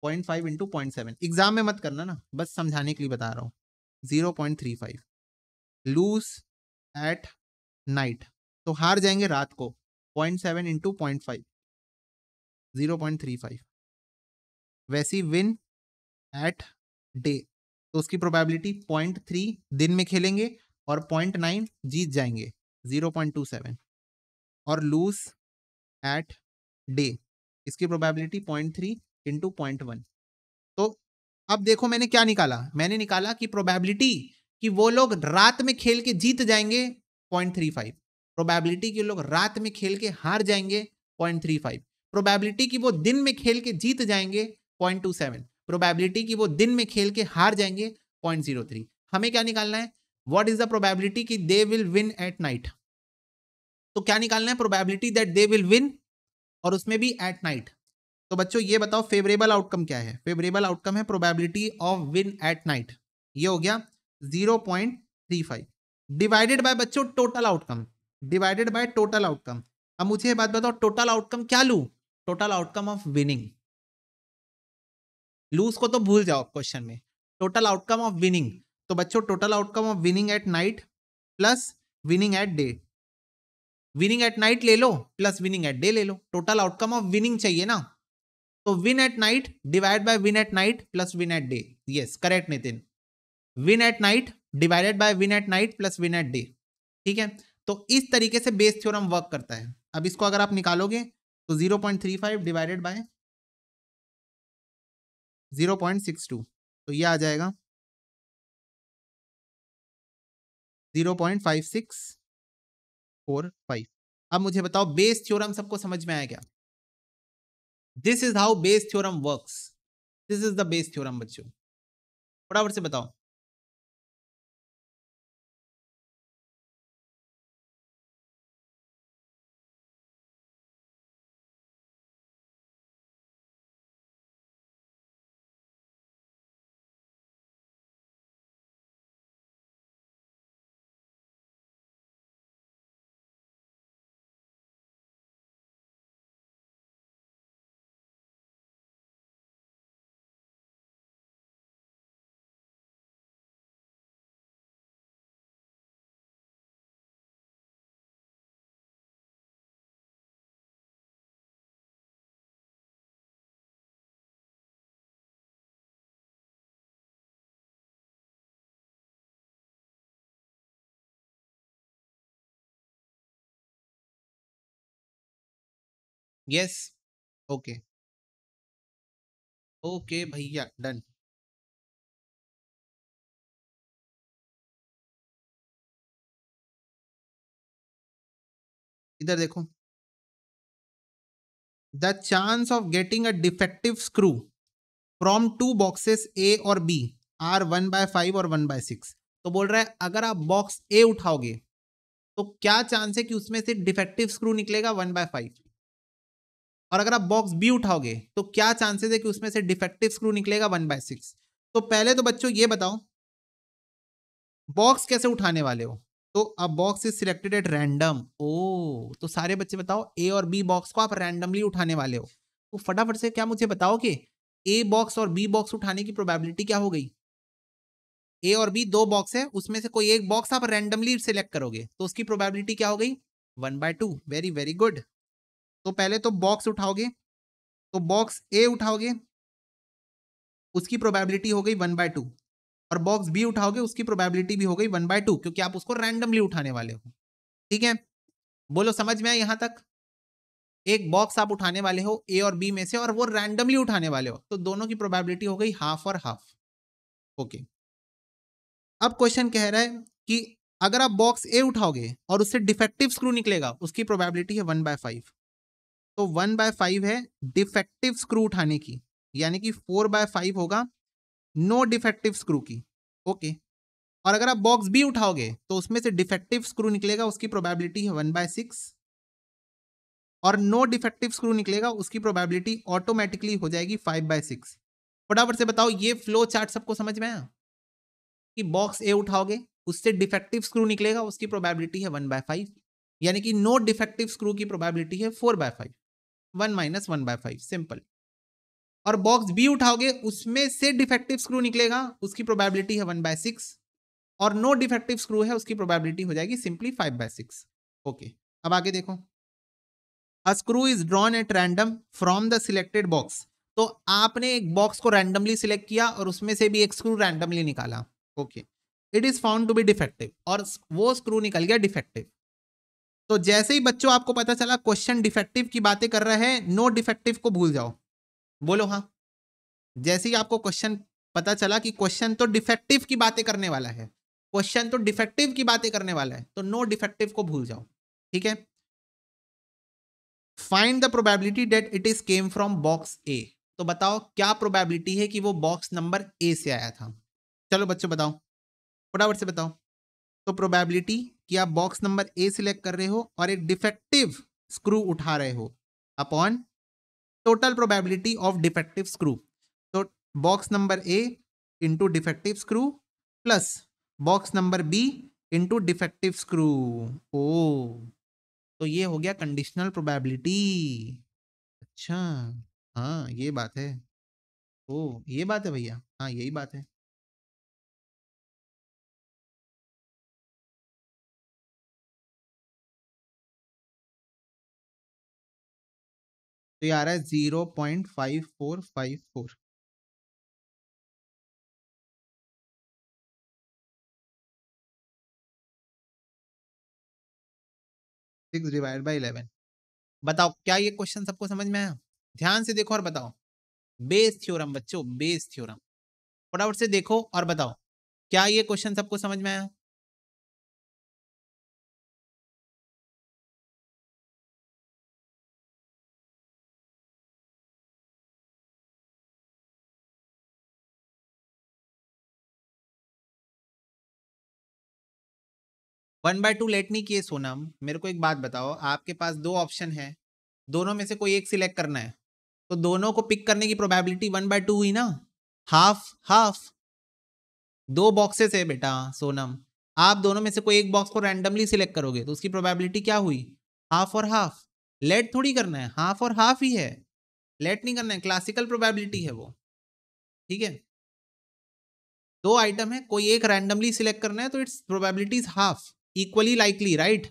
point five into point seven exam में मत करना ना बस समझाने के लिए बता रहा हूँ zero point three five lose at night तो हार जाएंगे रात को point seven into point five zero point three five वैसी विन एट डे तो उसकी प्रोबेबिलिटी पॉइंट थ्री दिन में खेलेंगे और पॉइंट नाइन जीत जाएंगे जीरो पॉइंट टू सेवन और लूज एट डे इसकी probability point three into point one तो अब देखो मैंने क्या निकाला मैंने निकाला कि प्रोबेबिलिटी कि वो लोग रात में खेल के जीत जाएंगे पॉइंट थ्री फाइव प्रोबेबिलिटी कि लोग रात में खेल के हार जाएंगे पॉइंट थ्री फाइव प्रोबेबिलिटी कि वो दिन में खेल के जीत जाएंगे पॉइंट टू सेवन प्रोबेबिलिटी कि वो दिन में खेल के हार जाएंगे पॉइंट जीरो थ्री हमें क्या निकालना है वॉट इज द प्रोबेबिलिटी कि they will win at night तो क्या निकालना है probability that they will win और उसमें भी एट नाइट तो बच्चों ये बताओ फेवरेबल आउटकम क्या है फेवरेबल आउटकम है probability of win at night ये हो गया zero point three five divided by बच्चों total outcome divided by total outcome अब मुझे ये बात बताओ टोटल आउटकम क्या लू total outcome of winning lose को तो भूल जाओ क्वेश्चन में टोटल आउटकम ऑफ विनिंग तो बच्चों total outcome of winning at night plus winning at day winning at night ले लो प्लस विनिंग एट डे ले लो टोटल आउटकम ऑफ विनिंग चाहिए ना तो win at night divide by win at night plus win at day yes correct Nitin win at night divided by win at night plus win at day ठीक है तो इस तरीके से बेस थ्योरम वर्क करता है अब इसको अगर आप निकालोगे तो zero point three five divided by zero point six two तो ये आ जाएगा zero point five six four five अब मुझे बताओ बेस थ्योरम सबको समझ में आया क्या this is how Bayes theorem works this is the Bayes theorem बच्चों फटाफट से बताओ यस ओके ओके भैया डन इधर देखो the chance of getting a defective screw from two boxes A और B are one by five और one by six तो बोल रहा है अगर आप बॉक्स ए उठाओगे तो क्या चांस है कि उसमें से डिफेक्टिव स्क्रू निकलेगा वन बाय फाइव और अगर आप बॉक्स बी उठाओगे तो क्या चांसेस है कि उसमें से डिफेक्टिव स्क्रू निकलेगा वन बाय सिक्स तो पहले तो बच्चों ये बताओ बॉक्स कैसे उठाने वाले हो तो अब box is selected at random ओ तो सारे बच्चे बताओ ए और बी बॉक्स को आप रैंडमली उठाने वाले हो तो फटाफट से क्या मुझे बताओ कि ए बॉक्स और बी बॉक्स उठाने की प्रोबेबिलिटी क्या हो गई ए और बी दो बॉक्स है उसमें से कोई एक बॉक्स आप रैंडमली सिलेक्ट करोगे तो उसकी प्रोबेबिलिटी क्या हो गई one by two very very good तो पहले तो बॉक्स उठाओगे तो बॉक्स ए उठाओगे उसकी प्रोबेबिलिटी हो गई वन बाय टू और बॉक्स बी उठाओगे उसकी प्रोबेबिलिटी भी हो गई वन बाय टू क्योंकि आप उसको रैंडमली उठाने वाले हो ठीक है बोलो समझ में आए यहां तक एक बॉक्स आप उठाने वाले हो ए और बी में से और वो रैंडमली उठाने वाले हो तो दोनों की प्रोबेबिलिटी हो गई हाफ और हाफ ओके अब क्वेश्चन कह रहा है कि अगर आप बॉक्स ए उठाओगे और उससे डिफेक्टिव स्क्रू निकलेगा उसकी प्रोबेबिलिटी है वन बाय फाइव तो वन बाय फाइव है डिफेक्टिव स्क्रू उठाने की यानी कि फोर बाय फाइव होगा नो डिफेक्टिव स्क्रू की ओके और अगर आप बॉक्स भी उठाओगे तो उसमें से डिफेक्टिव स्क्रू निकलेगा उसकी प्रोबेबिलिटी है वन बाय सिक्स और नो डिफेक्टिव स्क्रू निकलेगा उसकी प्रोबेबिलिटी ऑटोमेटिकली हो जाएगी फाइव बाय सिक्स फटाफट से बताओ ये फ्लो चार्ट सबको समझ में आया कि बॉक्स ए उठाओगे उससे डिफेक्टिव स्क्रू निकलेगा उसकी प्रोबेबिलिटी है वन बाय फाइव यानी कि नो डिफेक्टिव स्क्रू की प्रोबेबिलिटी है four by five one minus one by five simple और बॉक्स बी उठाओगे उसमें से डिफेक्टिव स्क्रू निकलेगा उसकी प्रोबेबिलिटी है वन बाय सिक्स और नो डिफेक्टिव स्क्रू है उसकी प्रोबेबिलिटी हो जाएगी simply five by six okay अब आगे देखो a screw is drawn at random from the selected box तो आपने एक बॉक्स को रैंडमली सिलेक्ट किया और उसमें से भी एक स्क्रू रैंडमली निकाला okay it is found to be defective और वो स्क्रू निकल गया डिफेक्टिव तो जैसे ही बच्चों आपको पता चला क्वेश्चन डिफेक्टिव की बातें कर रहे हैं नो डिफेक्टिव को भूल जाओ बोलो हाँ जैसे ही आपको क्वेश्चन पता चला कि क्वेश्चन तो डिफेक्टिव की बातें करने वाला है क्वेश्चन तो डिफेक्टिव की बातें करने वाला है तो नो डिफेक्टिव को भूल जाओ ठीक है find the probability that it is came from box A तो बताओ क्या प्रोबेबिलिटी है कि वो बॉक्स नंबर ए से आया था चलो बच्चों बताओ फटाफट से बताओ तो प्रोबेबिलिटी कि आप बॉक्स नंबर ए सिलेक्ट कर रहे हो और एक डिफेक्टिव स्क्रू उठा रहे हो upon total probability of defective screw तो box number A into defective screw plus box number B into defective screw ओ तो ये हो गया कंडीशनल प्रोबेबिलिटी अच्छा हाँ ये बात है ओ ये बात है भैया हाँ यही बात है तो ये आ रहा है zero point five four five four six divide by eleven बताओ क्या ये क्वेश्चन सबको समझ में आया ध्यान से देखो और बताओ बेस थ्योरम बच्चों बेस थ्योरम फटाफट से देखो और बताओ क्या ये क्वेश्चन सबको समझ में आया वन बाय टू लेट नहीं किए सोनम मेरे को एक बात बताओ आपके पास दो ऑप्शन है दोनों में से कोई एक सिलेक्ट करना है तो दोनों को पिक करने की प्रोबेबिलिटी वन बाय टू हुई ना हाफ हाफ दो बॉक्सेस है बेटा सोनम आप दोनों में से कोई एक बॉक्स को रैंडमली सिलेक्ट करोगे तो उसकी प्रोबेबिलिटी क्या हुई हाफ और हाफ लेट थोड़ी करना है हाफ और हाफ ही है लेट नहीं करना है क्लासिकल प्रोबेबिलिटी है वो ठीक है दो आइटम है कोई एक रैंडमली सिलेक्ट करना है तो its probability is half equally likely right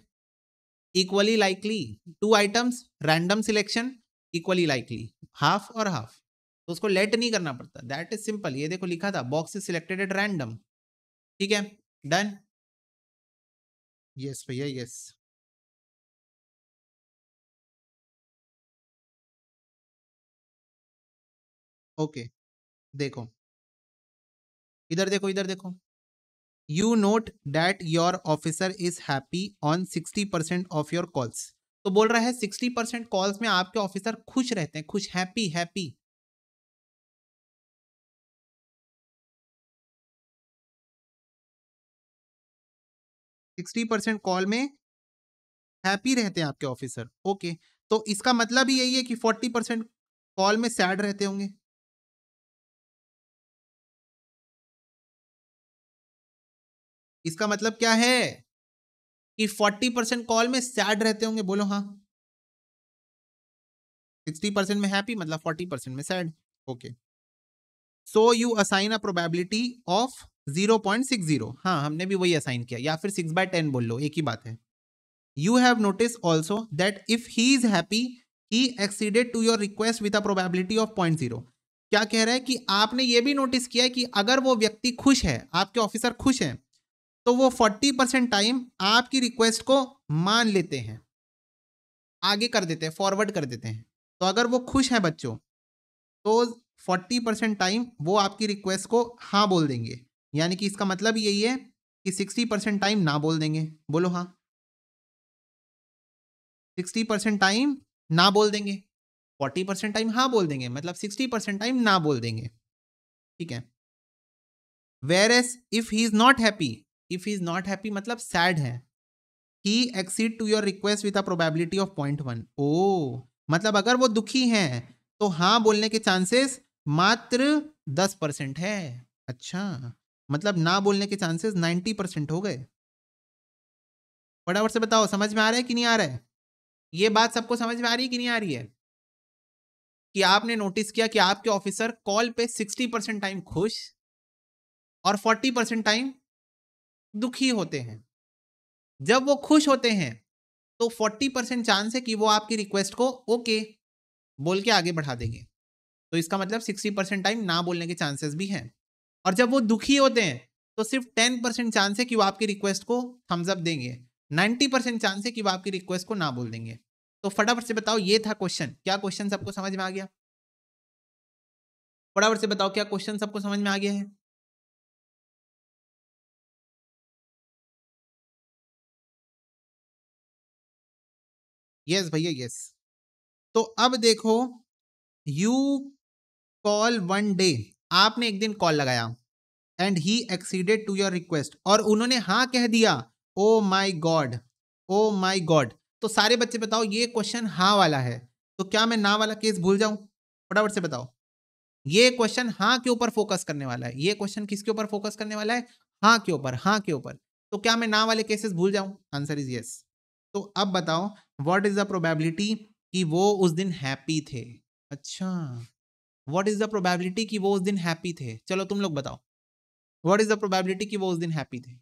equally likely two items random selection equally likely half और हाफ तो उसको लेट नहीं करना पड़ता दैट इज सिंपल ये देखो लिखा था box is selected at random ठीक है डन यस भैया यस ओके देखो इधर देखो इधर देखो you note that your officer is happy on sixty percent of your calls तो बोल रहा है सिक्सटी परसेंट कॉल्स में आपके ऑफिसर खुश रहते हैं खुश happy happy sixty percent call में हैप्पी रहते हैं आपके ऑफिसर ओके तो इसका मतलब ही यही है कि फोर्टी परसेंट कॉल में सैड रहते होंगे इसका मतलब क्या है कि फोर्टी परसेंट कॉल में सैड रहते होंगे बोलो हाँ सिक्सटी परसेंट में हैप्पी मतलब फोर्टी परसेंट में sad okay so you assign a probability of zero point six zero हाँ हमने भी वही असाइन किया या फिर सिक्स बाय टेन बोल लो एक ही बात है you have notice also that if he is happy he acceded to your request with a probability of point zero क्या कह रहा है कि आपने ये भी नोटिस किया है कि अगर वो व्यक्ति खुश है आपके ऑफिसर खुश हैं तो वो फोर्टी परसेंट टाइम आपकी रिक्वेस्ट को मान लेते हैं आगे कर देते हैं फॉरवर्ड कर देते हैं तो अगर वो खुश हैं बच्चों तो फोर्टी परसेंट टाइम वो आपकी रिक्वेस्ट को हाँ बोल देंगे यानी कि इसका मतलब यही है कि सिक्सटी परसेंट टाइम ना बोल देंगे बोलो हाँ सिक्सटी परसेंट टाइम ना बोल देंगे फोर्टी परसेंट टाइम हाँ बोल देंगे मतलब सिक्सटी परसेंट टाइम ना बोल देंगे ठीक है whereas if he is not happy if he is not happy मतलब सैड है he accede to your request with a probability of point one ओ मतलब अगर वो दुखी हैं तो हाँ बोलने के चांसेस मात्र दस परसेंट है अच्छा मतलब ना बोलने के चांसेस नाइन्टी परसेंट हो गए फटाफट से बताओ समझ में आ रहा है कि नहीं आ रहा है ये बात सबको समझ में आ रही है कि नहीं आ रही है कि आपने नोटिस किया कि आपके ऑफिसर कॉल पे सिक्सटी परसेंट टाइम खुश और फोर्टी परसेंट टाइम दुखी होते हैं जब वो खुश होते हैं तो फोर्टी परसेंट चांस है कि वो आपकी रिक्वेस्ट को ओके बोल के आगे बढ़ा देंगे तो इसका मतलब सिक्सटी परसेंट टाइम ना बोलने के चांसेस भी हैं और जब वो दुखी होते हैं तो सिर्फ टेन परसेंट चांस है कि वो आपकी रिक्वेस्ट को थम्सअप देंगे नाइन्टी परसेंट चांस है कि वो आपकी रिक्वेस्ट को ना बोल देंगे तो फटाफट से बताओ ये था क्वेश्चन क्या क्वेश्चन सबको समझ में आ गया फटाफट से बताओ क्या क्वेश्चन सबको समझ में आ गया है यस भैया यस तो अब देखो यू कॉल वन डे आपने एक दिन कॉल लगाया and he acceded to your request और उन्होंने हाँ कह दिया ओ my God O my God तो सारे बच्चे बताओ ये क्वेश्चन हाँ वाला है तो क्या मैं ना वाला केस भूल जाऊं फटाफट से बताओ ये क्वेश्चन हाँ के ऊपर फोकस करने वाला है ये क्वेश्चन किसके ऊपर फोकस करने वाला है हाँ के ऊपर हाँ के ऊपर तो क्या मैं ना वाले केसेस भूल जाऊं आंसर इज यस तो अब बताओ वॉट इज द प्रोबेबिलिटी कि वो उस दिन हैप्पी थे अच्छा वॉट इज द प्रोबेबिलिटी कि वो उस दिन हैप्पी थे चलो तुम लोग बताओ वॉट इज द प्रोबेबिलिटी कि वो उस दिन हैप्पी थे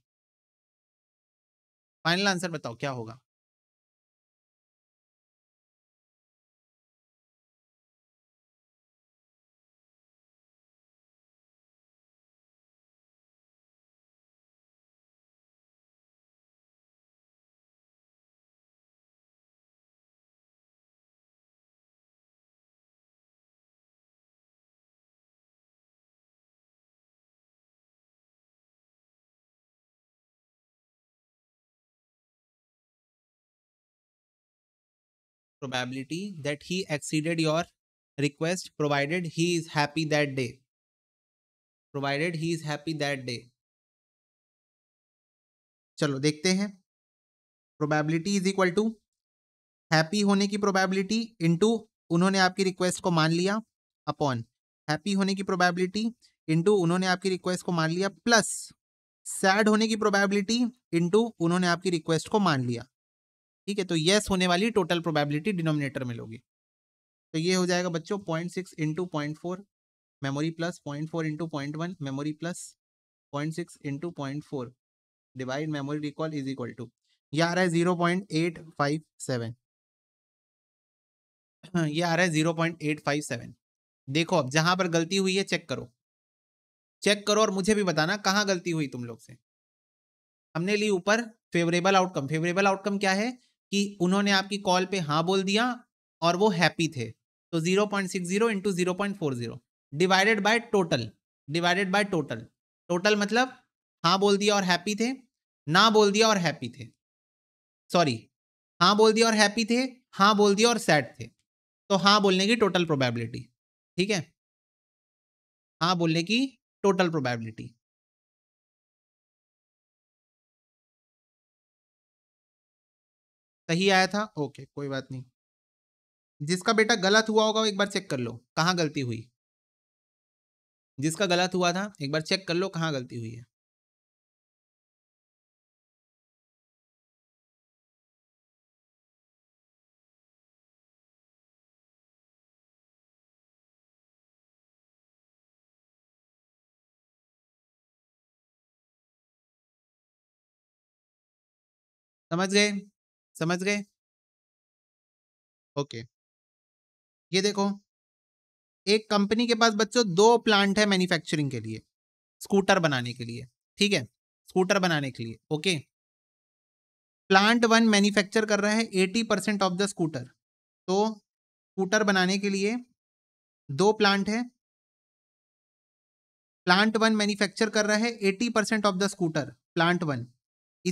फाइनल आंसर बताओ क्या होगा probability that he exceeded your request provided he is happy that day provided he is happy that day चलो देखते हैं probability is equal to happy होने की प्रोबेबिलिटी इनटू उन्होंने आपकी रिक्वेस्ट को मान लिया अपॉन हैप्पी होने की प्रोबेबिलिटी इनटू उन्होंने आपकी रिक्वेस्ट को मान लिया प्लस सैड होने की प्रोबेबिलिटी इनटू उन्होंने आपकी रिक्वेस्ट को मान लिया ठीक है तो येस होने वाली टोटल प्रोबेबिलिटी डिनोमिनेटर में लोगे तो ये हो जाएगा बच्चों point six into point four memory plus point four into point one memory plus point six into point four divide memory recall is equal to ये आ रहा है zero point eight five seven ये आ रहा है zero point eight five seven देखो अब जहां पर गलती हुई है चेक करो चेक करो और मुझे भी बताना कहाँ गलती हुई तुम लोग से हमने ली ऊपर फेवरेबल आउटकम फेवरेबल आउटकम क्या है कि उन्होंने आपकी कॉल पे हाँ बोल दिया और वो हैप्पी थे तो zero point six zero into zero point four zero divided by total divided by total total मतलब हाँ बोल दिया और हैप्पी थे ना बोल दिया और हैप्पी थे सॉरी हाँ बोल दिया और हैप्पी थे हाँ बोल दिया और सैड थे तो हाँ बोलने की टोटल प्रोबेबिलिटी ठीक है हाँ बोलने की टोटल प्रोबेबिलिटी सही आया था ओके कोई बात नहीं जिसका बेटा गलत हुआ होगा एक बार चेक कर लो कहाँ गलती हुई जिसका गलत हुआ था एक बार चेक कर लो कहाँ गलती हुई है समझ गए समझ गए ओके ये देखो एक कंपनी के पास बच्चों दो प्लांट है मैन्युफैक्चरिंग के लिए स्कूटर बनाने के लिए ठीक है स्कूटर बनाने के लिए ओके प्लांट वन मैन्युफैक्चर कर रहा है eighty percent of the scooter तो स्कूटर बनाने के लिए दो प्लांट है प्लांट वन मैन्युफैक्चर कर रहा है eighty percent of the scooter plant one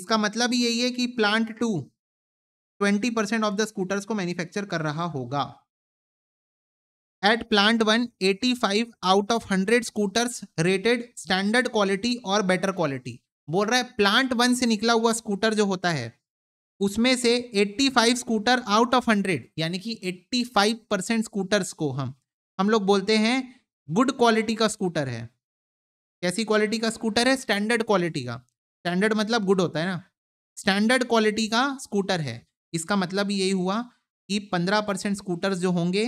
इसका मतलब यही है कि plant two twenty percent of the scooters को मैन्युफैक्चर कर रहा होगा at plant one eighty five out of hundred scooters rated standard quality और बेटर क्वालिटी बोल रहा है प्लांट वन से निकला हुआ स्कूटर जो होता है उसमें से 85 स्कूटर आउट ऑफ 100 यानी कि 85 परसेंट स्कूटर्स को हम हम लोग बोलते हैं गुड क्वालिटी का स्कूटर है कैसी क्वालिटी का स्कूटर है स्टैंडर्ड क्वालिटी का स्टैंडर्ड मतलब गुड होता है ना स्टैंडर्ड क्वालिटी का स्कूटर है इसका मतलब यही हुआ कि पंद्रह परसेंट स्कूटर्स जो होंगे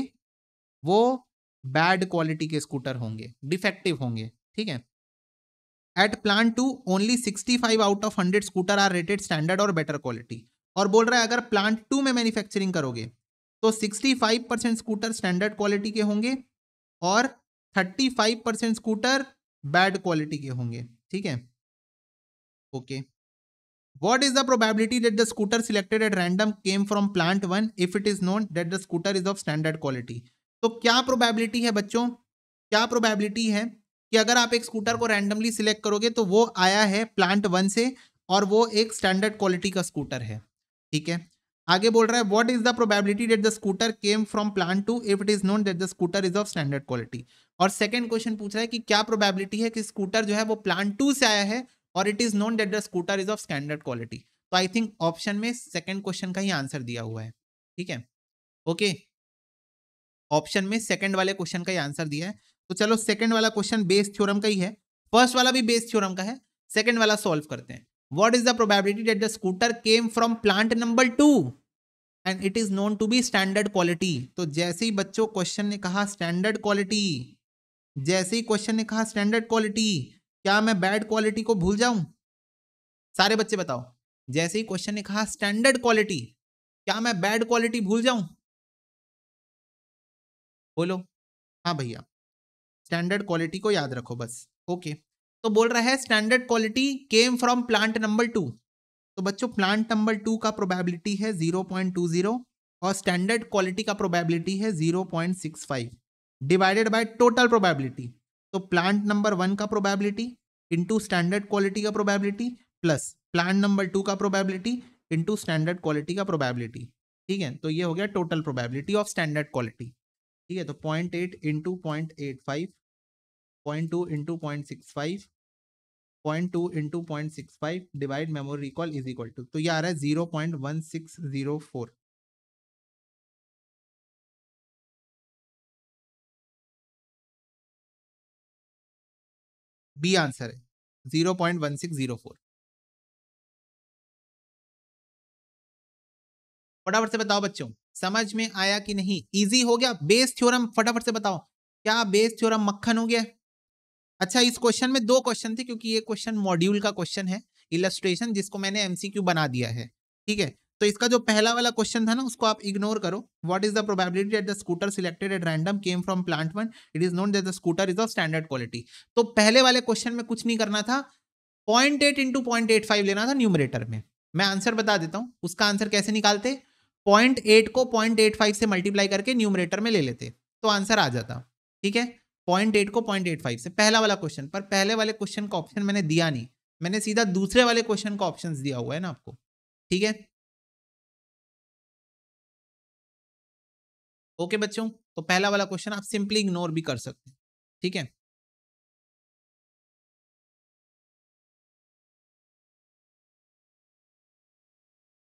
वो बैड क्वालिटी के स्कूटर होंगे डिफेक्टिव होंगे ठीक है at plan two only sixty five out of hundred scooter are rated standard और बेटर क्वालिटी और बोल रहा है अगर प्लान टू में मैन्युफैक्चरिंग करोगे तो sixty five percent scooter standard quality के होंगे और thirty five percent scooter bad quality के होंगे ठीक है okay What is the probability that the scooter selected at random came from plant one if it is known that the scooter is of standard quality? तो क्या probability है बच्चों क्या probability है कि अगर आप एक स्कूटर को रैंडमली सिलेक्ट करोगे तो वो आया है प्लांट वन से और वो एक स्टैंडर्ड क्वालिटी का स्कूटर है ठीक है आगे बोल रहा है what is the probability that the scooter came from plant two if it is known that the scooter is of standard quality और सेकंड क्वेश्चन पूछ रहा है कि क्या प्रोबेबिलिटी है कि स्कूटर जो है वो प्लांट टू से आया है और it is known that the scooter is of standard quality तो आई थिंक ऑप्शन में सेकेंड क्वेश्चन का ही आंसर दिया हुआ है ठीक है ओके ऑप्शन में सेकेंड वाले क्वेश्चन का ही आंसर दिया है तो चलो सेकेंड वाला क्वेश्चन बेस थ्योरम का ही है फर्स्ट वाला भी बेस थ्योरम का है सेकेंड वाला सॉल्व करते हैं what is the probability that the scooter came from plant number two and it is known to be standard quality तो जैसे ही बच्चों क्वेश्चन ने कहा स्टैंडर्ड क्वालिटी जैसे ही क्वेश्चन ने कहा स्टैंडर्ड क्वालिटी क्या मैं बैड क्वालिटी को भूल जाऊं सारे बच्चे बताओ जैसे ही क्वेश्चन ने कहा स्टैंडर्ड क्वालिटी क्या मैं बैड क्वालिटी भूल जाऊं बोलो हाँ भैया स्टैंडर्ड क्वालिटी को याद रखो बस ओके तो बोल रहा है standard quality came from plant number two तो बच्चों प्लांट नंबर टू का प्रोबेबिलिटी है जीरो पॉइंट टू जीरो और स्टैंडर्ड क्वालिटी का प्रोबेबिलिटी है zero point six five divided by total probability तो प्लांट नंबर वन का प्रोबेबिलिटी इंटू स्टैंडर्ड क्वालिटी का probability plus plant number two का probability into standard quality का probability ठीक है तो ये हो गया total probability of standard quality ठीक है तो point eight into point eight five point two into point six five point two into point six five divide memory recall is equal to तो ये आ रहा है zero point one six zero four B answer है zero point one six zero four फटाफट से बताओ बच्चों समझ में आया कि नहीं इजी हो गया बेस थ्योरम फटाफट से बताओ क्या बेस थ्योरम मक्खन हो गया अच्छा इस क्वेश्चन में दो क्वेश्चन थे क्योंकि ये क्वेश्चन मॉड्यूल का क्वेश्चन है इलस्ट्रेशन जिसको मैंने एमसीक्यू बना दिया है ठीक है तो इसका जो पहला वाला क्वेश्चन था ना उसको आप इग्नोर करो what is the probability that the scooter selected at random came from plant one it is known that the scooter is of standard quality तो पहले वाले क्वेश्चन में कुछ नहीं करना था point eight into point eight five लेना था न्यूमरेटर में मैं आंसर बता देता हूँ उसका आंसर कैसे निकालते पॉइंट एट को पॉइंट एट फाइव से मल्टीप्लाई करके न्यूमरेटर में ले लेते तो आंसर आ जाता ठीक है पॉइंट एट को पॉइंट एट फाइव से पहला वाला क्वेश्चन पर पहले वाले क्वेश्चन का ऑप्शन मैंने दिया नहीं मैंने सीधा दूसरे वाले क्वेश्चन का ऑप्शन दिया हुआ है ना आपको ठीक है ओके बच्चों तो पहला वाला क्वेश्चन आप सिंपली इग्नोर भी कर सकते हैं ठीक है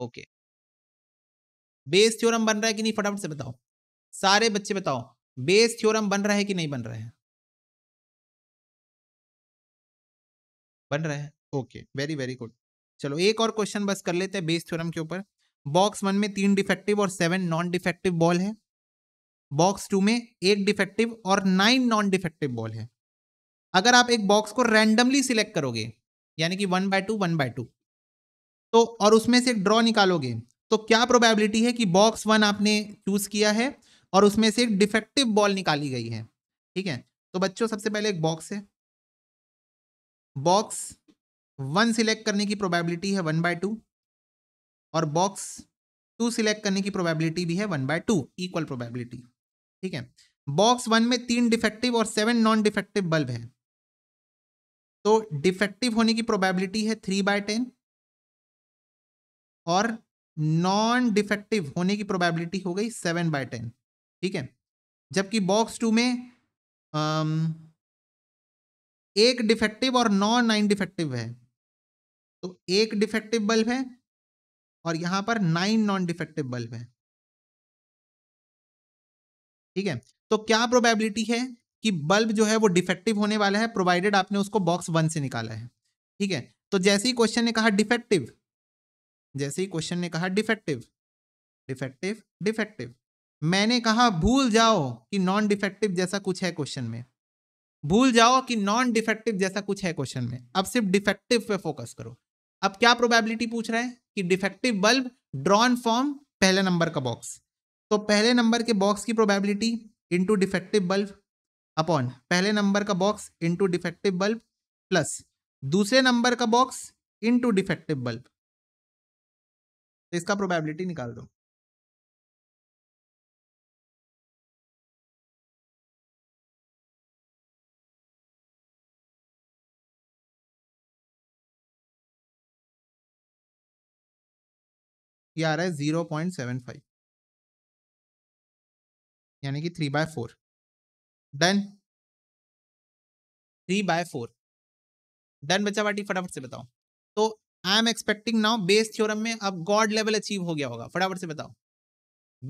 ओके बेस थ्योरम बन रहा है कि नहीं फटाफट से बताओ सारे बच्चे बताओ बेस थ्योरम बन रहा है कि नहीं बन रहा है बन रहा है ओके वेरी वेरी गुड चलो एक और क्वेश्चन बस कर लेते हैं बेस थ्योरम के ऊपर बॉक्स वन में तीन डिफेक्टिव और सेवन नॉन डिफेक्टिव बॉल है बॉक्स टू में एक डिफेक्टिव और नाइन नॉन डिफेक्टिव बॉल है अगर आप एक बॉक्स को रैंडमली सिलेक्ट करोगे यानी कि one by two one by two तो और उसमें से एक ड्रॉ निकालोगे तो क्या प्रोबेबिलिटी है कि बॉक्स वन आपने चूज किया है और उसमें से एक डिफेक्टिव बॉल निकाली गई है ठीक है तो बच्चों सबसे पहले एक बॉक्स है बॉक्स वन सिलेक्ट करने की प्रोबेबिलिटी है वन बाय टू और बॉक्स टू सिलेक्ट करने की प्रोबेबिलिटी भी है one by two equal probability ठीक है बॉक्स वन में तीन डिफेक्टिव और सेवन नॉन डिफेक्टिव बल्ब हैं तो डिफेक्टिव होने की प्रोबेबिलिटी है थ्री बाय टेन और नॉन डिफेक्टिव होने की प्रोबेबिलिटी हो गई सेवन बाय टेन ठीक है जबकि बॉक्स टू में आम, एक डिफेक्टिव और नॉन नाइन डिफेक्टिव है तो एक डिफेक्टिव बल्ब है और यहां पर नाइन नॉन डिफेक्टिव बल्ब है ठीक है तो क्या प्रोबेबिलिटी है कि बल्ब जो है वो डिफेक्टिव होने वाला है प्रोवाइडेड आपने उसको बॉक्स वन से निकाला है ठीक है तो जैसे ही क्वेश्चन ने कहा डिफेक्टिव जैसे ही क्वेश्चन ने कहा डिफेक्टिव डिफेक्टिव डिफेक्टिव मैंने कहा भूल जाओ कि नॉन डिफेक्टिव जैसा कुछ है क्वेश्चन में भूल जाओ कि नॉन डिफेक्टिव जैसा कुछ है क्वेश्चन में अब सिर्फ डिफेक्टिव पे फोकस करो अब क्या प्रोबेबिलिटी पूछ रहा है कि डिफेक्टिव बल्ब ड्रॉन फॉर्म पहला नंबर का बॉक्स तो पहले नंबर के बॉक्स की probability into defective bulb upon पहले नंबर का box into defective bulb plus दूसरे नंबर का बॉक्स इंटू डिफेक्टिव बल्ब तो इसका प्रोबेबिलिटी निकाल दो आ रहा है जीरो पॉइंट सेवन फाइव यानी कि three by four then three by four then बच्चा बाटी फटाफट से बताओ तो I am expecting now Bayes theorem में अब गॉड लेवल अचीव हो गया होगा फटाफट से बताओ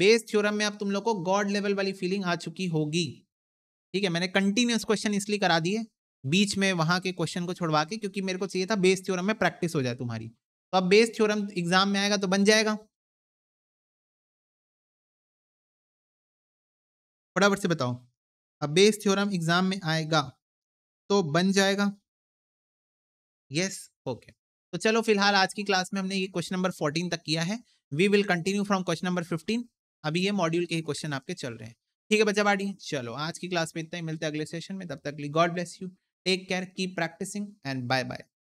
बेस थ्योरम में अब तुम लोग को गॉड लेवल वाली फीलिंग आ चुकी होगी ठीक है मैंने कंटिन्यूस क्वेश्चन इसलिए करा दिए बीच में वहां के क्वेश्चन को छोड़वा के क्योंकि मेरे को चाहिए था बेस थ्योरम में प्रैक्टिस हो जाए तुम्हारी तो अब बेस थ्योरम एग्जाम में आएगा तो बन जाएगा फटाफट से बताओ अब बेस थ्योरम एग्जाम में आएगा तो बन जाएगा यस yes, ओके okay. तो चलो फिलहाल आज की क्लास में हमने ये क्वेश्चन नंबर फोर्टीन तक किया है we will continue from question number fifteen अभी ये मॉड्यूल के ही क्वेश्चन आपके चल रहे हैं ठीक है बच्चा बाड़ी चलो आज की क्लास में इतना ही मिलते हैं अगले सेशन में तब तक god bless you take care keep practising and bye bye